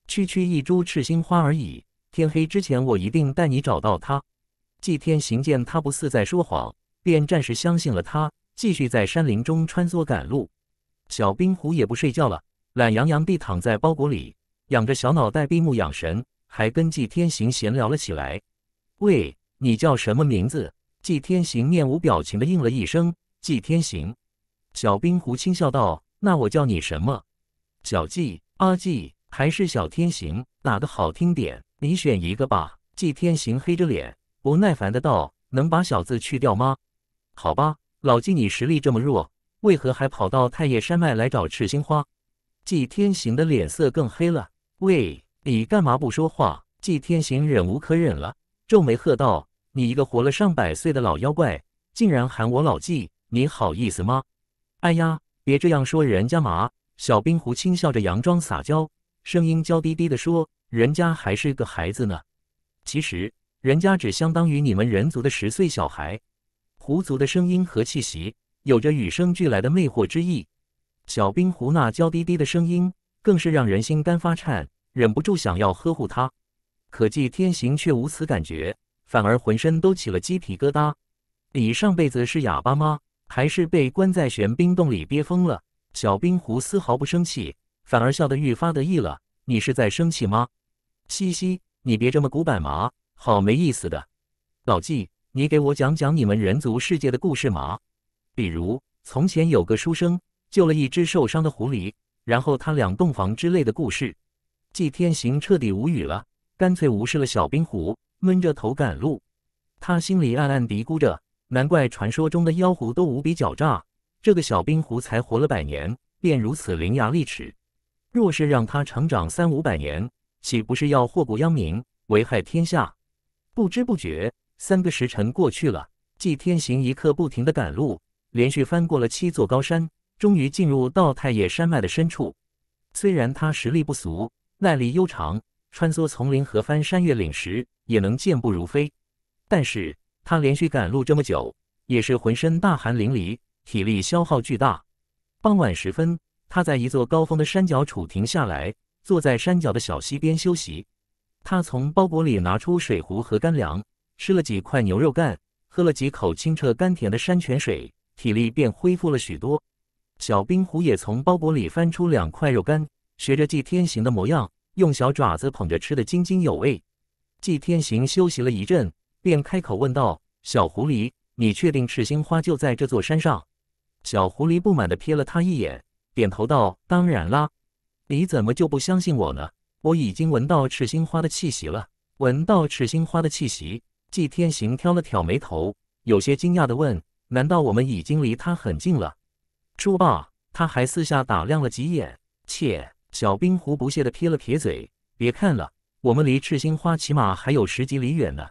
S1: 区区一株赤心花而已。天黑之前，我一定带你找到它。季天行见他不似在说谎，便暂时相信了他，继续在山林中穿梭赶路。小冰狐也不睡觉了，懒洋洋地躺在包裹里，仰着小脑袋闭目养神，还跟季天行闲聊了起来。“喂，你叫什么名字？”季天行面无表情地应了一声：“季天行。”小冰狐轻笑道。那我叫你什么？小纪、阿纪，还是小天行？哪个好听点？你选一个吧。纪天行黑着脸，不耐烦的道：“能把‘小’字去掉吗？”“好吧，老纪，你实力这么弱，为何还跑到太液山脉来找赤心花？”纪天行的脸色更黑了。“喂，你干嘛不说话？”纪天行忍无可忍了，皱眉喝道：“你一个活了上百岁的老妖怪，竟然喊我老纪，你好意思吗？”“哎呀！”别这样说人家嘛！小冰狐轻笑着，佯装撒娇，声音娇滴滴地说：“人家还是个孩子呢，其实人家只相当于你们人族的十岁小孩。”狐族的声音和气息有着与生俱来的魅惑之意，小冰狐那娇滴滴的声音更是让人心肝发颤，忍不住想要呵护她。可纪天行却无此感觉，反而浑身都起了鸡皮疙瘩。你上辈子是哑巴吗？还是被关在玄冰洞里憋疯了。小冰狐丝毫不生气，反而笑得愈发得意了。你是在生气吗？嘻嘻，你别这么古板嘛，好没意思的。老纪，你给我讲讲你们人族世界的故事嘛，比如从前有个书生救了一只受伤的狐狸，然后他两洞房之类的故事。纪天行彻底无语了，干脆无视了小冰狐，闷着头赶路。他心里暗暗嘀咕着。难怪传说中的妖狐都无比狡诈，这个小冰狐才活了百年，便如此伶牙俐齿。若是让它成长三五百年，岂不是要祸国殃民，危害天下？不知不觉，三个时辰过去了，祭天行一刻不停的赶路，连续翻过了七座高山，终于进入到太野山脉的深处。虽然他实力不俗，耐力悠长，穿梭丛林和翻山越岭时也能健步如飞，但是。他连续赶路这么久，也是浑身大汗淋漓，体力消耗巨大。傍晚时分，他在一座高峰的山脚处停下来，坐在山脚的小溪边休息。他从包裹里拿出水壶和干粮，吃了几块牛肉干，喝了几口清澈甘甜的山泉水，体力便恢复了许多。小冰壶也从包裹里翻出两块肉干，学着季天行的模样，用小爪子捧着吃的津津有味。季天行休息了一阵。便开口问道：“小狐狸，你确定赤心花就在这座山上？”小狐狸不满地瞥了他一眼，点头道：“当然啦，你怎么就不相信我呢？我已经闻到赤心花的气息了。”闻到赤心花的气息，季天行挑了挑眉头，有些惊讶地问：“难道我们已经离他很近了？”“猪啊！”他还四下打量了几眼。切！小冰狐不屑地撇了撇嘴：“别看了，我们离赤心花起码还有十几里远呢。”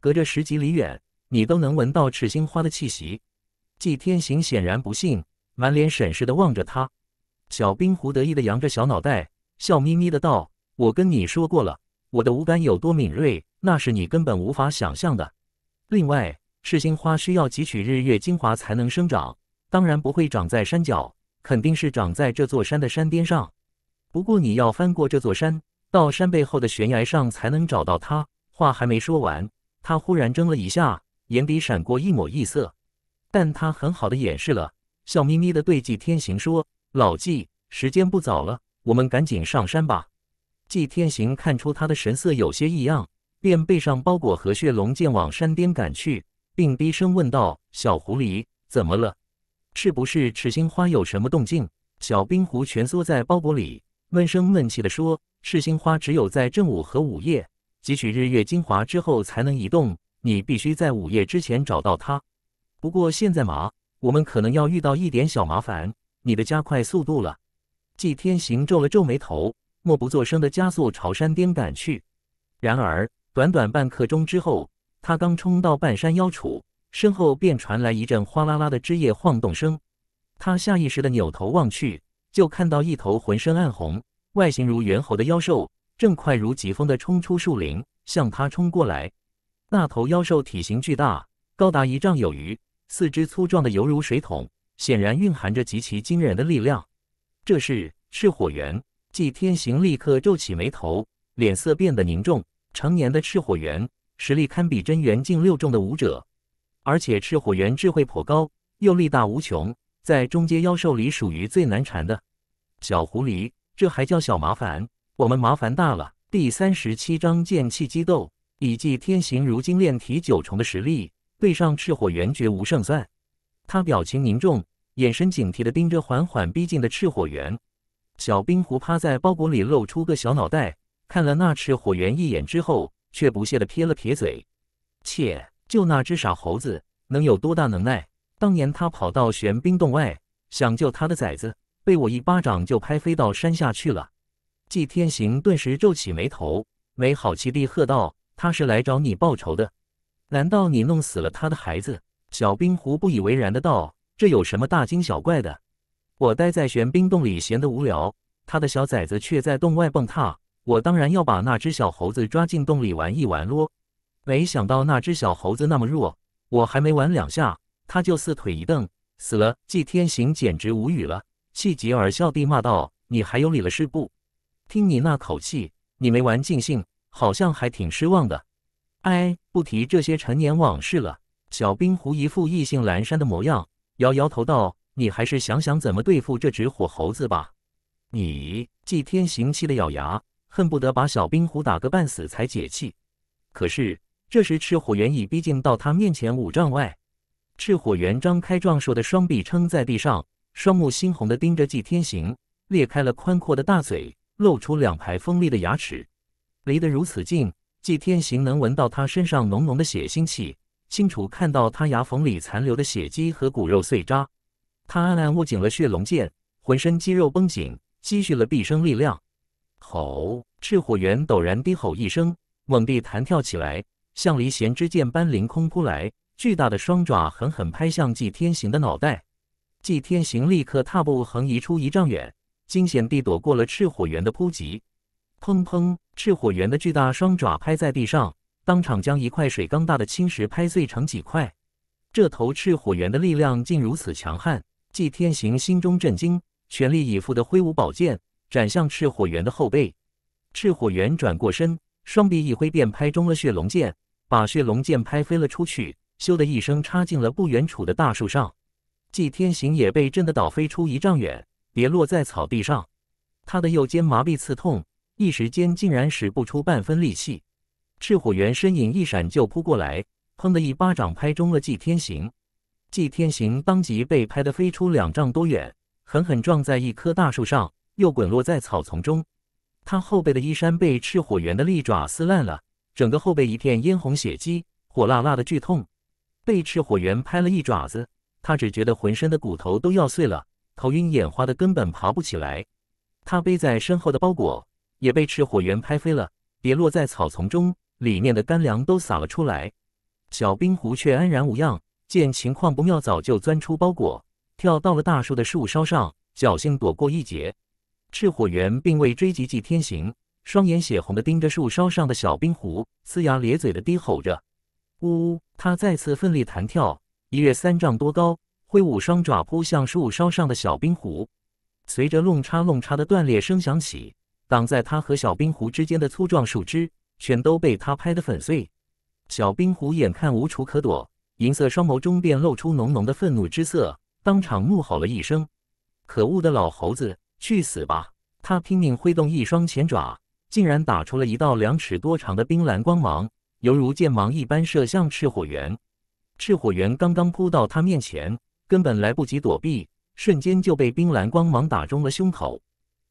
S1: 隔着十几里远，你都能闻到赤心花的气息。季天行显然不信，满脸审视的望着他。小冰狐得意的扬着小脑袋，笑眯眯的道：“我跟你说过了，我的五感有多敏锐，那是你根本无法想象的。另外，赤心花需要汲取日月精华才能生长，当然不会长在山脚，肯定是长在这座山的山巅上。不过你要翻过这座山，到山背后的悬崖上才能找到它。”话还没说完。他忽然怔了一下，眼底闪过一抹异色，但他很好的掩饰了，笑眯眯的对纪天行说：“老纪，时间不早了，我们赶紧上山吧。”纪天行看出他的神色有些异样，便背上包裹和血龙剑往山巅赶去，并低声问道：“小狐狸，怎么了？是不是赤心花有什么动静？”小冰狐蜷缩在包裹里，闷声闷气地说：“赤心花只有在正午和午夜。”汲取日月精华之后才能移动，你必须在午夜之前找到它。不过现在嘛，我们可能要遇到一点小麻烦。你的加快速度了。季天行皱了皱眉头，默不作声的加速朝山巅赶去。然而，短短半刻钟之后，他刚冲到半山腰处，身后便传来一阵哗啦啦的枝叶晃动声。他下意识的扭头望去，就看到一头浑身暗红、外形如猿猴的妖兽。正快如疾风的冲出树林，向他冲过来。那头妖兽体型巨大，高达一丈有余，四肢粗壮的犹如水桶，显然蕴含着极其惊人的力量。这是赤火猿，祭天行立刻皱起眉头，脸色变得凝重。成年的赤火猿实力堪比真元境六重的武者，而且赤火猿智慧颇高，又力大无穷，在中阶妖兽里属于最难缠的。小狐狸，这还叫小麻烦？我们麻烦大了。第三十七章剑气激斗。以祭天行如今炼体九重的实力，对上赤火猿绝无胜算。他表情凝重，眼神警惕的盯着缓缓逼近的赤火猿。小冰狐趴在包裹里露出个小脑袋，看了那赤火猿一眼之后，却不屑的撇了撇嘴：“切，就那只傻猴子，能有多大能耐？当年他跑到玄冰洞外，想救他的崽子，被我一巴掌就拍飞到山下去了。”季天行顿时皱起眉头，没好气地喝道：“他是来找你报仇的，难道你弄死了他的孩子？”小冰狐不以为然地道：“这有什么大惊小怪的？我待在玄冰洞里闲得无聊，他的小崽子却在洞外蹦跶，我当然要把那只小猴子抓进洞里玩一玩咯。没想到那只小猴子那么弱，我还没玩两下，他就四腿一蹬死了。”季天行简直无语了，气急而笑地骂道：“你还有理了是不？”听你那口气，你没玩尽兴，好像还挺失望的。哎，不提这些陈年往事了。小冰狐一副意兴阑珊的模样，摇摇头道：“你还是想想怎么对付这只火猴子吧。”你，季天行气得咬牙，恨不得把小冰狐打个半死才解气。可是这时，赤火猿已逼近到他面前五丈外。赤火猿张开壮硕的双臂撑在地上，双目猩红的盯着季天行，裂开了宽阔的大嘴。露出两排锋利的牙齿，离得如此近，纪天行能闻到他身上浓浓的血腥气，清楚看到他牙缝里残留的血迹和骨肉碎渣。他暗暗握紧了血龙剑，浑身肌肉绷紧，积蓄了毕生力量。吼！赤火猿陡然低吼一声，猛地弹跳起来，像离弦之箭般凌空扑来，巨大的双爪狠狠拍向纪天行的脑袋。纪天行立刻踏步横移出一丈远。惊险地躲过了赤火猿的扑击，砰砰！赤火猿的巨大双爪拍在地上，当场将一块水缸大的青石拍碎成几块。这头赤火猿的力量竟如此强悍，祭天行心中震惊，全力以赴地挥舞宝剑，斩向赤火猿的后背。赤火猿转过身，双臂一挥，便拍中了血龙剑，把血龙剑拍飞了出去，咻的一声插进了不远处的大树上。祭天行也被震得倒飞出一丈远。跌落在草地上，他的右肩麻痹刺痛，一时间竟然使不出半分力气。赤火猿身影一闪就扑过来，砰的一巴掌拍中了纪天行。纪天行当即被拍得飞出两丈多远，狠狠撞在一棵大树上，又滚落在草丛中。他后背的衣衫被赤火猿的利爪撕烂了，整个后背一片嫣红血迹，火辣辣的剧痛。被赤火猿拍了一爪子，他只觉得浑身的骨头都要碎了。头晕眼花的，根本爬不起来。他背在身后的包裹也被赤火猿拍飞了，跌落在草丛中，里面的干粮都洒了出来。小冰狐却安然无恙，见情况不妙，早就钻出包裹，跳到了大树的树梢上，侥幸躲过一劫。赤火猿并未追及祭天行，双眼血红的盯着树梢上的小冰狐，呲牙咧嘴的低吼着：“呜呜！”他再次奋力弹跳，一跃三丈多高。挥舞双爪扑向树梢上的小冰狐，随着“弄叉弄叉”的断裂声响起，挡在他和小冰狐之间的粗壮树枝全都被他拍得粉碎。小冰狐眼看无处可躲，银色双眸中便露出浓浓的愤怒之色，当场怒吼了一声：“可恶的老猴子，去死吧！”他拼命挥动一双前爪，竟然打出了一道两尺多长的冰蓝光芒，犹如剑芒一般射向赤火猿。赤火猿刚刚扑到他面前。根本来不及躲避，瞬间就被冰蓝光芒打中了胸口。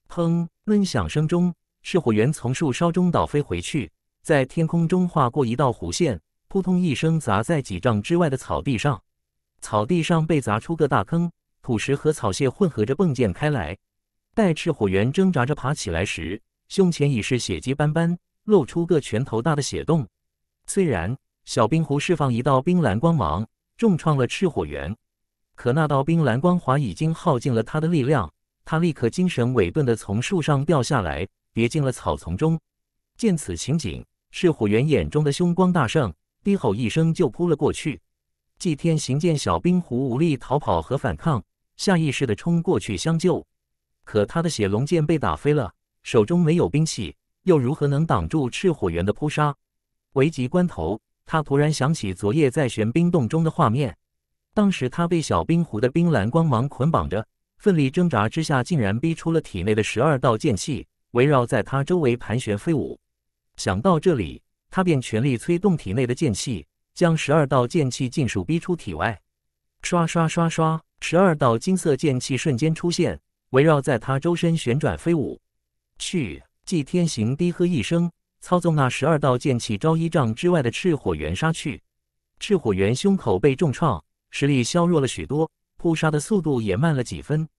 S1: 砰！闷响声中，赤火猿从树梢中倒飞回去，在天空中划过一道弧线，扑通一声砸在几丈之外的草地上。草地上被砸出个大坑，土石和草屑混合着迸溅开来。待赤火猿挣扎着爬起来时，胸前已是血迹斑斑，露出个拳头大的血洞。虽然小冰狐释放一道冰蓝光芒，重创了赤火猿。可那道冰蓝光华已经耗尽了他的力量，他立刻精神萎顿地从树上掉下来，跌进了草丛中。见此情景，赤火猿眼中的凶光大盛，低吼一声就扑了过去。祭天行见小冰狐无力逃跑和反抗，下意识地冲过去相救。可他的血龙剑被打飞了，手中没有兵器，又如何能挡住赤火猿的扑杀？危急关头，他突然想起昨夜在玄冰洞中的画面。当时他被小冰湖的冰蓝光芒捆绑着，奋力挣扎之下，竟然逼出了体内的十二道剑气，围绕在他周围盘旋飞舞。想到这里，他便全力催动体内的剑气，将十二道剑气尽数逼出体外。刷刷刷刷，十二道金色剑气瞬间出现，围绕在他周身旋转飞舞。去！祭天行低喝一声，操纵那十二道剑气朝一丈之外的赤火猿杀去。赤火猿胸口被重创。实力削弱了许多，扑杀的速度也慢了几分。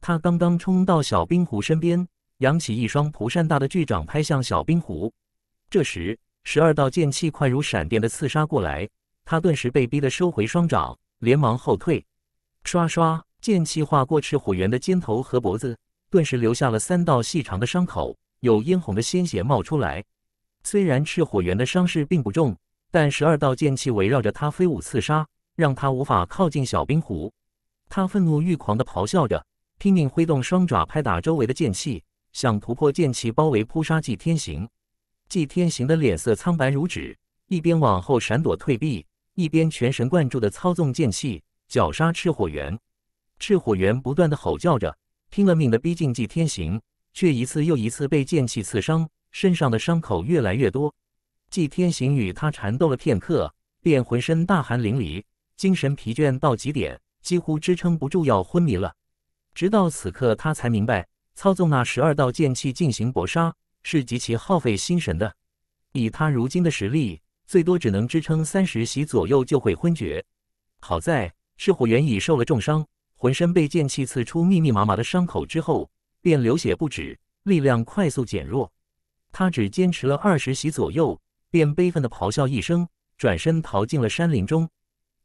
S1: 他刚刚冲到小冰狐身边，扬起一双蒲扇大的巨掌拍向小冰狐。这时，十二道剑气快如闪电的刺杀过来，他顿时被逼得收回双掌，连忙后退。刷刷，剑气划过赤火猿的肩头和脖子，顿时留下了三道细长的伤口，有殷红的鲜血冒出来。虽然赤火猿的伤势并不重，但十二道剑气围绕着他飞舞刺杀。让他无法靠近小冰湖，他愤怒欲狂地咆哮着，拼命挥动双爪拍打周围的剑气，想突破剑气包围扑杀季天行。季天行的脸色苍白如纸，一边往后闪躲退避，一边全神贯注地操纵剑气绞杀赤火猿。赤火猿不断地吼叫着，拼了命地逼近季天行，却一次又一次被剑气刺伤，身上的伤口越来越多。季天行与他缠斗了片刻，便浑身大汗淋漓。精神疲倦到极点，几乎支撑不住要昏迷了。直到此刻，他才明白操纵那十二道剑气进行搏杀是极其耗费心神的。以他如今的实力，最多只能支撑三十息左右就会昏厥。好在赤火猿已受了重伤，浑身被剑气刺出密密麻麻的伤口之后，便流血不止，力量快速减弱。他只坚持了二十息左右，便悲愤地咆哮一声，转身逃进了山林中。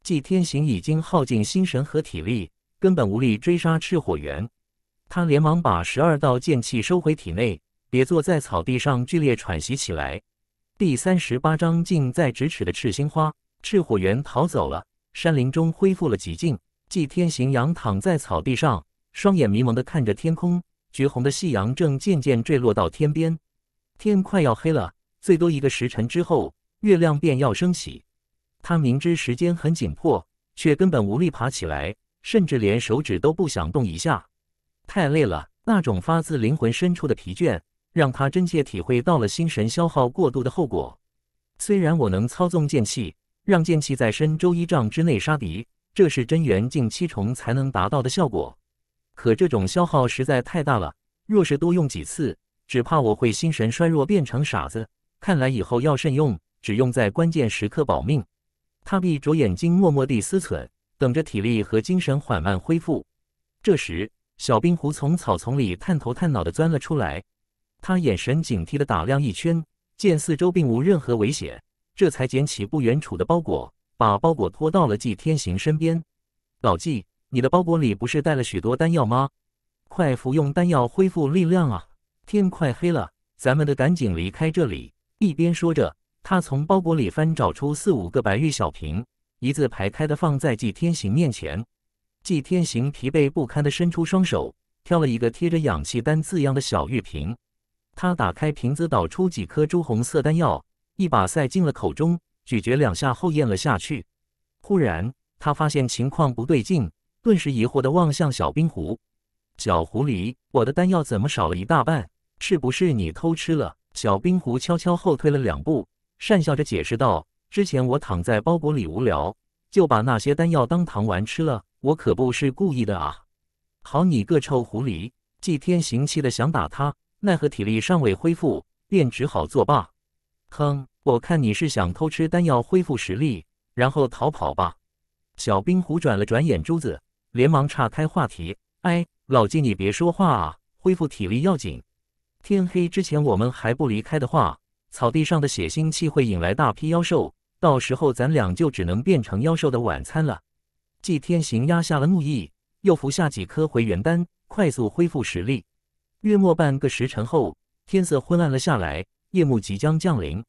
S1: 季天行已经耗尽心神和体力，根本无力追杀赤火猿。他连忙把十二道剑气收回体内，别坐在草地上剧烈喘息起来。第三十八章：近在咫尺的赤心花，赤火猿逃走了。山林中恢复了寂静。季天行仰躺在草地上，双眼迷蒙地看着天空，橘红的夕阳正渐渐坠落到天边，天快要黑了。最多一个时辰之后，月亮便要升起。他明知时间很紧迫，却根本无力爬起来，甚至连手指都不想动一下。太累了，那种发自灵魂深处的疲倦，让他真切体会到了心神消耗过度的后果。虽然我能操纵剑气，让剑气在身周一丈之内杀敌，这是真元境七重才能达到的效果。可这种消耗实在太大了，若是多用几次，只怕我会心神衰弱，变成傻子。看来以后要慎用，只用在关键时刻保命。他闭着眼睛，默默地思忖，等着体力和精神缓慢恢复。这时，小冰狐从草丛里探头探脑地钻了出来。他眼神警惕地打量一圈，见四周并无任何危险，这才捡起不远处的包裹，把包裹拖到了季天行身边。老季，你的包裹里不是带了许多丹药吗？快服用丹药恢复力量啊！天快黑了，咱们得赶紧离开这里。一边说着。他从包裹里翻找出四五个白玉小瓶，一字排开的放在季天行面前。季天行疲惫不堪的伸出双手，挑了一个贴着“氧气丹”字样的小玉瓶。他打开瓶子，倒出几颗朱红色丹药，一把塞进了口中，咀嚼两下后咽了下去。忽然，他发现情况不对劲，顿时疑惑的望向小冰狐：“小狐狸，我的丹药怎么少了一大半？是不是你偷吃了？”小冰狐悄悄后退了两步。讪笑着解释道：“之前我躺在包裹里无聊，就把那些丹药当糖丸吃了。我可不是故意的啊！好你个臭狐狸！”祭天行气的想打他，奈何体力尚未恢复，便只好作罢。哼，我看你是想偷吃丹药恢复实力，然后逃跑吧。小冰狐转了转眼珠子，连忙岔开话题：“哎，老纪，你别说话啊，恢复体力要紧。天黑之前我们还不离开的话……”草地上的血腥气会引来大批妖兽，到时候咱俩就只能变成妖兽的晚餐了。季天行压下了怒意，又服下几颗回元丹，快速恢复实力。月末半个时辰后，天色昏暗了下来，夜幕即将降临。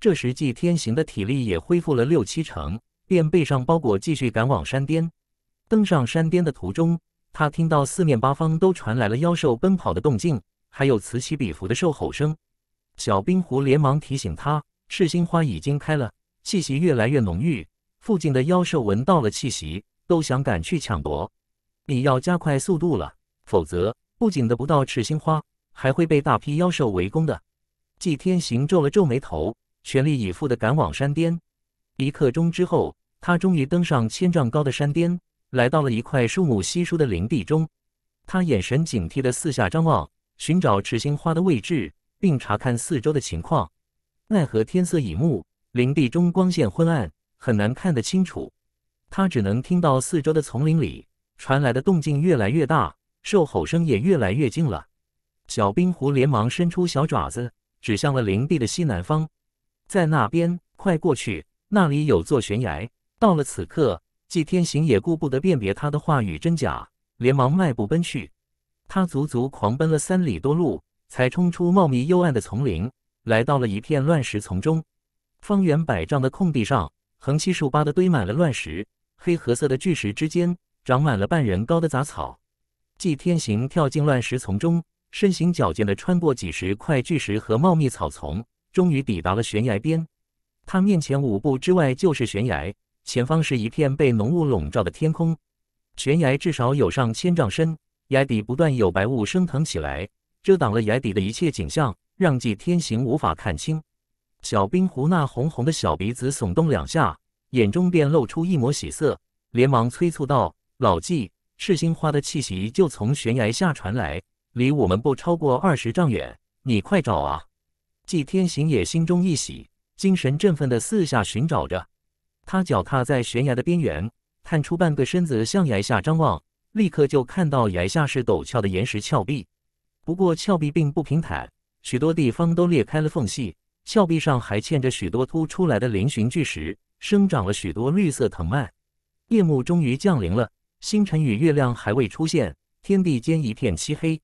S1: 这时，季天行的体力也恢复了六七成，便背上包裹继续赶往山巅。登上山巅的途中，他听到四面八方都传来了妖兽奔跑的动静，还有此起彼伏的兽吼声。小冰狐连忙提醒他：“赤心花已经开了，气息越来越浓郁。附近的妖兽闻到了气息，都想赶去抢夺。你要加快速度了，否则不仅得不到赤心花，还会被大批妖兽围攻的。”祭天行皱了皱眉头，全力以赴地赶往山巅。一刻钟之后，他终于登上千丈高的山巅，来到了一块树木稀疏的林地中。他眼神警惕地四下张望，寻找赤心花的位置。并查看四周的情况，奈何天色已暮，林地中光线昏暗，很难看得清楚。他只能听到四周的丛林里传来的动静越来越大，兽吼声也越来越近了。小冰狐连忙伸出小爪子，指向了林地的西南方，在那边快过去，那里有座悬崖。到了此刻，季天行也顾不得辨别他的话语真假，连忙迈步奔去。他足足狂奔了三里多路。才冲出茂密幽暗的丛林，来到了一片乱石丛中。方圆百丈的空地上，横七竖八的堆满了乱石，黑褐色的巨石之间长满了半人高的杂草。纪天行跳进乱石丛中，身形矫健地穿过几十块巨石和茂密草丛，终于抵达了悬崖边。他面前五步之外就是悬崖，前方是一片被浓雾笼罩的天空。悬崖至少有上千丈深，崖底不断有白雾升腾起来。遮挡了崖底的一切景象，让季天行无法看清。小冰狐那红红的小鼻子耸动两下，眼中便露出一抹喜色，连忙催促道：“老季，赤心花的气息就从悬崖下传来，离我们不超过二十丈远，你快找啊！”季天行也心中一喜，精神振奋地四下寻找着。他脚踏在悬崖的边缘，探出半个身子向崖下张望，立刻就看到崖下是陡峭的岩石峭壁。不过，峭壁并不平坦，许多地方都裂开了缝隙。峭壁上还嵌着许多凸出来的嶙峋巨石，生长了许多绿色藤蔓。夜幕终于降临了，星辰与月亮还未出现，天地间一片漆黑。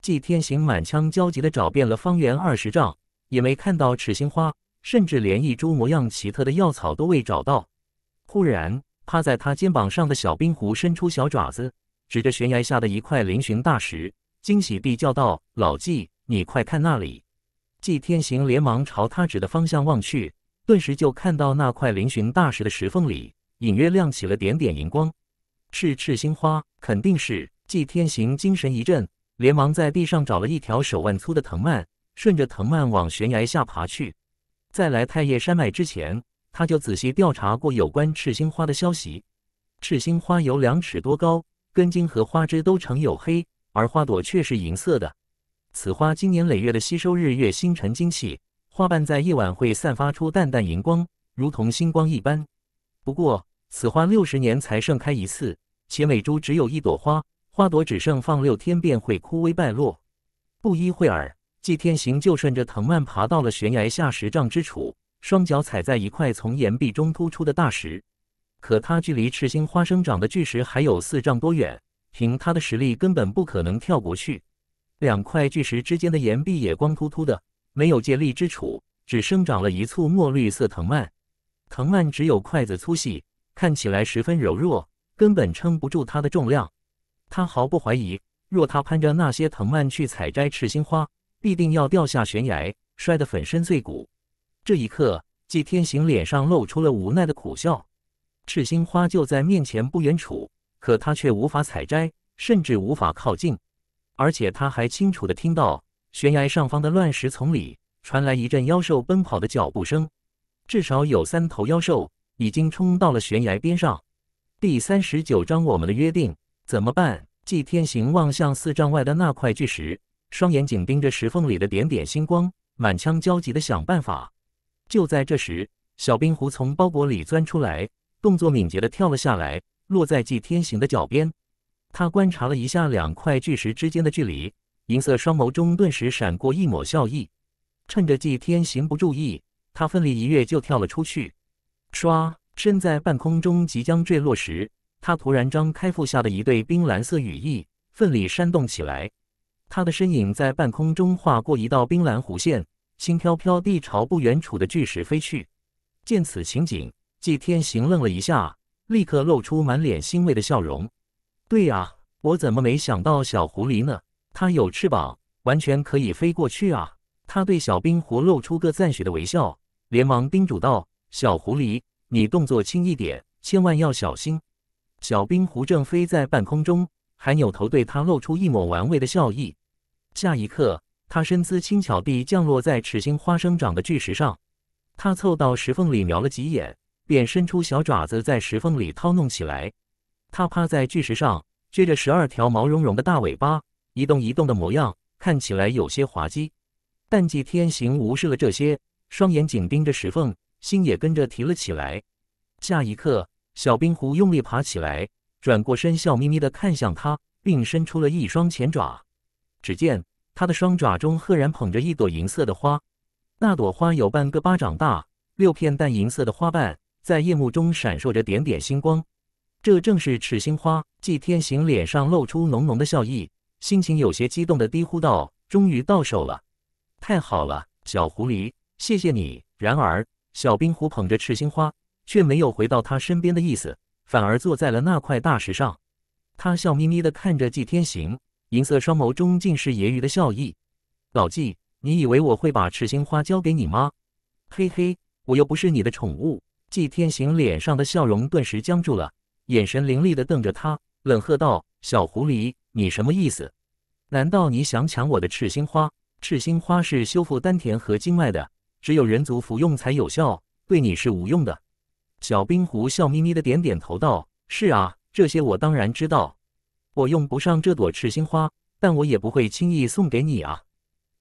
S1: 纪天行满腔焦急地找遍了方圆二十丈，也没看到赤星花，甚至连一株模样奇特的药草都未找到。忽然，趴在他肩膀上的小冰狐伸出小爪子，指着悬崖下的一块嶙峋大石。惊喜地叫道：“老季，你快看那里！”季天行连忙朝他指的方向望去，顿时就看到那块嶙峋大石的石缝里，隐约亮起了点点荧光，是赤心花，肯定是！季天行精神一振，连忙在地上找了一条手腕粗的藤蔓，顺着藤蔓往悬崖下爬去。在来太液山脉之前，他就仔细调查过有关赤心花的消息。赤心花有两尺多高，根茎和花枝都呈黝黑。而花朵却是银色的，此花经年累月的吸收日月星辰精气，花瓣在夜晚会散发出淡淡荧光，如同星光一般。不过，此花六十年才盛开一次，且每株只有一朵花，花朵只盛放六天便会枯萎败落。不一会儿，纪天行就顺着藤蔓爬到了悬崖下十丈之处，双脚踩在一块从岩壁中突出的大石，可它距离赤心花生长的巨石还有四丈多远。凭他的实力，根本不可能跳过去。两块巨石之间的岩壁也光秃秃的，没有借力之处，只生长了一簇墨绿色藤蔓。藤蔓只有筷子粗细，看起来十分柔弱，根本撑不住它的重量。他毫不怀疑，若他攀着那些藤蔓去采摘赤心花，必定要掉下悬崖，摔得粉身碎骨。这一刻，纪天行脸上露出了无奈的苦笑。赤心花就在面前不远处。可他却无法采摘，甚至无法靠近，而且他还清楚的听到悬崖上方的乱石丛里传来一阵妖兽奔跑的脚步声，至少有三头妖兽已经冲到了悬崖边上。第三十九章我们的约定，怎么办？季天行望向四丈外的那块巨石，双眼紧盯着石缝里的点点星光，满腔焦急的想办法。就在这时，小冰狐从包裹里钻出来，动作敏捷的跳了下来。落在祭天行的脚边，他观察了一下两块巨石之间的距离，银色双眸中顿时闪过一抹笑意。趁着祭天行不注意，他奋力一跃就跳了出去。唰，身在半空中即将坠落时，他突然张开腹下的一对冰蓝色羽翼，奋力扇动起来。他的身影在半空中划过一道冰蓝弧线，轻飘飘地朝不远处的巨石飞去。见此情景，祭天行愣了一下。立刻露出满脸欣慰的笑容。对啊，我怎么没想到小狐狸呢？它有翅膀，完全可以飞过去啊！他对小冰狐露出个赞许的微笑，连忙叮嘱道：“小狐狸，你动作轻一点，千万要小心。”小冰狐正飞在半空中，还扭头对他露出一抹玩味的笑意。下一刻，他身姿轻巧地降落在赤星花生长的巨石上，他凑到石缝里瞄了几眼。便伸出小爪子在石缝里掏弄起来。它趴在巨石上，撅着十二条毛茸茸的大尾巴，一动一动的模样看起来有些滑稽。但季天行无视了这些，双眼紧盯着石缝，心也跟着提了起来。下一刻，小冰狐用力爬起来，转过身，笑眯眯地看向他，并伸出了一双前爪。只见它的双爪中赫然捧着一朵银色的花，那朵花有半个巴掌大，六片淡银色的花瓣。在夜幕中闪烁着点点星光，这正是赤心花。季天行脸上露出浓浓的笑意，心情有些激动的低呼道：“终于到手了，太好了，小狐狸，谢谢你。”然而，小冰狐捧着赤心花，却没有回到他身边的意思，反而坐在了那块大石上。他笑眯眯的看着季天行，银色双眸中尽是揶揄的笑意：“老季，你以为我会把赤心花交给你吗？嘿嘿，我又不是你的宠物。”季天行脸上的笑容顿时僵住了，眼神凌厉地瞪着他，冷喝道：“小狐狸，你什么意思？难道你想抢我的赤心花？赤心花是修复丹田和经脉的，只有人族服用才有效，对你是无用的。”小冰狐笑眯眯地点点头道：“是啊，这些我当然知道。我用不上这朵赤心花，但我也不会轻易送给你啊，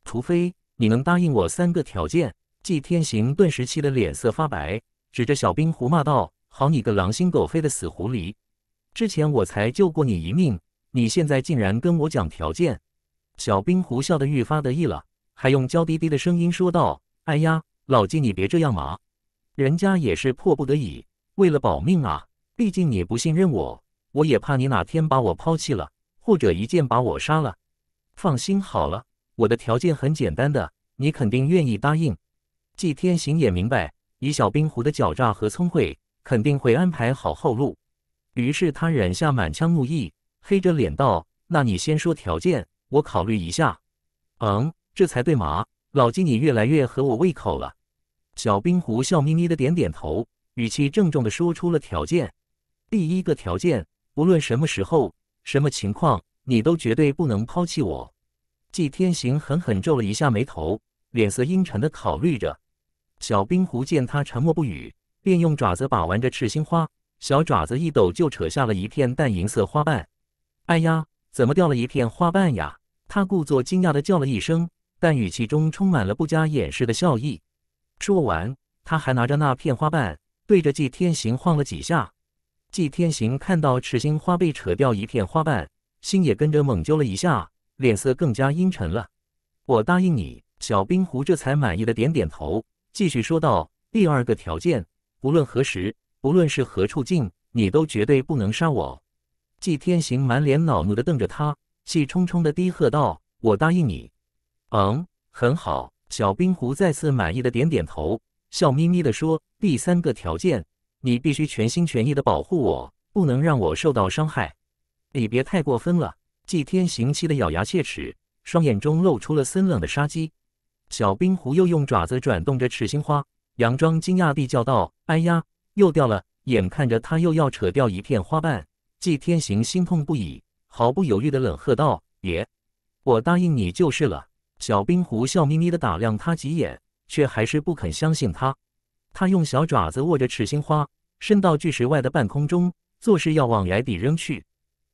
S1: 除非你能答应我三个条件。”季天行顿时气得脸色发白。指着小冰狐骂道：“好你个狼心狗肺的死狐狸！之前我才救过你一命，你现在竟然跟我讲条件！”小冰狐笑得愈发得意了，还用娇滴滴的声音说道：“哎呀，老纪，你别这样嘛，人家也是迫不得已，为了保命啊。毕竟你不信任我，我也怕你哪天把我抛弃了，或者一剑把我杀了。放心好了，我的条件很简单的，你肯定愿意答应。”季天行也明白。以小冰狐的狡诈和聪慧，肯定会安排好后路。于是他忍下满腔怒意，黑着脸道：“那你先说条件，我考虑一下。”“嗯，这才对嘛！老金，你越来越合我胃口了。”小冰狐笑眯眯的点点头，语气郑重的说出了条件：“第一个条件，无论什么时候、什么情况，你都绝对不能抛弃我。”季天行狠狠皱了一下眉头，脸色阴沉的考虑着。小冰狐见他沉默不语，便用爪子把玩着赤心花，小爪子一抖就扯下了一片淡银色花瓣。哎呀，怎么掉了一片花瓣呀？他故作惊讶地叫了一声，但语气中充满了不加掩饰的笑意。说完，他还拿着那片花瓣对着季天行晃了几下。季天行看到赤心花被扯掉一片花瓣，心也跟着猛揪了一下，脸色更加阴沉了。我答应你，小冰狐这才满意的点点头。继续说道：“第二个条件，不论何时，不论是何处境，你都绝对不能杀我。”季天行满脸恼怒的瞪着他，气冲冲的低喝道：“我答应你。”“嗯，很好。”小冰狐再次满意的点点头，笑眯眯的说：“第三个条件，你必须全心全意的保护我，不能让我受到伤害。你别太过分了！”季天行气得咬牙切齿，双眼中露出了森冷的杀机。小冰狐又用爪子转动着赤心花，佯装惊讶地叫道：“哎呀，又掉了！”眼看着他又要扯掉一片花瓣，季天行心痛不已，毫不犹豫地冷喝道：“爷，我答应你就是了。”小冰狐笑眯眯地打量他几眼，却还是不肯相信他。他用小爪子握着赤心花，伸到巨石外的半空中，作势要往崖底扔去。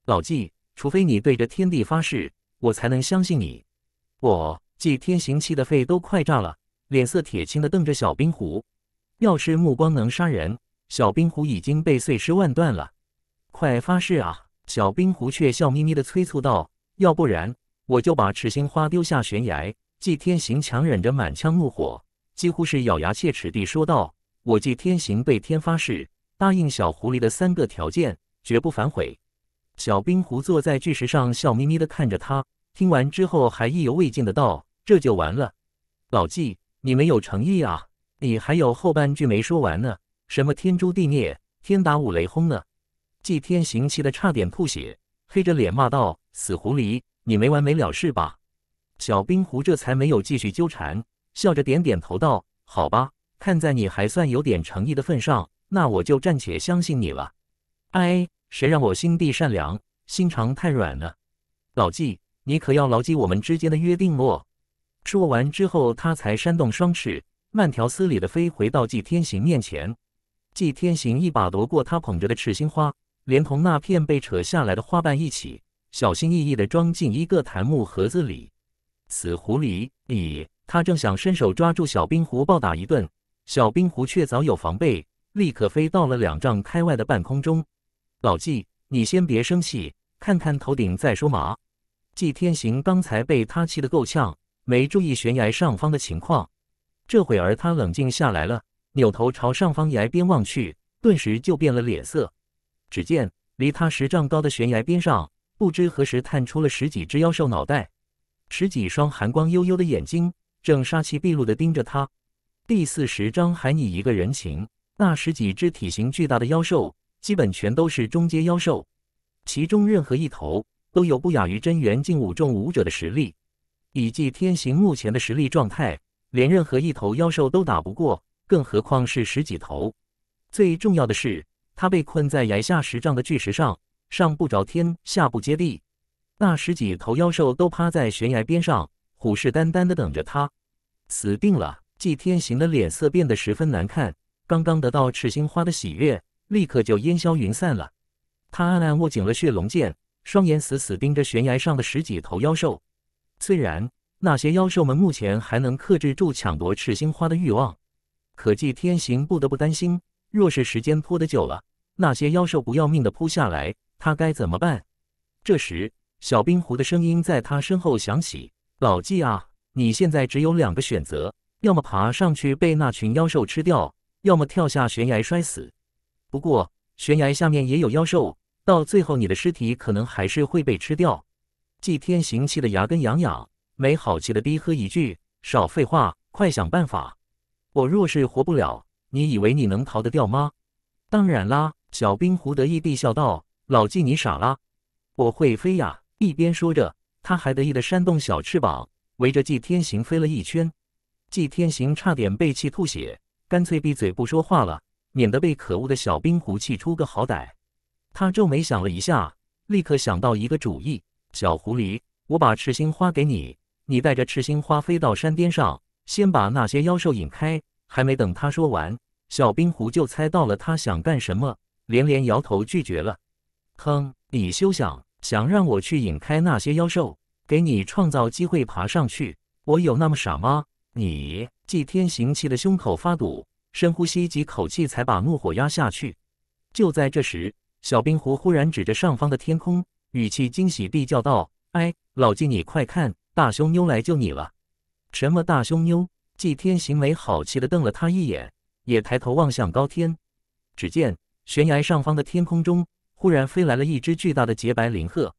S1: 老季，除非你对着天地发誓，我才能相信你。我。季天行气的肺都快炸了，脸色铁青的瞪着小冰狐。要是目光能杀人，小冰狐已经被碎尸万段了。快发誓啊！小冰狐却笑眯眯的催促道：“要不然我就把赤心花丢下悬崖。”季天行强忍着满腔怒火，几乎是咬牙切齿地说道：“我季天行对天发誓，答应小狐狸的三个条件，绝不反悔。”小冰狐坐在巨石上，笑眯眯的看着他。听完之后，还意犹未尽的道。这就完了，老纪，你没有诚意啊！你还有后半句没说完呢，什么天诛地灭、天打五雷轰呢？纪天行气的差点吐血，黑着脸骂道：“死狐狸，你没完没了是吧？”小冰狐这才没有继续纠缠，笑着点点头道：“好吧，看在你还算有点诚意的份上，那我就暂且相信你了。”哎，谁让我心地善良，心肠太软了。老纪，你可要牢记我们之间的约定哦。说完之后，他才扇动双翅，慢条斯理地飞回到纪天行面前。纪天行一把夺过他捧着的赤心花，连同那片被扯下来的花瓣一起，小心翼翼地装进一个檀木盒子里。死狐狸！咦，他正想伸手抓住小冰狐暴打一顿，小冰狐却早有防备，立刻飞到了两丈开外的半空中。老纪，你先别生气，看看头顶再说嘛。纪天行刚才被他气得够呛。没注意悬崖上方的情况，这会儿他冷静下来了，扭头朝上方崖边望去，顿时就变了脸色。只见离他十丈高的悬崖边上，不知何时探出了十几只妖兽脑袋，十几双寒光悠悠的眼睛正杀气毕露地盯着他。第四十章还你一个人情。那十几只体型巨大的妖兽，基本全都是中阶妖兽，其中任何一头都有不亚于真元境五重武者的实力。以祭天行目前的实力状态，连任何一头妖兽都打不过，更何况是十几头。最重要的是，他被困在崖下十丈的巨石上，上不着天，下不接地。那十几头妖兽都趴在悬崖边上，虎视眈眈的等着他，死定了！祭天行的脸色变得十分难看，刚刚得到赤心花的喜悦，立刻就烟消云散了。他暗暗握紧了血龙剑，双眼死死盯着悬崖上的十几头妖兽。虽然那些妖兽们目前还能克制住抢夺赤心花的欲望，可季天行不得不担心，若是时间拖得久了，那些妖兽不要命的扑下来，他该怎么办？这时，小冰狐的声音在他身后响起：“老纪啊，你现在只有两个选择，要么爬上去被那群妖兽吃掉，要么跳下悬崖摔死。不过，悬崖下面也有妖兽，到最后你的尸体可能还是会被吃掉。”祭天行气得牙根痒痒，没好气地低喝一句：“少废话，快想办法！我若是活不了，你以为你能逃得掉吗？”“当然啦！”小冰狐得意地笑道，“老季你傻啦，我会飞呀！”一边说着，他还得意地扇动小翅膀，围着祭天行飞了一圈。祭天行差点被气吐血，干脆闭嘴不说话了，免得被可恶的小冰狐气出个好歹。他皱眉想了一下，立刻想到一个主意。小狐狸，我把赤心花给你，你带着赤心花飞到山巅上，先把那些妖兽引开。还没等他说完，小冰狐就猜到了他想干什么，连连摇头拒绝了。哼，你休想！想让我去引开那些妖兽，给你创造机会爬上去，我有那么傻吗？你！祭天行气的胸口发堵，深呼吸几口气才把怒火压下去。就在这时，小冰狐忽然指着上方的天空。语气惊喜地叫道：“哎，老季，你快看，大胸妞来救你了！”什么大胸妞？季天行没好气地瞪了他一眼，也抬头望向高天。只见悬崖上方的天空中，忽然飞来了一只巨大的洁白灵鹤。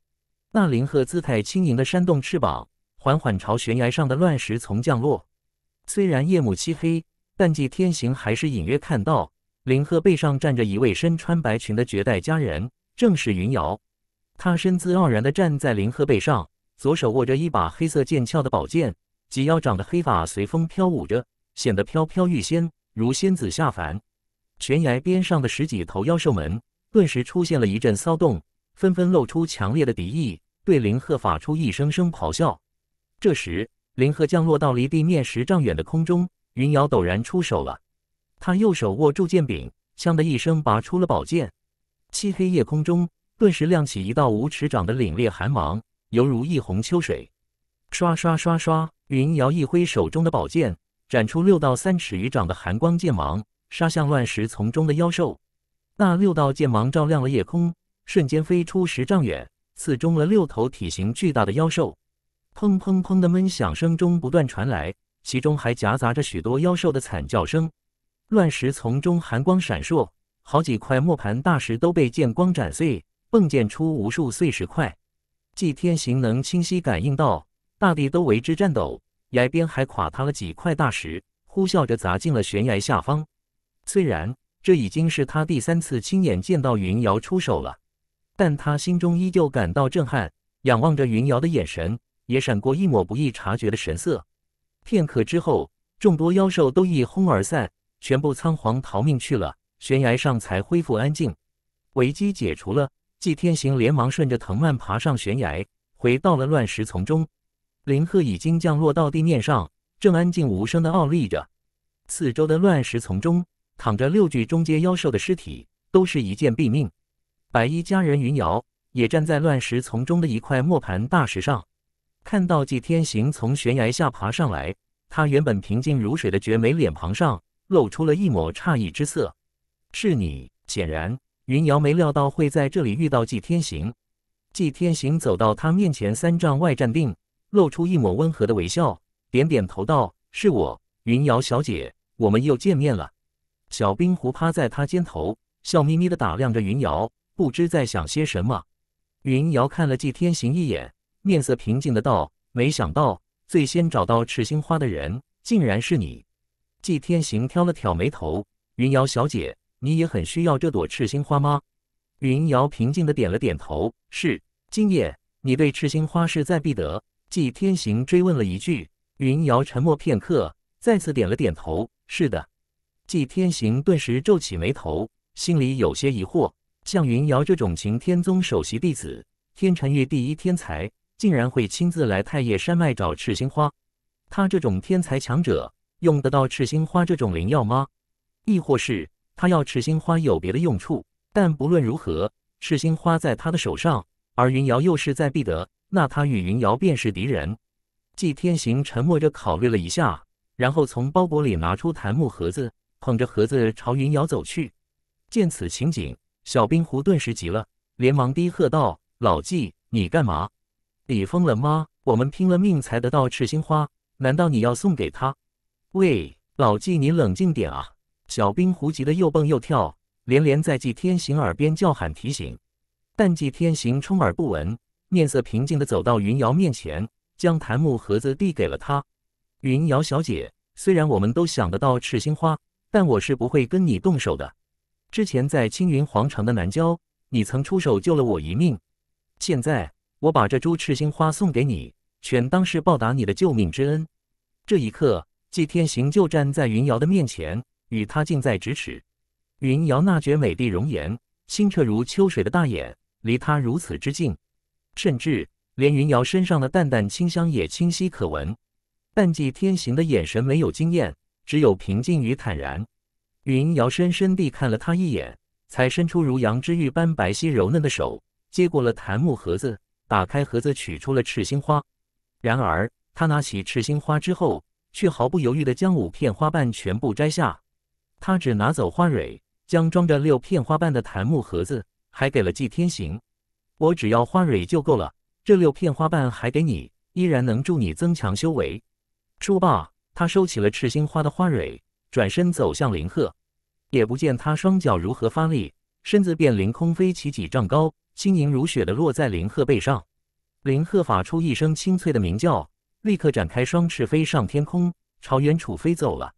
S1: 那灵鹤姿态轻盈地扇动翅膀，缓缓朝悬崖上的乱石丛降落。虽然夜幕漆黑，但季天行还是隐约看到，灵鹤背上站着一位身穿白裙的绝代佳人，正是云瑶。他身姿傲然地站在灵鹤背上，左手握着一把黑色剑鞘的宝剑，及腰长的黑发随风飘舞着，显得飘飘欲仙，如仙子下凡。悬崖边上的十几头妖兽们顿时出现了一阵骚动，纷纷露出强烈的敌意，对灵鹤发出一声声咆哮。这时，灵鹤降落到离地面十丈远的空中，云瑶陡然出手了。他右手握住剑柄，锵的一声拔出了宝剑。漆黑夜空中。顿时亮起一道五尺长的凛冽寒芒，犹如一泓秋水。刷刷刷刷，云瑶一挥手中的宝剑，斩出六道三尺余长的寒光剑芒，杀向乱石丛中的妖兽。那六道剑芒照亮了夜空，瞬间飞出十丈远，刺中了六头体型巨大的妖兽。砰砰砰的闷响声中不断传来，其中还夹杂着许多妖兽的惨叫声。乱石丛中寒光闪烁，好几块磨盘大石都被剑光斩碎。迸溅出无数碎石块，祭天行能清晰感应到大地都为之颤抖，崖边还垮塌了几块大石，呼啸着砸进了悬崖下方。虽然这已经是他第三次亲眼见到云瑶出手了，但他心中依旧感到震撼，仰望着云瑶的眼神也闪过一抹不易察觉的神色。片刻之后，众多妖兽都一哄而散，全部仓皇逃命去了，悬崖上才恢复安静，危机解除了。纪天行连忙顺着藤蔓爬上悬崖，回到了乱石丛中。林鹤已经降落到地面上，正安静无声的傲立着。四周的乱石丛中躺着六具中阶妖兽的尸体，都是一剑毙命。白衣佳人云瑶也站在乱石丛中的一块磨盘大石上，看到纪天行从悬崖下爬上来，他原本平静如水的绝美脸庞上露出了一抹诧异之色：“是你。”显然。云瑶没料到会在这里遇到纪天行，纪天行走到他面前三丈外站定，露出一抹温和的微笑，点点头道：“是我，云瑶小姐，我们又见面了。”小冰壶趴在他肩头，笑眯眯的打量着云瑶，不知在想些什么。云瑶看了纪天行一眼，面色平静的道：“没想到，最先找到赤心花的人，竟然是你。”纪天行挑了挑眉头，云瑶小姐。你也很需要这朵赤心花吗？云瑶平静的点了点头。是，今夜你对赤心花势在必得。季天行追问了一句。云瑶沉默片刻，再次点了点头。是的。季天行顿时皱起眉头，心里有些疑惑。像云瑶这种擎天宗首席弟子，天辰域第一天才，竟然会亲自来太液山脉找赤心花？他这种天才强者，用得到赤心花这种灵药吗？亦或是？他要赤心花有别的用处，但不论如何，赤心花在他的手上，而云瑶又势在必得，那他与云瑶便是敌人。季天行沉默着考虑了一下，然后从包裹里拿出檀木盒子，捧着盒子朝云瑶走去。见此情景，小冰壶顿时急了，连忙低喝道：“老季，你干嘛？你疯了吗？我们拼了命才得到赤心花，难道你要送给他？喂，老季，你冷静点啊！”小兵狐急的又蹦又跳，连连在纪天行耳边叫喊提醒，但纪天行充耳不闻，面色平静的走到云瑶面前，将檀木盒子递给了他。云瑶小姐，虽然我们都想得到赤心花，但我是不会跟你动手的。之前在青云皇城的南郊，你曾出手救了我一命，现在我把这株赤心花送给你，全当是报答你的救命之恩。这一刻，纪天行就站在云瑶的面前。与他近在咫尺，云瑶那绝美的容颜、清澈如秋水的大眼，离他如此之近，甚至连云瑶身上的淡淡清香也清晰可闻。但季天行的眼神没有惊艳，只有平静与坦然。云瑶深深地看了他一眼，才伸出如羊脂玉般白皙柔嫩的手，接过了檀木盒子，打开盒子，取出了赤心花。然而，他拿起赤心花之后，却毫不犹豫地将五片花瓣全部摘下。他只拿走花蕊，将装着六片花瓣的檀木盒子还给了纪天行。我只要花蕊就够了，这六片花瓣还给你，依然能助你增强修为。说罢，他收起了赤心花的花蕊，转身走向林鹤。也不见他双脚如何发力，身子便凌空飞起几丈高，轻盈如雪的落在林鹤背上。林鹤发出一声清脆的鸣叫，立刻展开双翅飞上天空，朝远处飞走了。